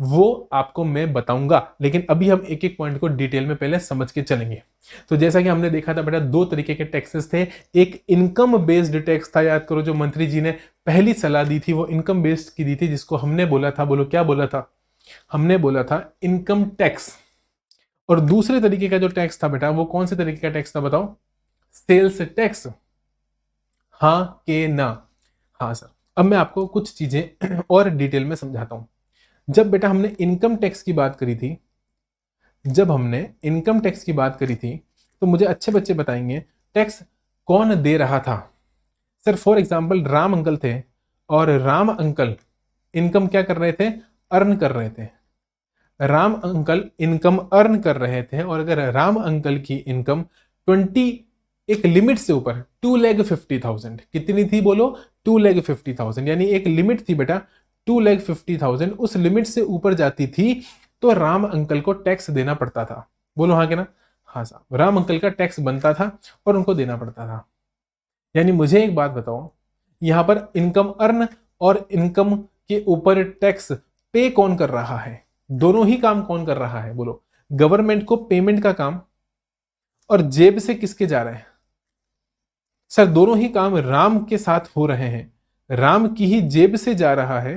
वो आपको मैं बताऊंगा लेकिन अभी हम एक एक पॉइंट को डिटेल में पहले समझ के चलेंगे तो जैसा कि हमने देखा था बेटा दो तरीके के टैक्सेस थे एक इनकम बेस्ड टैक्स था याद करो जो मंत्री जी ने पहली सलाह दी थी वो इनकम बेस्ड की दी थी जिसको हमने बोला था बोलो क्या बोला था हमने बोला था इनकम टैक्स और दूसरे तरीके का जो टैक्स था बेटा वो कौन से तरीके का टैक्स था बताओ सेल्स टैक्स हाँ के ना हाँ सर अब मैं आपको कुछ चीजें और डिटेल में समझाता हूं जब बेटा हमने इनकम टैक्स की बात करी थी जब हमने इनकम टैक्स की बात करी थी तो मुझे अच्छे बच्चे बताएंगे टैक्स कौन दे रहा था sir for example Ram uncle थे और राम अंकल इनकम क्या कर रहे थे अर्न कर रहे थे राम अंकल इनकम अर्न कर रहे थे और अगर राम अंकल की इनकम ट्वेंटी एक लिमिट से ऊपर टू लैग फिफ्टी थाउजेंड कितनी थी बोलो टू लैग फिफ्टी थाउजेंड यानी एक लिमिट थी बेटा टू लैख फिफ्टी थाउजेंड उस लिमिट से ऊपर जाती थी तो राम अंकल को टैक्स देना पड़ता था बोलो हाँ के ना हाँ साहब राम अंकल का टैक्स बनता था और उनको देना पड़ता था यानी मुझे एक बात बताओ यहाँ पर इनकम अर्न और इनकम के ऊपर टैक्स पे कौन कर रहा है दोनों ही काम कौन कर रहा है बोलो गवर्नमेंट को पेमेंट का काम और जेब से किसके जा रहे हैं सर दोनों ही काम राम के साथ हो रहे हैं राम की ही जेब से जा रहा है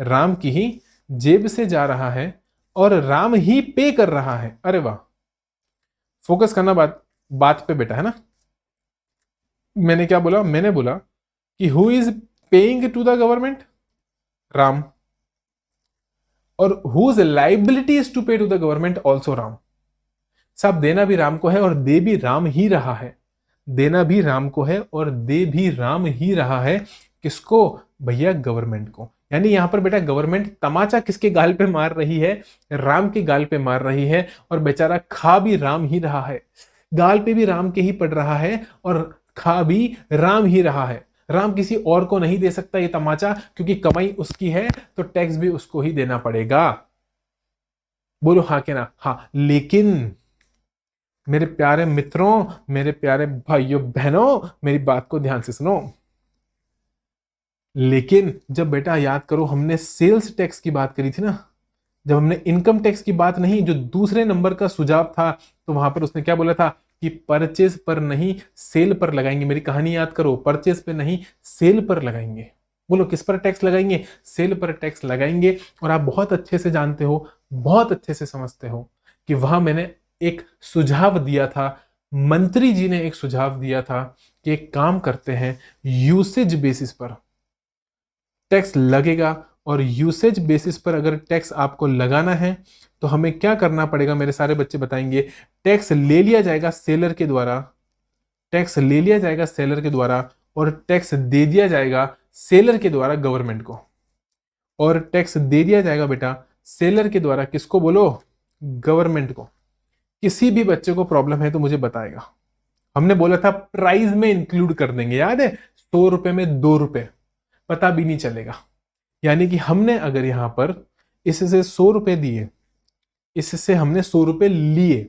राम की ही जेब से जा रहा है और राम ही पे कर रहा है अरे वाह फोकस करना बात बात पे बेटा है ना मैंने क्या बोला मैंने बोला कि who is paying to the government Ram और who is liability is to pay to the government also Ram सब देना भी राम को है और दे भी राम ही रहा है देना भी राम को है और दे भी राम ही रहा है किसको भैया गवर्नमेंट को यानी यहाँ पर बेटा गवर्नमेंट तमाचा किसके गाल पे मार रही है राम के गाल पे मार रही है और बेचारा खा भी राम ही रहा है गाल पे भी राम के ही पड़ रहा है और खा भी राम ही रहा है राम किसी और को नहीं दे सकता ये तमाचा क्योंकि कमाई उसकी है तो टैक्स भी उसको ही देना पड़ेगा बोलो हाँ के ना हाँ लेकिन मेरे प्यारे मित्रों मेरे प्यारे भाइयों बहनों मेरी बात को ध्यान से सुनो लेकिन जब बेटा याद करो हमने सेल्स टैक्स की बात करी थी ना जब हमने इनकम टैक्स की बात नहीं जो दूसरे नंबर का सुझाव था तो वहां पर उसने क्या बोला था कि परचेज पर नहीं सेल पर लगाएंगे मेरी कहानी याद करो परचेज पे नहीं सेल पर लगाएंगे बोलो किस पर टैक्स लगाएंगे सेल पर टैक्स लगाएंगे और आप बहुत अच्छे से जानते हो बहुत अच्छे से समझते हो कि वहां मैंने एक सुझाव दिया था मंत्री जी ने एक सुझाव दिया था कि एक काम करते हैं यूसेज बेसिस पर टैक्स लगेगा और यूसेज बेसिस पर अगर टैक्स आपको लगाना है तो हमें क्या करना पड़ेगा मेरे सारे बच्चे बताएंगे टैक्स ले लिया जाएगा सेलर के द्वारा टैक्स ले लिया जाएगा सेलर के द्वारा और टैक्स दे दिया जाएगा सेलर के द्वारा गवर्नमेंट को और टैक्स दे दिया जाएगा बेटा सेलर के द्वारा किसको बोलो गवर्नमेंट को किसी भी बच्चे को प्रॉब्लम है तो मुझे बताएगा हमने बोला था प्राइस में इंक्लूड कर देंगे याद है सौ रुपए में दो रुपए पता भी नहीं चलेगा यानी कि हमने अगर यहाँ पर इससे सौ रुपये दिए इससे हमने सौ रुपये लिए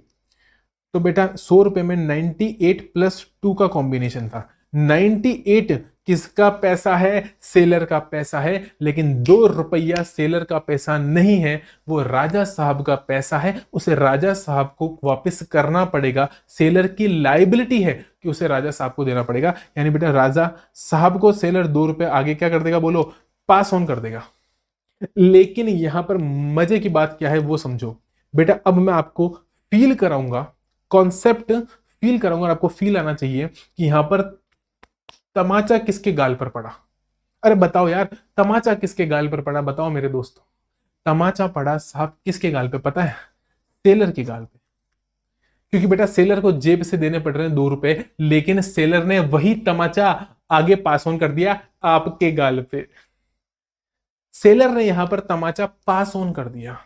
तो बेटा सौ रुपये में एट प्लस टू का कॉम्बिनेशन था एट किसका पैसा है सेलर का पैसा है लेकिन दो रुपया सेलर का पैसा नहीं है वो राजा साहब का पैसा है उसे राजा साहब को वापस करना पड़ेगा सेलर की लाइबिलिटी है कि उसे राजा साहब को देना पड़ेगा यानी बेटा राजा साहब को सेलर दो रुपये आगे क्या कर देगा बोलो पास ऑन कर देगा लेकिन यहां पर मजे की बात क्या है वो समझो बेटा अब मैं आपको फील कराऊंगा कॉन्सेप्ट फील कराऊंगा आपको फील आना चाहिए कि यहां पर तमाचा किसके गाल पर पड़ा अरे बताओ यार तमाचा किसके गाल पर पड़ा बताओ मेरे दोस्तों तमाचा पड़ा साहब किसके गाल पे पता है सेलर की गाल पे क्योंकि बेटा सेलर को जेब से देने पड़ रहे हैं दो रुपए लेकिन सेलर ने वही तमाचा आगे पास ऑन कर दिया आपके गाल पे सेलर ने यहां पर तमाचा पास ऑन कर दिया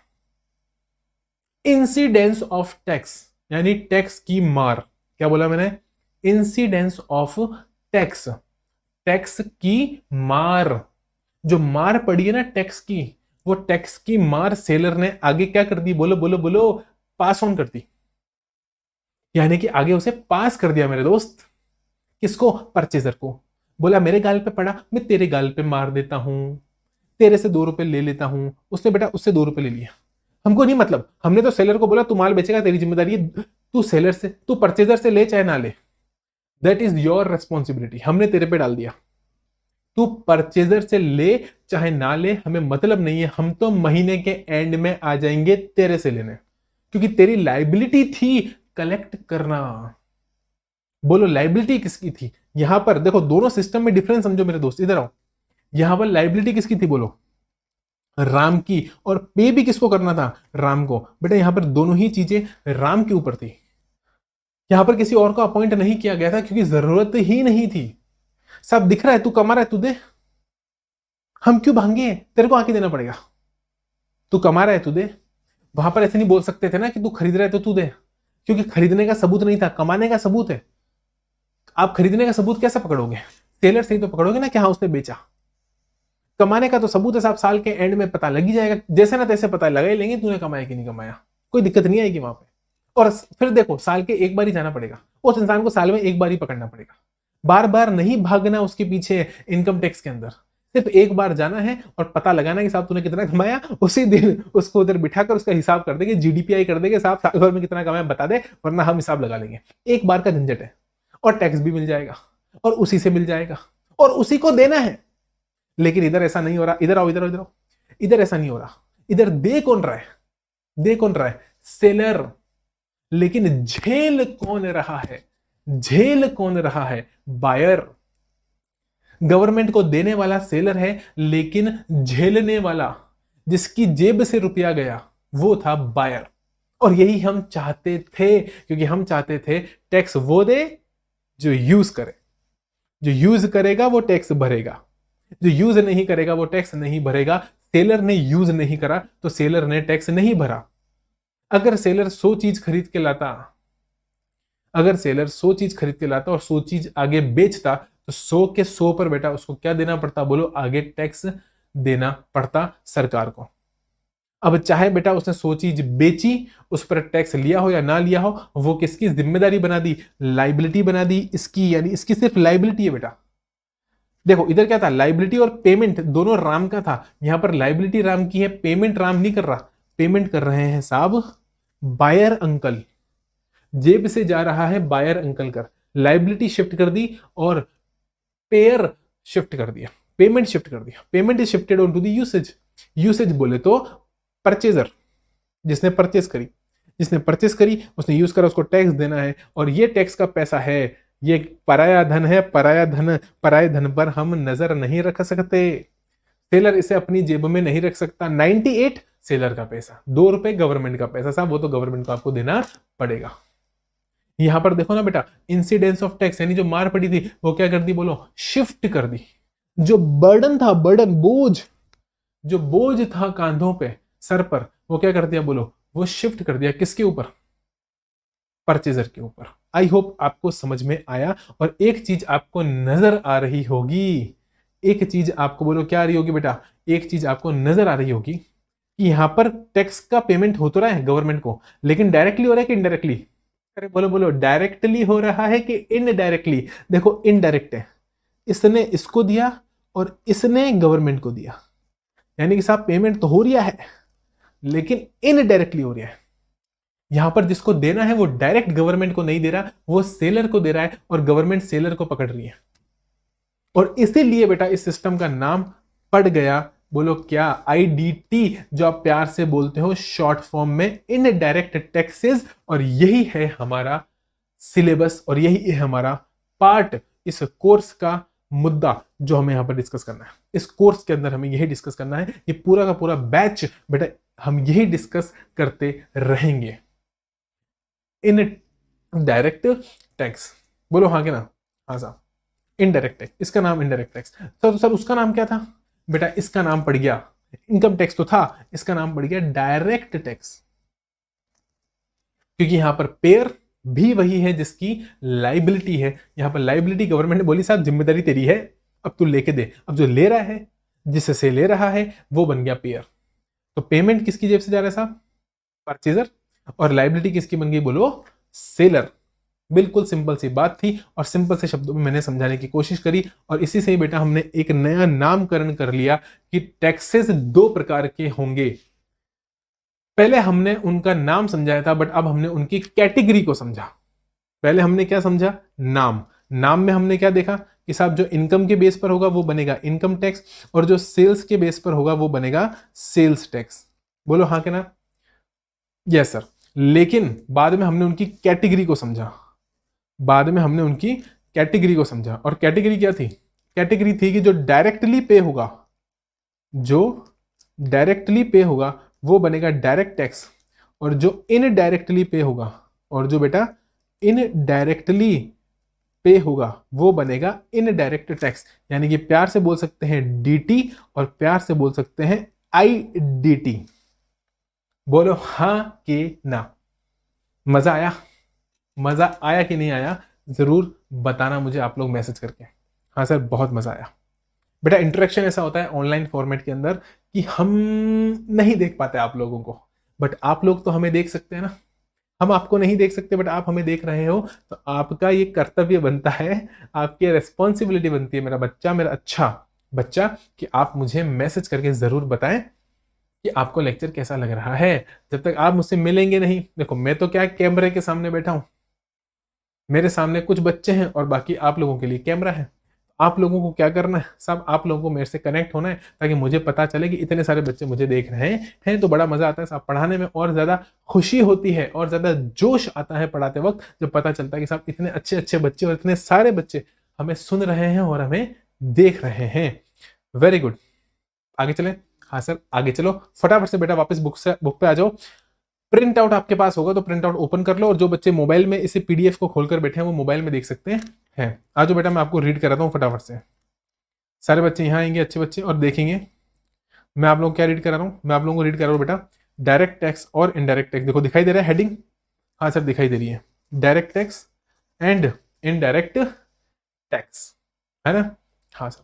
इंसिडेंस ऑफ टैक्स यानी टैक्स की मार क्या बोला मैंने इंसिडेंस ऑफ टैक्स टैक्स की मार जो मार पड़ी है ना टैक्स की वो टैक्स की मार सेलर ने आगे क्या कर दी बोलो बोलो बोलो पास ऑन कर दी यानी कि आगे उसे पास कर दिया मेरे दोस्त किसको परचेजर को बोला मेरे गाल पे पड़ा मैं तेरे गाल पे मार देता हूं तेरे से दो रुपए ले लेता हूं उसने बेटा उससे दो रुपए ले लिया हमको नहीं मतलब हमने तो सेलर को बोला तू माल बेचेगा तेरी जिम्मेदारी है तू सेलर से तू परचेजर से ले चाहे ना ले दैट इज योर रेस्पॉन्सिबिलिटी हमने तेरे पे डाल दिया तू परचेजर से ले चाहे ना ले हमें मतलब नहीं है हम तो महीने के एंड में आ जाएंगे तेरे से लेने क्योंकि तेरी लाइबिलिटी थी कलेक्ट करना बोलो लाइबिलिटी किसकी थी यहां पर देखो दोनों सिस्टम में डिफरेंस समझो मेरे दोस्त इधर आओ यहां पर लाइबिलिटी किसकी थी बोलो राम की और पे भी किसको करना था राम को बेटा यहां पर दोनों ही चीजें राम के ऊपर थी यहां पर किसी और को अपॉइंट नहीं किया गया था क्योंकि जरूरत ही नहीं थी सब दिख रहा है तू कमा रहा है तू दे हम क्यों भांगे तेरे को आके देना पड़ेगा तू कमा रहा है तू दे वहां पर ऐसे नहीं बोल सकते थे ना कि तू खरीद रहा है तो तू दे क्योंकि खरीदने का सबूत नहीं था कमाने का सबूत है आप खरीदने का सबूत कैसे पकड़ोगे सेलर से ही तो पकड़ोगे ना कि हाँ उसने बेचा कमाने का तो सबूत है साहब साल के एंड में पता लग ही जाएगा जैसे ना तैसे पता लगा ही लेंगे तूने कमाया कि नहीं कमाया कोई दिक्कत नहीं आएगी वहां पर और फिर देखो साल के एक बार ही जाना पड़ेगा उस इंसान को साल में एक बार ही पकड़ना पड़ेगा बार बार नहीं भागना उसके पीछे इनकम टैक्स के अंदर सिर्फ एक बार जाना है और पता लगाना कि साहब तूने कितना कमाया उसी दिन उसको उधर बिठा कर उसका हिसाब कर देंगे जीडीपीआई कर देंगे साहब साल भर में कितना कमाया बता दे वरना हम हिसाब लगा लेंगे एक बार का झंझट है और टैक्स भी मिल जाएगा और उसी से मिल जाएगा और उसी को देना है लेकिन इधर ऐसा नहीं हो रहा इधर आओ इधर आओ इधर आओ इधर ऐसा नहीं हो रहा इधर दे कौन रहा है दे कौन रहा है सेलर लेकिन झेल कौन रहा है झेल कौन रहा है बायर गवर्नमेंट को देने वाला सेलर है लेकिन झेलने वाला जिसकी जेब से रुपया गया वो था बायर और यही हम चाहते थे क्योंकि हम चाहते थे टैक्स वो दे जो यूज करे जो यूज करेगा वो टैक्स भरेगा जो यूज नहीं करेगा वो टैक्स नहीं भरेगा सेलर ने यूज नहीं करा तो सेलर ने टैक्स नहीं भरा अगर सेलर सो चीज खरीद के लाता अगर सेलर सो चीज खरीद के लाता और सो चीज आगे बेचता तो सो के सो पर बेटा उसको क्या देना पड़ता बोलो आगे टैक्स देना पड़ता सरकार को अब चाहे बेटा उसने सो चीज बेची उस पर टैक्स लिया हो या ना लिया हो वो किसकी जिम्मेदारी बना दी लाइबिलिटी बना दी इसकी यानी इसकी सिर्फ लाइबिलिटी है बेटा देखो इधर क्या था लाइबिलिटी और पेमेंट दोनों राम का था यहां पर लाइबिलिटी राम की है पेमेंट राम नहीं कर रहा पेमेंट कर रहे हैं साहब बायर अंकल जेब से जा रहा है बायर अंकल कर लाइबिलिटी शिफ्ट कर दी और पेयर शिफ्ट कर दिया पेमेंट शिफ्ट कर दिया payment is shifted on to usage usage बोले तो परचेजर जिसने परचेज करी जिसने परचेज करी उसने यूज करा उसको टैक्स देना है और ये टैक्स का पैसा है ये पराया धन है पराया धन पराया धन पर हम नजर नहीं रख सकते सेलर इसे अपनी जेब में नहीं रख सकता 98 सेलर का पैसा दो रुपए गवर्नमेंट का पैसा साहब वो तो गवर्नमेंट को आपको देना पड़ेगा यहां पर देखो ना बेटा इंसिडेंस ऑफ टैक्स यानी जो मार पड़ी थी वो क्या कर दी बोलो शिफ्ट कर दी जो बर्डन था बर्डन बोझ जो बोझ था कांधों पे सर पर वो क्या कर दिया बोलो वो शिफ्ट कर दिया किसके ऊपर परचेजर के ऊपर आई होप आपको समझ में आया और एक चीज आपको नजर आ रही होगी एक चीज आपको बोलो क्या आ रही होगी बेटा एक चीज आपको नजर आ रही होगी कि यहां पर टैक्स का पेमेंट हो तो रहा है गवर्नमेंट को लेकिन डायरेक्टली हो रहा है कि इनडायरेक्टली अरे बोलो बोलो डायरेक्टली हो रहा है कि इनडायरेक्टली देखो इनडायरेक्ट है इसने इसको दिया और इसने गवर्नमेंट को दिया यानी कि साहब पेमेंट तो हो रहा है लेकिन इनडायरेक्टली हो रहा है यहां पर जिसको देना है वो डायरेक्ट गवर्नमेंट को नहीं दे रहा वो सेलर को दे रहा है और गवर्नमेंट सेलर को पकड़ रही है और इसीलिए बेटा इस सिस्टम का नाम पड़ गया बोलो क्या टी जो आप प्यार से बोलते हो शॉर्ट फॉर्म में इन डायरेक्ट टैक्सेस और यही है हमारा सिलेबस और यही है हमारा पार्ट इस कोर्स का मुद्दा जो हमें यहाँ पर डिस्कस करना है इस कोर्स के अंदर हमें यही डिस्कस करना है ये पूरा का पूरा बैच बेटा हम यही डिस्कस करते रहेंगे इन डायरेक्ट टैक्स बोलो हाँ के ना हाँ साहब इनडायरेक्ट टैक्स इसका नाम इनडायरेक्ट टैक्स सर सर उसका नाम क्या था बेटा इसका नाम पड़ गया इनकम टैक्स तो था इसका नाम पड़ गया डायरेक्ट टैक्स क्योंकि यहां पर पेयर भी वही है जिसकी लाइबिलिटी है यहां पर लाइबिलिटी गवर्नमेंट ने बोली साहब जिम्मेदारी तेरी है अब तू लेके दे अब जो ले रहा है जिससे ले रहा है वो बन गया पेयर तो पेमेंट किसकी जेब से जा रहा है साहब परचेजर और लाइबिलिटी किसकी बन गई बोलो सेलर बिल्कुल सिंपल सी बात थी और सिंपल से शब्दों में मैंने समझाने की कोशिश करी और इसी से ही बेटा हमने एक नया नामकरण कर लिया कि टैक्सेस दो प्रकार के होंगे पहले हमने उनका नाम समझाया था बट अब हमने उनकी कैटेगरी को समझा पहले हमने क्या समझा नाम नाम में हमने क्या देखा कि साहब जो इनकम के बेस पर होगा वो बनेगा इनकम टैक्स और जो सेल्स के बेस पर होगा वो बनेगा सेल्स टैक्स बोलो हाँ के ना यस सर लेकिन बाद में हमने उनकी कैटेगरी को समझा बाद में हमने उनकी कैटेगरी को समझा और कैटेगरी क्या थी कैटेगरी थी कि जो डायरेक्टली पे होगा जो डायरेक्टली पे होगा वो बनेगा डायरेक्ट टैक्स और जो इनडायरेक्टली पे होगा और जो बेटा इनडायरेक्टली पे होगा वो बनेगा इनडायरेक्ट टैक्स यानी कि प्यार से बोल सकते हैं डी और प्यार से बोल सकते हैं आई बोलो हाँ के ना मजा आया मज़ा आया कि नहीं आया ज़रूर बताना मुझे आप लोग मैसेज करके हाँ सर बहुत मज़ा आया बेटा इंटरेक्शन ऐसा होता है ऑनलाइन फॉर्मेट के अंदर कि हम नहीं देख पाते आप लोगों को बट आप लोग तो हमें देख सकते हैं ना हम आपको नहीं देख सकते बट आप हमें देख रहे हो तो आपका ये कर्तव्य बनता है आपकी रेस्पॉन्सिबिलिटी बनती है मेरा बच्चा मेरा अच्छा बच्चा कि आप मुझे मैसेज करके ज़रूर बताएं कि आपको लेक्चर कैसा लग रहा है जब तक आप मुझसे मिलेंगे नहीं देखो मैं तो क्या कैमरे के सामने बैठा हूँ मेरे सामने कुछ बच्चे हैं और बाकी आप लोगों के लिए कैमरा है आप लोगों को क्या करना है सब आप लोगों को मेरे से कनेक्ट होना है ताकि मुझे पता चले कि इतने सारे बच्चे मुझे देख रहे हैं तो बड़ा मज़ा आता है साहब पढ़ाने में और ज़्यादा खुशी होती है और ज़्यादा जोश आता है पढ़ाते वक्त जब पता चलता है कि साहब इतने अच्छे अच्छे बच्चे और इतने सारे बच्चे हमें सुन रहे हैं और हमें देख रहे हैं वेरी गुड आगे चले हाँ सर आगे चलो फटाफट से बेटा वापस बुक से बुक पे आ जाओ प्रिंट आउट आपके पास होगा तो प्रिंट आउट ओपन कर लो और जो बच्चे मोबाइल में इसे पीडीएफ को खोलकर बैठे हैं वो मोबाइल में देख सकते हैं हाँ, आज बेटा मैं आपको रीड कराता हूँ फटाफट से सारे बच्चे यहाँ आएंगे अच्छे बच्चे और देखेंगे मैं आप लोगों को क्या रीड करा रहा हूँ मैं आप लोगों को रीड करा रहा हूँ बेटा डायरेक्ट टैक्स और इनडायरेक्ट टैक्स देखो दिखाई दे रहा है हेडिंग हाँ सर दिखाई दे रही है direct tax and indirect tax है ना हाँ सर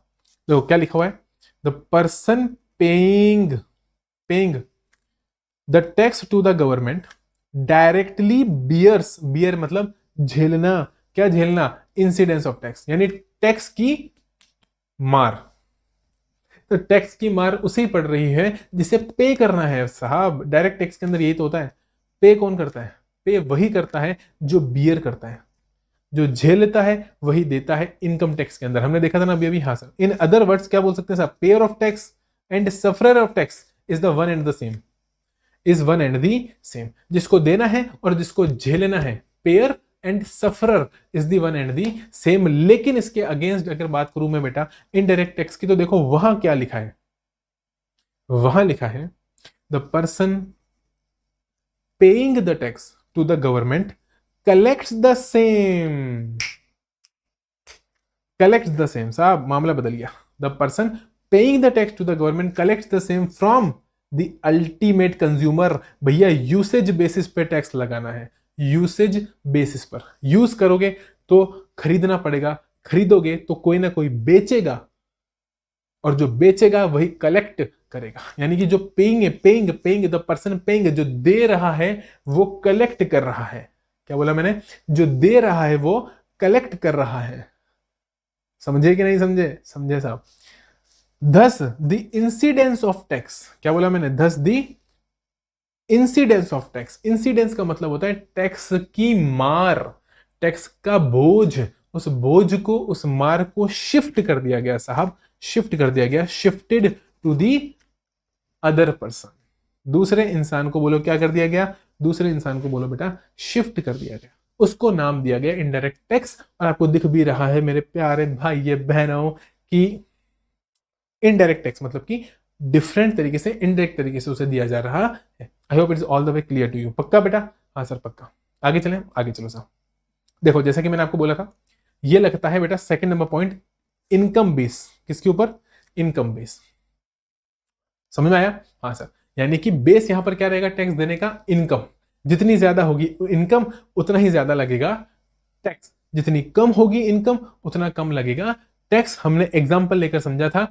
देखो क्या लिखा हुआ है the person paying paying the tax to the government directly bears bear मतलब झेलना क्या झेलना इंसिडेंस ऑफ टैक्स यानी टैक्स की मार तो टैक्स की मार उसे ही पड़ रही है जिसे पे करना है साहब डायरेक्ट टैक्स के अंदर यही तो होता है पे कौन करता है पे वही करता है जो बियर करता है जो झेलता है वही देता है इनकम टैक्स के अंदर हमने देखा था ना अभी अभी हाँ सर इन अदर वर्ड्स क्या बोल सकते हैं साहब payer of tax and suffer of tax is the one and the same is one and the same जिसको देना है और जिसको झेलना है payer and sufferer is the one and the same लेकिन इसके अगेंस्ट अगर बात करूं मैं बेटा इनडायरेक्ट टैक्स की तो देखो वहां क्या लिखा है वहां लिखा है the person paying the tax to the government collect the same collect the same साहब मामला बदल गया the person paying the tax to the government collect the same from the ultimate consumer भैया यूसेज बेसिस पे tax लगाना है usage basis पर use करोगे तो खरीदना पड़ेगा खरीदोगे तो कोई ना कोई बेचेगा और जो बेचेगा वही कलेक्ट करेगा यानी कि जो paying paying paying the person paying जो दे रहा है वो कलेक्ट कर रहा है क्या बोला मैंने जो दे रहा है वो कलेक्ट कर रहा है समझे कि नहीं समझे समझे साहब दस द इंसिडेंस ऑफ टैक्स क्या बोला मैंने thus the incidence of tax incidence का मतलब होता है टैक्स की मार टैक्स का बोझ उस बोझ को उस मार को शिफ्ट कर दिया गया साहब शिफ्ट कर दिया गया shifted to the other person दूसरे इंसान को बोलो क्या कर दिया गया दूसरे इंसान को बोलो बेटा शिफ्ट कर दिया गया उसको नाम दिया गया इनडायरेक्ट टैक्स और आपको दिख भी रहा है मेरे प्यारे भाई ये बहनों की इनडायरेक्ट टैक्स मतलब कि डिफरेंट तरीके से इनडायरेक्ट तरीके से उसे दिया जा रहा है I hope it is all the way clear to you पक्का बेटा हाँ सर पक्का आगे चले आगे चलो सर देखो जैसा कि मैंने आपको बोला था ये लगता है बेटा second number point income base किसके ऊपर इनकम बेस समझ में आया हाँ सर यानी कि बेस यहां पर क्या रहेगा टैक्स देने का इनकम जितनी ज्यादा होगी इनकम उतना ही ज्यादा लगेगा टैक्स जितनी कम होगी इनकम उतना कम लगेगा टैक्स हमने एग्जाम्पल लेकर समझा था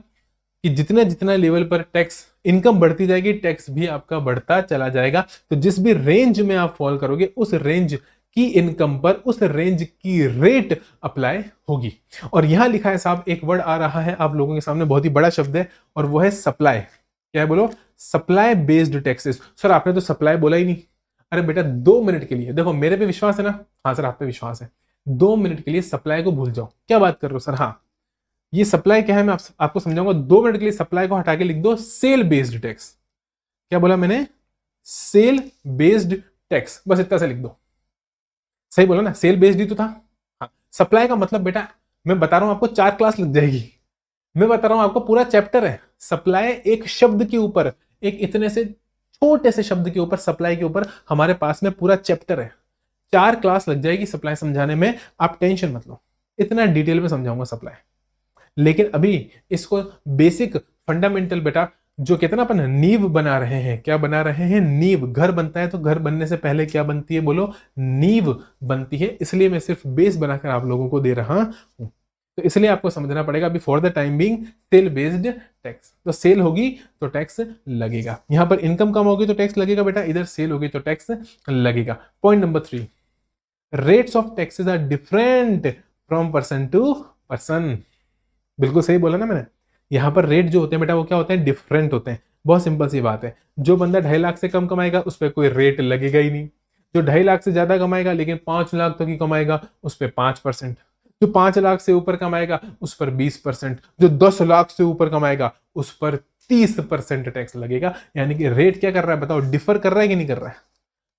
कि जितने जितने लेवल पर टैक्स इनकम बढ़ती जाएगी टैक्स भी आपका बढ़ता चला जाएगा तो जिस भी रेंज में आप फॉल करोगे उस रेंज की इनकम पर उस रेंज की रेट अप्लाई होगी और यहां लिखा है साहब एक वर्ड आ रहा है आप लोगों के सामने बहुत ही बड़ा शब्द है और वो है सप्लाई क्या है बोलो सप्लाई बेस्ड टैक्सेस सर आपने तो सप्लाई बोला ही नहीं अरे बेटा दो मिनट के लिए देखो मेरे पे विश्वास है ना हाँ सर आप पे विश्वास है दो मिनट के लिए सप्लाई को भूल जाओ क्या बात कर रहे हो सर हाँ ये सप्लाई क्या है मैं आप, आपको समझाऊंगा दो मिनट के लिए सप्लाई को हटा के लिख दो सेल बेस्ड टैक्स क्या बोला मैंने सेल बेस्ड टैक्स बस इतना से लिख दो सही बोला ना सेल बेस्ड ही तो था हाँ सप्लाई का मतलब बेटा मैं बता रहा हूं आपको चार क्लास लग जाएगी मैं बता रहा हूं आपको पूरा चैप्टर है सप्लाई एक शब्द के ऊपर एक इतने से छोटे से शब्द के ऊपर सप्लाई के ऊपर हमारे पास में पूरा चैप्टर है चार क्लास लग जाएगी सप्लाई समझाने में आप टेंशन मत लो इतना डिटेल में समझाऊंगा सप्लाई लेकिन अभी इसको बेसिक फंडामेंटल बेटा जो कहते हैं ना अपन नींव बना रहे हैं क्या बना रहे हैं नींव घर बनता है तो घर बनने से पहले क्या बनती है बोलो नींव बनती है इसलिए मैं सिर्फ बेस बनाकर आप लोगों को दे रहा हूं तो इसलिए आपको समझना पड़ेगा अभी for the time being sale based tax तो सेल होगी तो टैक्स लगेगा यहां पर इनकम कम होगी तो टैक्स लगेगा बेटा इधर सेल होगी तो टैक्स लगेगा point number three rates of taxes are different from person to person बिल्कुल सही बोला ना मैंने यहाँ पर रेट जो होते हैं बेटा वो क्या होते हैं डिफरेंट होते हैं बहुत सिंपल सी बात है जो बंदा ढाई लाख से कम कमाएगा उस पर कोई रेट लगेगा ही नहीं जो ढाई लाख से ज़्यादा कमाएगा लेकिन पांच लाख तक तो ही कमाएगा उस पर पांच परसेंट जो पांच लाख से ऊपर कमाएगा उस पर बीस परसेंट जो दस लाख से ऊपर कमाएगा उस पर तीस परसेंट टैक्स लगेगा यानी कि रेट क्या कर रहा है बताओ डिफर कर रहा है कि नहीं कर रहा है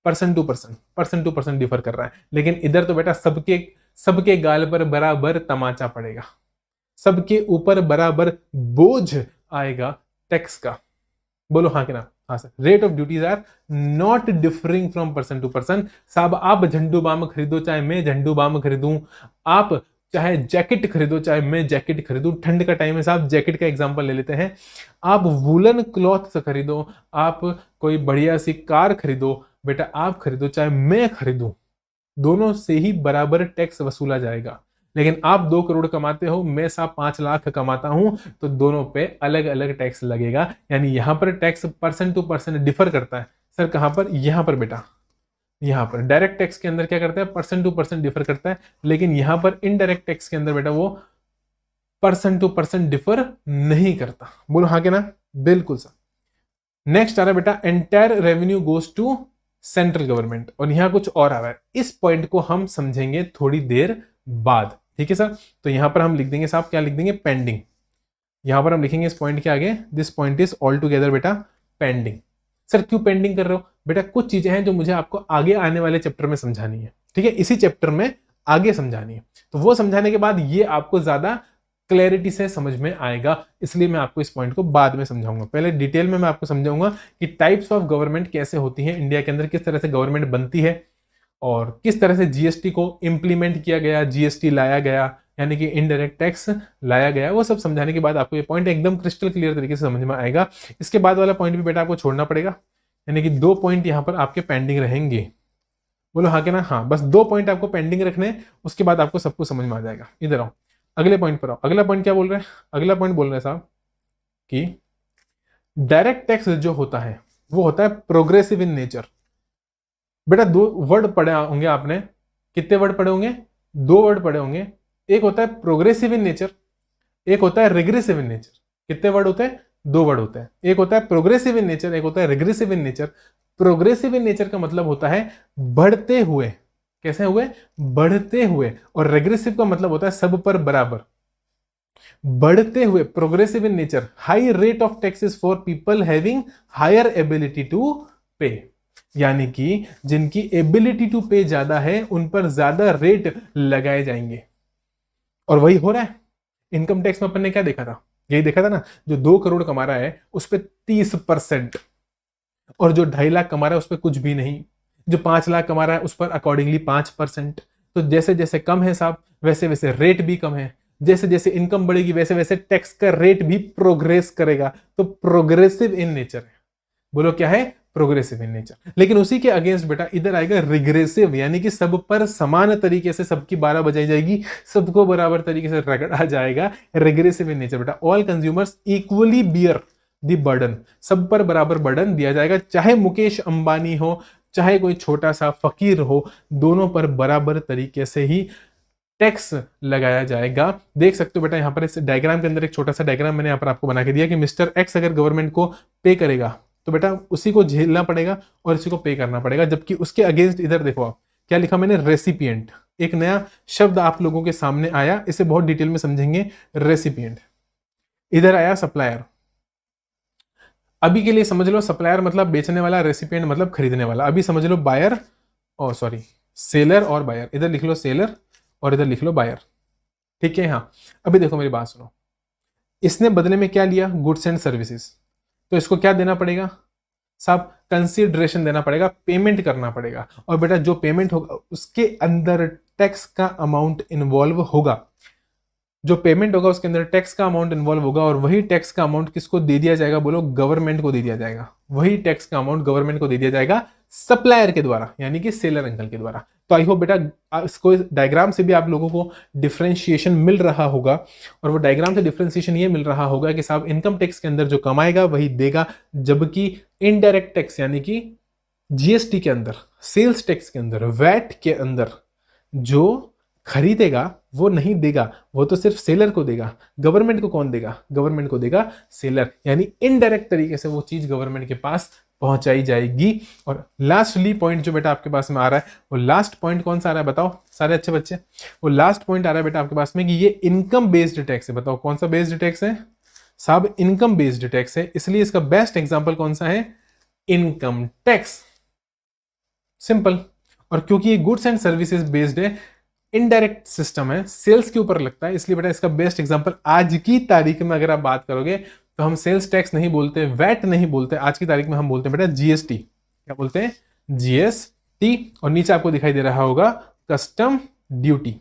percent to percent percent to percent differ कर रहा है लेकिन इधर तो बेटा सबके सबके गाल पर बराबर तमाचा पड़ेगा सबके ऊपर बराबर बोझ आएगा टैक्स का बोलो हाँ कि ना हाँ sir rate of duties are not differing from person to person साहब आप झंडू बाम खरीदो चाहे मैं झंडू बाम खरीदूं आप चाहे जैकेट खरीदो चाहे मैं जैकेट खरीदूं ठंड का टाइम है साहब जैकेट का एग्जांपल ले लेते हैं आप वुलन क्लॉथ खरीदो आप कोई बढ़िया सी कार खरीदो बेटा आप खरीदो चाहे मैं खरीदूं दोनों से ही बराबर टैक्स वसूला जाएगा लेकिन आप दो करोड़ कमाते हो मैं साहब पांच लाख कमाता हूं तो दोनों पे अलग अलग टैक्स लगेगा यानी यहां पर tax percent to percent differ करता है सर कहां पर यहां पर बेटा यहां पर डायरेक्ट टैक्स के अंदर क्या करता है परसेंट टू परसेंट डिफर करता है लेकिन यहां पर इनडायरेक्ट टैक्स के अंदर बेटा वो परसेंट टू परसेंट डिफर नहीं करता बोलो हाँ के ना बिल्कुल सर नेक्स्ट आ रहा है बेटा entire revenue goes to central government और यहां कुछ और आ रहा है इस पॉइंट को हम समझेंगे थोड़ी देर बाद ठीक है सर तो यहाँ पर हम लिख देंगे साहब क्या लिख देंगे पेंडिंग यहाँ पर हम लिखेंगे इस पॉइंट के आगे this point is all together बेटा पेंडिंग सर क्यों पेंडिंग कर रहे हो बेटा कुछ चीज़ें हैं जो मुझे आपको आगे आने वाले चैप्टर में समझानी है ठीक है इसी चैप्टर में आगे समझानी है तो वो समझाने के बाद ये आपको ज़्यादा क्लैरिटी से समझ में आएगा इसलिए मैं आपको इस पॉइंट को बाद में समझाऊंगा पहले डिटेल में मैं आपको समझाऊंगा कि टाइप्स ऑफ गवर्नमेंट कैसे होती है इंडिया के अंदर किस तरह से गवर्नमेंट बनती है और किस तरह से जीएसटी को इम्प्लीमेंट किया गया जीएसटी लाया गया यानी कि इनडायरेक्ट टैक्स लाया गया वो सब समझाने के बाद आपको ये पॉइंट एकदम क्रिस्टल क्लियर तरीके से समझ में आएगा इसके बाद वाला पॉइंट भी बेटा आपको छोड़ना पड़ेगा यानी कि दो पॉइंट यहाँ पर आपके पेंडिंग रहेंगे बोलो हाँ के ना हाँ बस दो पॉइंट आपको पेंडिंग रखने उसके बाद आपको सब कुछ समझ में आ जाएगा इधर आओ अगले पॉइंट पर आओ अगला पॉइंट क्या बोल रहे हैं अगला पॉइंट बोल रहे हैं साहब कि डायरेक्ट टैक्स जो होता है वो होता है प्रोग्रेसिव इन नेचर बेटा दो वर्ड पढ़े होंगे आपने कितने वर्ड पढ़े होंगे दो वर्ड पढ़े होंगे एक होता है प्रोग्रेसिव इन नेचर एक होता है रिग्रेसिव इन नेचर कितने वर्ड होते हैं दो वर्ड होते हैं एक होता है प्रोग्रेसिव इन नेचर एक होता है regressive in nature progressive in nature का मतलब होता है बढ़ते हुए कैसे हुए बढ़ते हुए और रेग्रेसिव का मतलब होता है सब पर बराबर बढ़ते हुए progressive in nature high rate of taxes for people having higher ability to pay यानी कि जिनकी एबिलिटी टू पे ज़्यादा है उन पर ज़्यादा रेट लगाए जाएंगे और वही हो रहा है इनकम टैक्स में अपन ने क्या देखा था यही देखा था ना जो दो करोड़ कमा रहा है उस पर तीस परसेंट और जो ढाई लाख कमा रहा है उस पर कुछ भी नहीं जो पांच लाख कमा रहा है उस पर अकॉर्डिंगली पांच परसेंट तो जैसे जैसे कम है साहब वैसे वैसे रेट भी कम है जैसे जैसे इनकम बढ़ेगी वैसे वैसे टैक्स का रेट भी प्रोग्रेस करेगा तो प्रोग्रेसिव इन नेचर है बोलो क्या है प्रोग्रेसिव इन नेचर लेकिन उसी के अगेंस्ट बेटा इधर आएगा रिग्रेसिव यानी कि सब पर समान तरीके से सबकी बारह बजाई जाएगी सबको बराबर तरीके से रगड़ा जाएगा रिग्रेसिव इन नेचर बेटा all consumers equally bear the burden सब पर बराबर बर्डन दिया जाएगा चाहे मुकेश अंबानी हो चाहे कोई छोटा सा फकीर हो दोनों पर बराबर तरीके से ही टैक्स लगाया जाएगा देख सकते हो बेटा यहाँ पर इस डायग्राम के अंदर एक छोटा सा डायग्राम मैंने यहाँ पर आपको बना के दिया कि मिस्टर एक्स अगर गवर्नमेंट को पे करेगा तो बेटा उसी को झेलना पड़ेगा और इसी को पे करना पड़ेगा जबकि उसके अगेंस्ट इधर देखो आप क्या लिखा मैंने रेसिपियंट एक नया शब्द आप लोगों के सामने आया इसे बहुत डिटेल में समझेंगे रेसिपियंट इधर आया सप्लायर अभी के लिए समझ लो सप्लायर मतलब बेचने वाला रेसिपियंट मतलब खरीदने वाला अभी समझ लो बायर और सॉरी सेलर और बायर इधर लिख लो सेलर और इधर लिख लो बायर ठीक है हाँ अभी देखो मेरी बात सुनो इसने बदले में क्या लिया गुड्स एंड सर्विसेज तो इसको क्या देना पड़ेगा साहब कंसिडरेशन देना पड़ेगा पेमेंट करना पड़ेगा और बेटा जो पेमेंट होगा उसके अंदर टैक्स का अमाउंट इन्वॉल्व होगा जो पेमेंट होगा उसके अंदर टैक्स का अमाउंट इन्वॉल्व होगा और वही टैक्स का अमाउंट किसको दे दिया जाएगा बोलो गवर्नमेंट को दे दिया जाएगा वही टैक्स का अमाउंट गवर्नमेंट को दे दिया जाएगा सप्लायर के द्वारा यानी कि सेलर अंकल के द्वारा तो आई होप बेटा इसको डायग्राम से भी आप लोगों को डिफ्रेंशिएशन मिल रहा होगा और वो डायग्राम से डिफ्रेंशिएशन ये मिल रहा होगा कि साहब इनकम टैक्स के अंदर जो कमाएगा वही देगा जबकि इनडायरेक्ट टैक्स यानी कि जीएसटी के अंदर सेल्स टैक्स के अंदर वैट के अंदर जो खरीदेगा वो नहीं देगा वो तो सिर्फ सेलर को देगा गवर्नमेंट को कौन देगा गवर्नमेंट को देगा सेलर यानी इनडायरेक्ट तरीके से वो चीज़ गवर्नमेंट के पास पहुंचाई जाएगी और लास्टली पॉइंट जो बेटा आपके पास में आ रहा है वो लास्ट पॉइंट कौन सा आ रहा है बताओ सारे अच्छे बच्चे वो लास्ट पॉइंट आ रहा है बेटा आपके पास में कि ये इनकम बेस्ड टैक्स है बताओ कौन सा बेस्ड टैक्स है साहब इनकम बेस्ड टैक्स है इसलिए इसका बेस्ट एग्जाम्पल कौन सा है इनकम टैक्स सिंपल और क्योंकि ये गुड्स एंड सर्विसेज बेस्ड है इनडायरेक्ट सिस्टम है सेल्स के ऊपर लगता है इसलिए बेटा इसका बेस्ट एग्जाम्पल आज की तारीख में अगर आप बात करोगे तो हम सेल्स टैक्स नहीं बोलते वैट नहीं बोलते आज की तारीख में हम बोलते हैं बेटा जीएसटी क्या बोलते हैं जीएसटी और नीचे आपको दिखाई दे रहा होगा कस्टम ड्यूटी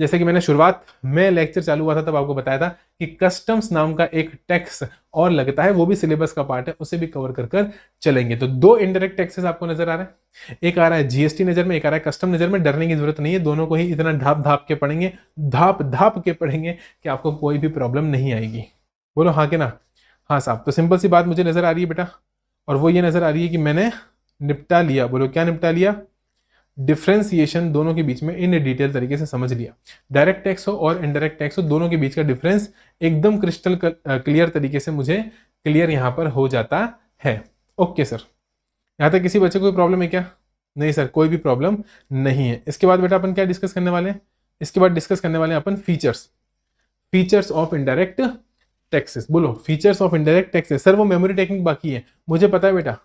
जैसे कि मैंने शुरुआत में लेक्चर चालू हुआ था तब आपको बताया था कि कस्टम्स नाम का एक टैक्स और लगता है वो भी सिलेबस का पार्ट है उसे भी कवर कर कर चलेंगे तो दो इनडायरेक्ट टैक्सेस आपको नजर आ रहे हैं एक आ रहा है जीएसटी नजर में एक आ रहा है कस्टम नजर में डरने की जरूरत नहीं है दोनों को ही इतना ढाप धाप के पढ़ेंगे धाप धाप के पढ़ेंगे कि आपको कोई भी प्रॉब्लम नहीं आएगी बोलो हाँ के ना हाँ साहब तो सिंपल सी बात मुझे नजर आ रही है बेटा और वो ये नजर आ रही है कि मैंने निपटा लिया बोलो क्या निपटा लिया डिफ्रेंसिएशन दोनों के बीच में इन डिटेल तरीके से समझ लिया डायरेक्ट टैक्स हो और इनडायरेक्ट टैक्स हो दोनों के बीच का डिफरेंस एकदम क्रिस्टल क्लियर तरीके से मुझे क्लियर यहाँ पर हो जाता है ओके सर यहाँ तक किसी बच्चे को कोई प्रॉब्लम है क्या नहीं सर कोई भी प्रॉब्लम नहीं है इसके बाद बेटा अपन क्या डिस्कस करने वाले हैं इसके बाद डिस्कस करने वाले हैं अपन features features of indirect taxes बोलो features of indirect taxes sir वो मेमोरी टेक्निक बाकी है मुझे पता है बेटा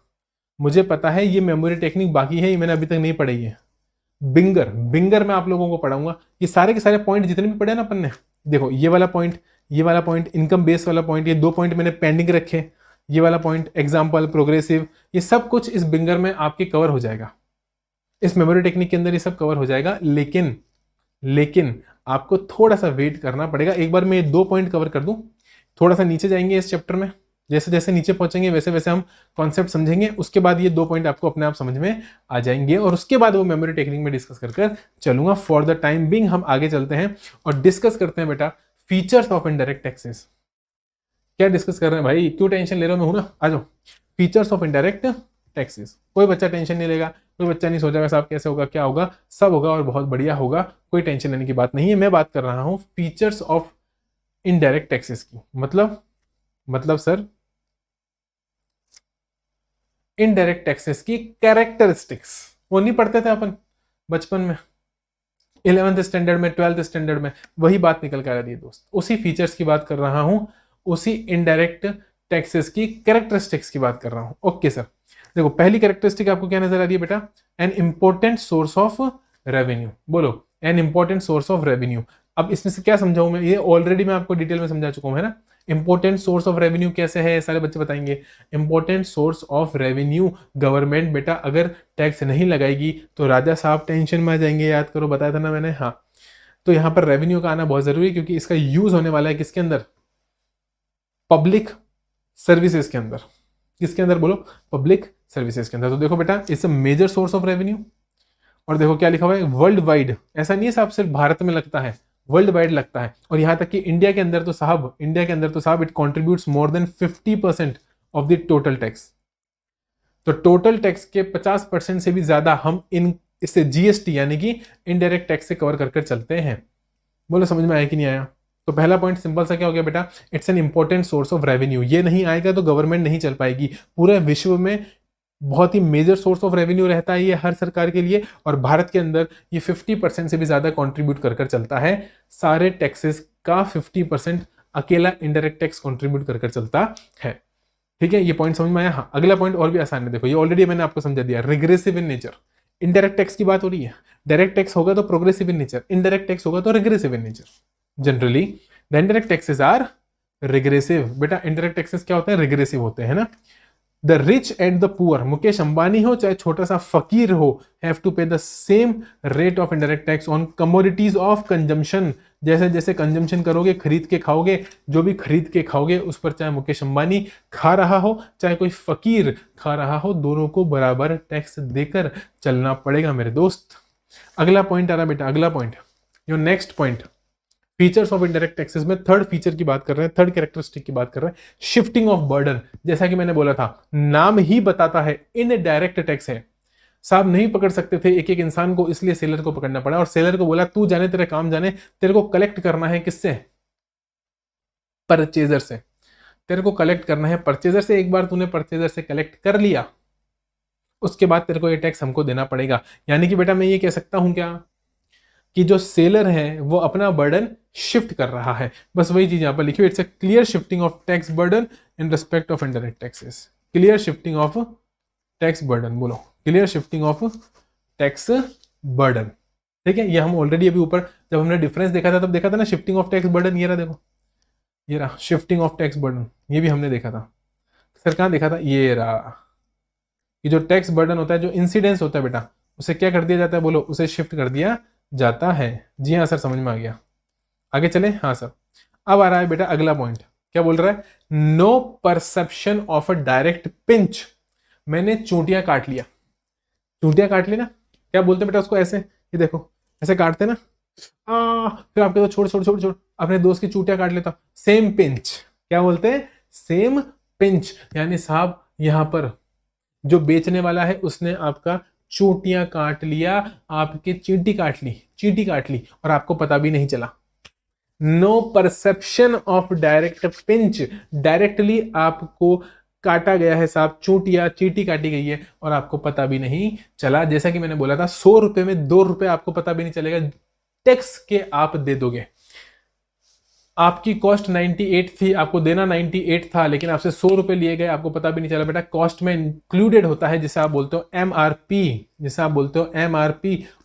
मुझे पता है ये मेमोरी टेक्निक बाकी है ये मैंने अभी तक नहीं पढ़ी है बिंगर बिंगर मैं आप लोगों को पढ़ाऊंगा ये सारे के सारे पॉइंट जितने भी पढ़े ना अपन ने देखो ये वाला पॉइंट ये वाला पॉइंट इनकम बेस वाला पॉइंट ये दो पॉइंट मैंने पेंडिंग रखे ये वाला पॉइंट एग्जाम्पल प्रोग्रेसिव ये सब कुछ इस बिंगर में आपके कवर हो जाएगा इस मेमोरी टेक्निक के अंदर ये सब कवर हो जाएगा लेकिन लेकिन आपको थोड़ा सा वेट करना पड़ेगा एक बार मैं ये दो पॉइंट कवर कर दूं थोड़ा सा नीचे जाएंगे इस चैप्टर में जैसे जैसे नीचे पहुंचेंगे वैसे वैसे हम कॉन्सेप्ट समझेंगे उसके बाद ये दो पॉइंट आपको अपने आप समझ में आ जाएंगे और उसके बाद वो मेमोरी टेक्निक में डिस्कस कर कर चलूंगा फॉर द टाइम बिंग हम आगे चलते हैं और डिस्कस करते हैं बेटा फीचर्स ऑफ इनडायरेक्ट टैक्सेस क्या डिस्कस कर रहे हैं भाई क्यों टेंशन ले रहा हूँ मैं हूँ ना आ जाओ फीचर्स ऑफ इनडायरेक्ट टैक्सेस कोई बच्चा टेंशन नहीं लेगा कोई बच्चा नहीं सोचेगा साहब कैसे होगा क्या होगा सब होगा और बहुत बढ़िया होगा कोई टेंशन लेने की बात नहीं है मैं बात कर रहा हूँ फीचर्स ऑफ इनडायरेक्ट टैक्सेस की मतलब मतलब सर इनडायरेक्ट टैक्सेस की कैरेक्टरिस्टिक्स वो नहीं पढ़ते थे अपन बचपन में इलेवेंथ स्टैंडर्ड में ट्वेल्थ स्टैंडर्ड में वही बात निकल कर आ रही है दोस्त उसी फीचर्स की बात कर रहा हूँ उसी इनडायरेक्ट टैक्सेस की कैरेक्टरिस्टिक्स की बात कर रहा हूँ ओके सर देखो पहली कैरेक्टरिस्टिक आपको क्या नजर आ रही है बेटा an important source of revenue बोलो an important source of revenue अब इसमें से क्या समझाऊ मैं ये ऑलरेडी मैं आपको डिटेल में समझा चुका हूँ है ना इंपॉर्टेंट सोर्स ऑफ रेवेन्यू कैसे है सारे बच्चे बताएंगे important source of revenue government बेटा अगर टैक्स नहीं लगाएगी तो राजा साहब टेंशन में आ जाएंगे याद करो बताया था ना मैंने हाँ तो यहाँ पर रेवेन्यू का आना बहुत ज़रूरी है क्योंकि इसका यूज़ होने वाला है किसके अंदर पब्लिक सर्विसेज के अंदर किसके अंदर बोलो पब्लिक सर्विसेज के अंदर तो देखो बेटा it's a major source of revenue और देखो क्या लिखा हुआ है वर्ल्ड वाइड ऐसा नहीं है साहब सिर्फ भारत में लगता है वर्ल्ड वाइड लगता है और यहाँ तक कि इंडिया के अंदर तो साहब इंडिया के अंदर तो साहब it contribute more than fifty percent of the total tax तो टोटल टैक्स के पचास परसेंट से भी ज़्यादा हम इन इससे जीएसटी यानी कि इनडायरेक्ट टैक्स से कवर कर कर चलते हैं बोलो समझ में आया कि नहीं आया तो पहला पॉइंट सिंपल सा क्या हो गया बेटा it's an important source of revenue ये नहीं आएगा तो गवर्नमेंट नहीं चल पाएगी पूरे विश्व में बहुत ही मेजर सोर्स ऑफ रेवेन्यू रहता है ये हर सरकार के लिए और भारत के अंदर ये 50 परसेंट से भी ज़्यादा कंट्रीब्यूट कर कर चलता है सारे टैक्सेस का 50 परसेंट अकेला इंडायरेक्ट टैक्स कंट्रीब्यूट कर कर चलता है ठीक है ये पॉइंट समझ में आया हाँ अगला पॉइंट और भी आसान है देखो ये ऑलरेडी मैंने आपको समझा दिया regressive in nature indirect tax की बात हो रही है डायरेक्ट टैक्स होगा तो progressive in nature indirect tax होगा तो regressive in nature generally the indirect taxes are regressive बेटा इनडायरेक्ट टैक्सेस क्या होते हैं रिग्रेसिव होते हैं ना the rich and the poor Mukesh Ambani हो चाहे छोटा सा फकीर हो have to pay the same rate of indirect tax on commodities of consumption जैसे जैसे कंजम्पशन करोगे खरीद के खाओगे जो भी खरीद के खाओगे उस पर चाहे मुकेश अंबानी खा रहा हो चाहे कोई फकीर खा रहा हो दोनों को बराबर टैक्स देकर चलना पड़ेगा मेरे दोस्त अगला पॉइंट आ रहा बेटा अगला point your next point features of indirect taxes में थर्ड फीचर की बात कर रहे हैं थर्ड कैरेक्टरिस्टिक की बात कर रहे हैं शिफ्टिंग ऑफ बर्डन जैसा कि मैंने बोला था नाम ही बताता है इन डायरेक्ट टैक्स है साहब नहीं पकड़ सकते थे एक एक इंसान को इसलिए सेलर को पकड़ना पड़ा और सेलर को बोला तू जाने तेरे काम जाने तेरे को कलेक्ट करना है किससे परचेजर से तेरे को कलेक्ट करना है परचेजर से एक बार तूने परचेजर से कलेक्ट कर लिया उसके बाद तेरे को ये टैक्स हमको देना पड़ेगा यानी कि बेटा मैं ये कह सकता हूं क्या कि जो सेलर है वो अपना बर्डन शिफ्ट कर रहा है बस वही चीज़ यहाँ पर लिखी हुई it's a clear shifting of tax burden in respect of indirect taxes clear shifting of tax burden बोलो clear shifting of tax burden ठीक है ये हम ऑलरेडी अभी ऊपर जब हमने डिफरेंस देखा था तब देखा था ना शिफ्टिंग ऑफ टैक्स बर्डन ये रहा देखो ये रहा शिफ्टिंग ऑफ टैक्स बर्डन ये भी हमने देखा था सर कहाँ देखा था ये रहा ये जो टैक्स बर्डन होता है जो इंसिडेंस होता है बेटा उसे क्या कर दिया जाता है बोलो उसे शिफ्ट कर दिया जाता है जी हाँ सर समझ में आ गया आगे चले हाँ सर अब आ रहा है बेटा अगला पॉइंट क्या बोल रहा है no perception of a direct pinch मैंने चूंटियां काट लिया चूंटियां काट ली ना क्या बोलते हैं बेटा उसको ऐसे ये देखो ऐसे काटते ना आ, फिर आपके तो छोड़ छोड़ छोड़ छोड़ अपने दोस्त की चूटियां काट लेता सेम पिंच क्या बोलते हैं सेम पिंच यानी साहब यहां पर जो बेचने वाला है उसने आपका चोटियां काट लिया आपके चींटी काट ली चींटी काट ली और आपको पता भी नहीं चला no perception of direct pinch directly आपको काटा गया है साहब चूटिया चीटी काटी गई है और आपको पता भी नहीं चला जैसा कि मैंने बोला था सौ रुपए में दो रुपए आपको पता भी नहीं चलेगा टैक्स के आप दे दोगे आपकी कॉस्ट 98 थी आपको देना 98 था लेकिन आपसे सौ रुपये लिए गए आपको पता भी नहीं चला बेटा कॉस्ट में इंक्लूडेड होता है जिसे आप बोलते हो एम जिसे आप बोलते हो एम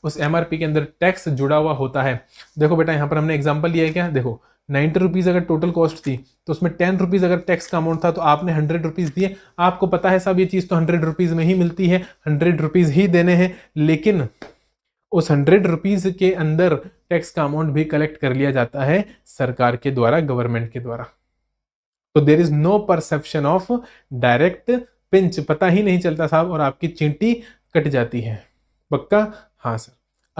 उस एम के अंदर टैक्स जुड़ा हुआ होता है देखो बेटा यहाँ पर हमने एग्जाम्पल लिया है क्या देखो नाइन्टी रुपीज़ अगर टोटल कॉस्ट थी तो उसमें टेन रुपीज़ अगर टैक्स का अमाउंट था तो आपने हंड्रेड रुपीज़ दिए आपको पता है सब ये चीज़ तो हंड्रेड रुपीज़ में ही मिलती है हंड्रेड रुपीज़ ही देने हैं लेकिन उस हंड्रेड रुपीज़ के अंदर टैक्स का अमाउंट भी कलेक्ट कर लिया जाता है सरकार के द्वारा गवर्नमेंट के द्वारा तो there is no perception of direct pinch पता ही नहीं चलता साहब और आपकी चिंटी कट जाती है पक्का हाँ सर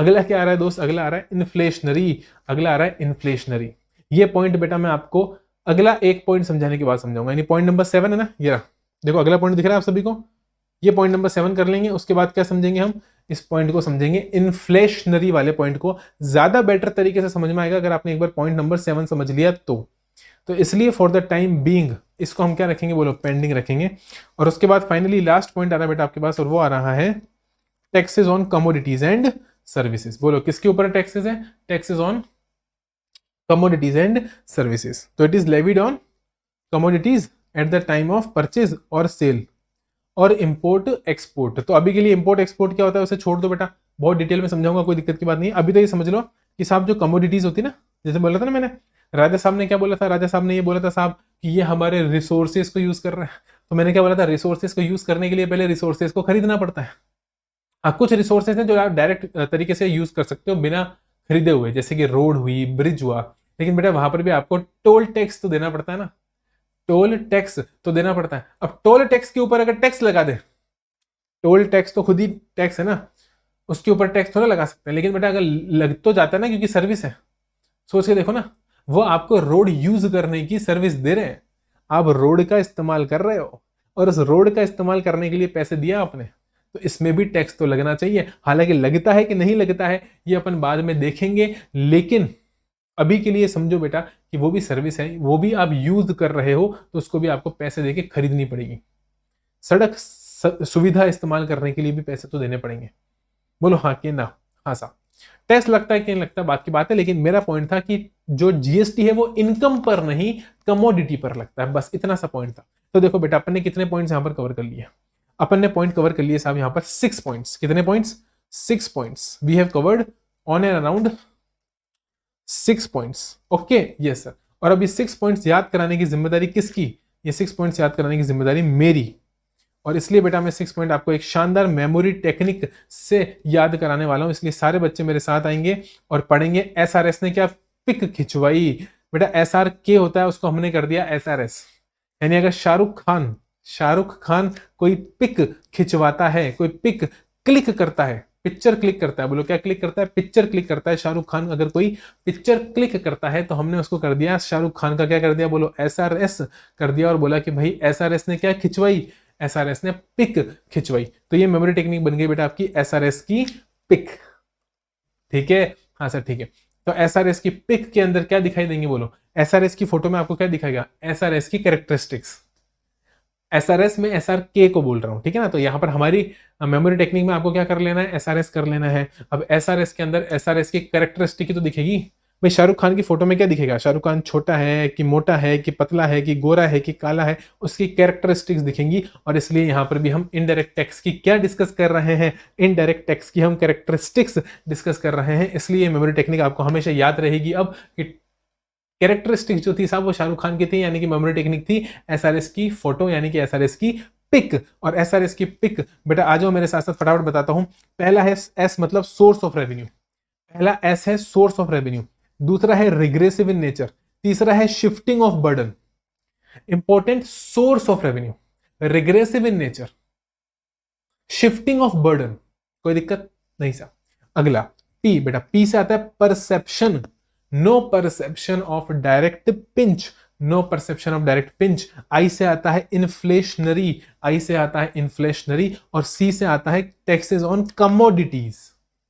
अगला क्या आ रहा है दोस्त अगला आ रहा है इन्फ्लेशनरी अगला आ रहा है इन्फ्लेशनरी ये पॉइंट बेटा मैं आपको अगला एक पॉइंट समझाने के बाद समझाऊंगा यानी पॉइंट नंबर सेवन है ना ये देखो अगला पॉइंट दिख रहा है आप सभी को ये पॉइंट नंबर सेवन कर लेंगे उसके बाद क्या समझेंगे हम इस पॉइंट को समझेंगे इन्फ्लेशनरी वाले पॉइंट को ज़्यादा बेटर तरीके से समझ में आएगा अगर आपने एक बार पॉइंट नंबर सेवन समझ लिया तो तो इसलिए फॉर द टाइम बींग इसको हम क्या रखेंगे बोलो पेंडिंग रखेंगे और उसके बाद फाइनली लास्ट पॉइंट आ रहा है बेटा आपके पास और वो आ रहा है taxes on commodities and services बोलो किसके ऊपर टैक्सेज है taxes on commodities and services तो it is levied on commodities at the time of purchase और सेल और इम्पोर्ट एक्सपोर्ट तो अभी के लिए इम्पोर्ट एक्सपोर्ट क्या होता है उसे छोड़ दो बेटा बहुत डिटेल में समझाऊंगा कोई दिक्कत की बात नहीं अभी तो ये समझ लो कि साहब जो कमोडिटीज़ होती ना जैसे बोला था ना मैंने राजा साहब ने क्या बोला था राजा साहब ने ये बोला था साहब कि ये हमारे रिसोर्सेज को यूज़ कर रहे हैं तो मैंने क्या बोला था रिसोर्सेज को यूज़ करने के लिए पहले रिसोर्सेज को खरीदना पड़ता है आप हाँ, कुछ रिसोर्सेज हैं जो आप डायरेक्ट तरीके से यूज़ कर सकते हो बिना खरीदे हुए जैसे कि रोड हुई ब्रिज हुआ लेकिन बेटा वहां पर भी आपको टोल टैक्स तो देना पड़ता है ना टोल टैक्स तो देना पड़ता है अब टोल टैक्स के ऊपर अगर टैक्स लगा दे टोल टैक्स तो खुद ही टैक्स है ना उसके ऊपर टैक्स थोड़ा लगा सकते हैं लेकिन बेटा अगर लग तो जाता है ना क्योंकि सर्विस है सोच के देखो ना वो आपको रोड यूज करने की सर्विस दे रहे हैं आप रोड का इस्तेमाल कर रहे हो और उस रोड का इस्तेमाल करने के लिए पैसे दिया आपने तो इसमें भी टैक्स तो लगना चाहिए हालांकि लगता है कि नहीं लगता है ये अपन बाद में देखेंगे लेकिन अभी के लिए समझो बेटा कि वो भी सर्विस है वो भी आप यूज़ कर रहे हो तो उसको भी आपको पैसे दे खरीदनी पड़ेगी सड़क सुविधा इस्तेमाल करने के लिए भी पैसे तो देने पड़ेंगे बोलो हाँ के ना हाँ सा टैक्स लगता है कि नहीं लगता बात की बात है लेकिन मेरा पॉइंट था कि जो जीएसटी है वो इनकम पर नहीं कमोडिटी पर लगता है बस इतना सा पॉइंट था तो देखो बेटा अपन ने कितने पॉइंट्स यहाँ पर कवर कर लिए अपन ने पॉइंट कवर कर लिए साहब यहाँ पर सिक्स पॉइंट्स कितने points six points we have covered on and around six points okay yes sir और अब ये सिक्स पॉइंट्स याद कराने की जिम्मेदारी किसकी ये सिक्स पॉइंट्स याद कराने की जिम्मेदारी मेरी और इसलिए बेटा मैं सिक्स पॉइंट आपको एक शानदार मेमोरी टेक्निक से याद कराने वाला हूँ इसलिए सारे बच्चे मेरे साथ आएंगे और पढ़ेंगे एस आर एस ने क्या पिक खिंचवाई बेटा एस आर के होता है उसको हमने कर दिया एस आर एस यानी अगर शाहरुख खान शाहरुख खान कोई पिक खिंचवाता है कोई पिक क्लिक करता है पिक्चर क्लिक करता है बोलो क्या क्लिक करता है पिक्चर क्लिक करता है शाहरुख खान अगर कोई पिक्चर क्लिक करता है तो हमने उसको कर दिया शाहरुख खान का क्या कर दिया बोलो एस कर दिया और बोला कि भाई एस ने क्या खिंचवाई एस ने पिक खिंचवाई तो ये मेमोरी टेक्निक बन गई बेटा आपकी एस की पिक ठीक है हाँ सर ठीक है तो एस की पिक के अंदर क्या दिखाई देंगे बोलो एस की फोटो में आपको क्या दिखाएगा एस की कैरेक्टरिस्टिक्स एस आर एस में एस आर के को बोल रहा हूँ ठीक है ना तो यहाँ पर हमारी मेमोरी टेक्निक में आपको क्या कर लेना है एस आर एस कर लेना है अब एस आर एस के अंदर एस आर एस की करेक्टरिस्टिक तो दिखेगी भाई शाहरुख खान की फोटो में क्या दिखेगा शाहरुख खान छोटा है कि मोटा है कि पतला है कि गोरा है कि काला है उसकी कैरेक्टरिस्टिक्स दिखेंगी और इसलिए यहाँ पर भी हम इनडायरेक्ट टैक्स की क्या डिस्कस कर रहे हैं इनडायरेक्ट टैक्स की हम कैरेक्टरिस्टिक्स डिस्कस कर रहे हैं इसलिए मेमोरी टेक्निक आपको हमेशा याद रहेगी अब कि कैरेक्टरिस्टिक्स जो थी साहब वो शाहरुख खान की थी यानी कि मेमोरी टेक्निक थी एस की फोटो यानी कि एस की पिक और एस की पिक बेटा आ जाओ मेरे साथ साथ फटाफट बताता हूँ पहला है एस मतलब सोर्स ऑफ रेवेन्यू पहला एस है सोर्स ऑफ रेवेन्यू दूसरा है रिग्रेसिव इन नेचर तीसरा है shifting of burden important source of revenue regressive in nature shifting of burden कोई दिक्कत नहीं साहब अगला पी बेटा पी से आता है perception no perception of direct pinch no perception of direct pinch I से आता है इन्फ्लेशनरी आई से आता है इन्फ्लेशनरी और सी से आता है taxes on commodities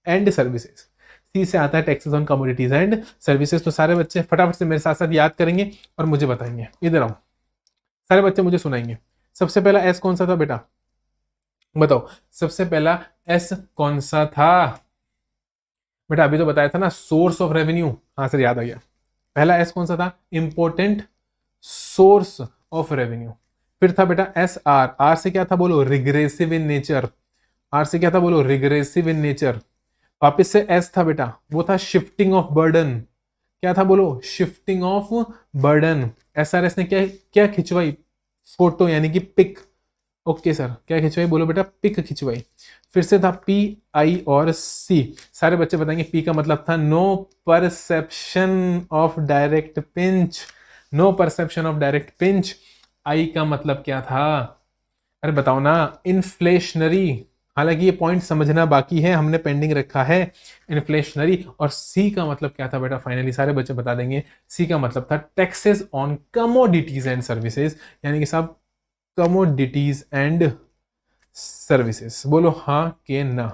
and services C से आता है taxes on commodities and services तो सारे बच्चे फटाफट से मेरे साथ साथ याद करेंगे और मुझे बताएंगे इधर आओ सारे बच्चे मुझे सुनाएंगे सबसे पहला एस कौन सा था बेटा बताओ सबसे पहला एस कौन सा था बेटा अभी तो बताया था ना सोर्स ऑफ रेवेन्यू हाँ सर याद आ गया पहला एस कौन सा था इंपोर्टेंट सोर्स ऑफ रेवेन्यू फिर था बेटा एस आर आर से क्या था बोलो रिग्रेसिव इन नेचर आर से क्या था बोलो रिग्रेसिव इन नेचर वापिस से एस था बेटा वो था शिफ्टिंग ऑफ बर्डन क्या था बोलो shifting of burden S R S ने क्या क्या खिंचवाई फोटो यानी कि पिक ओके सर क्या खिंचवाई बोलो बेटा पिक खिंचवाई फिर से था पी आई और सी सारे बच्चे बताएंगे पी का मतलब था no perception of direct pinch no perception of direct pinch I का मतलब क्या था अरे बताओ ना इन्फ्लेशनरी हालांकि ये पॉइंट समझना बाकी है हमने पेंडिंग रखा है इन्फ्लेशनरी और सी का मतलब क्या था बेटा फाइनली सारे बच्चे बता देंगे सी का मतलब था taxes on commodities and services यानी कि साहब कमोडिटीज एंड सर्विसेस बोलो हाँ के ना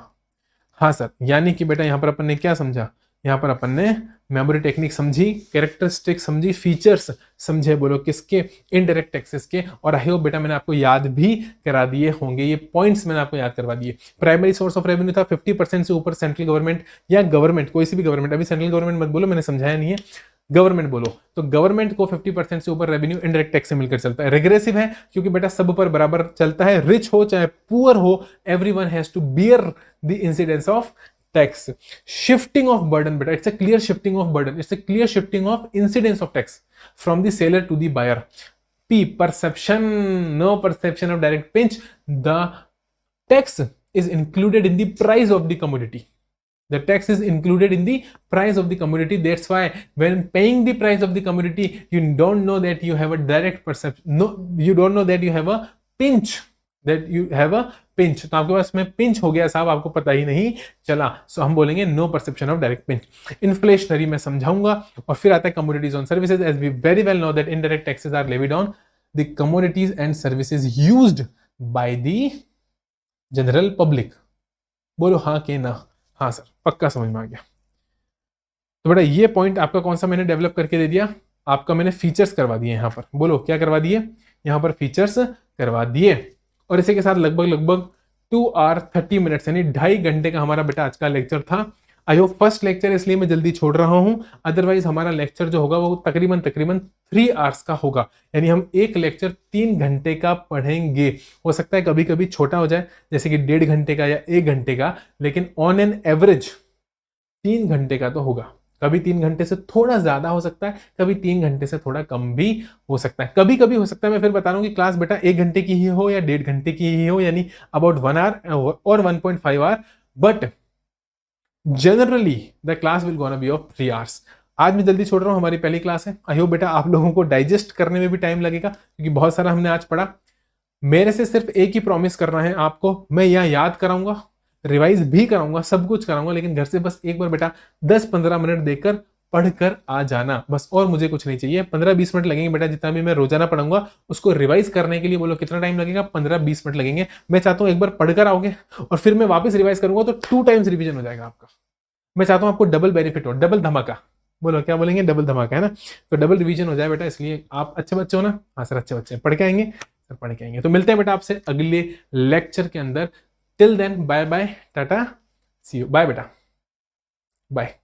हाँ सर यानी कि बेटा यहाँ पर अपन ने क्या समझा यहाँ पर अपन ने मेमोरी टेक्निक समझी कैरेक्टरिस्टिक समझी फीचर्स समझे बोलो किसके इनडायरेक्ट टैक्सेस के और आई हो बेटा मैंने आपको याद भी करा दिए होंगे ये पॉइंट्स मैंने आपको याद करवा दिए प्राइमरी सोर्स ऑफ रेवेन्यू था 50 परसेंट से ऊपर सेंट्रल गवर्नमेंट या गवर्नमेंट कोई सी भी गवर्नमेंट अभी सेंट्रल गवर्नमेंट मत बोलो मैंने समझाया नहीं है गवर्नमेंट बोलो तो गवर्नमेंट को 50 परसेंट से ऊपर रेवेन्यू इनडायरेक्ट टैक्स से मिलकर चलता है रेग्रेसिव है क्योंकि बेटा सब पर बराबर चलता है रिच हो चाहे पुअर हो every one has to bear the incidence of tax shifting of burden बेटा it's a clear shifting of burden it's a clear shifting of incidence of tax from the seller to the buyer P perception no perception of direct pinch the tax is included in the price of the commodity the tax is included in the price of the commodity that's why when paying the price of the commodity you don't know that you have a direct perception no you don't know that you have a pinch that you have a pinch तो आपके पास में pinch हो गया साहब आपको पता ही नहीं चला सो so हम बोलेंगे no perception of direct pinch inflationary मैं समझाऊंगा और फिर आता है communities on services as we very well know that indirect taxes are levied on the communities and services use by the general public बोलो हाँ के ना हाँ सर पक्का समझ में आ गया तो बेटा ये पॉइंट आपका कौन सा मैंने डेवलप करके दे दिया आपका मैंने फीचर्स करवा दिए यहाँ पर बोलो क्या करवा दिए यहाँ पर फीचर्स करवा दिए और इसी के साथ लगभग लगभग टू आर थर्टी मिनट्स यानी ढाई घंटे का हमारा बेटा आज का लेक्चर था आई होप फर्स्ट लेक्चर इसलिए मैं जल्दी छोड़ रहा हूँ अदरवाइज हमारा लेक्चर जो होगा वो तकरीबन तकरीबन थ्री आवर्स का होगा यानी हम एक लेक्चर तीन घंटे का पढ़ेंगे हो सकता है कभी कभी छोटा हो जाए जैसे कि डेढ़ घंटे का या एक घंटे का लेकिन ऑन एन एवरेज तीन घंटे का तो होगा कभी तीन घंटे से थोड़ा ज़्यादा हो सकता है कभी तीन घंटे से थोड़ा कम भी हो सकता है कभी कभी हो सकता है मैं फिर बता रहा हूँ कि क्लास बेटा एक घंटे की ही हो या डेढ़ घंटे की ही हो यानी अबाउट वन आवर और one point five hour but generally the class will gonna be of three hours आज मैं जल्दी छोड़ रहा हूँ हमारी पहली क्लास है आई होप बेटा आप लोगों को डाइजेस्ट करने में भी टाइम लगेगा क्योंकि बहुत सारा हमने आज पढ़ा मेरे से सिर्फ एक ही प्रॉमिस करना है आपको मैं यहाँ याद कराऊंगा रिवाइज भी कराऊंगा सब कुछ कराऊंगा लेकिन घर से बस एक बार बेटा 10-15 मिनट देकर पढ़कर आ जाना बस और मुझे कुछ नहीं चाहिए पंद्रह बीस मिनट लगेंगे बेटा जितना भी मैं रोजाना पढ़ूंगा उसको रिवाइज करने के लिए बोलो कितना टाइम लगेगा पंद्रह बीस मिनट लगेंगे मैं चाहता हूँ एक बार पढ़कर आओगे और फिर मैं वापस रिवाइज करूंगा तो टू टाइम्स रिविजन हो जाएगा आपका मैं चाहता हूँ आपको डबल बेनिफिट हो डबल धमाका बोलो क्या बोलेंगे डबल धमाका है ना तो डबल रिविजन हो जाए बेटा इसलिए आप अच्छे बच्चे हो ना हाँ सर अच्छे बच्चे पढ़ के आएंगे सर पढ़ के आएंगे तो मिलते हैं बेटा आपसे अगले लेक्चर के अंदर till then bye bye tata see you bye बेटा बाय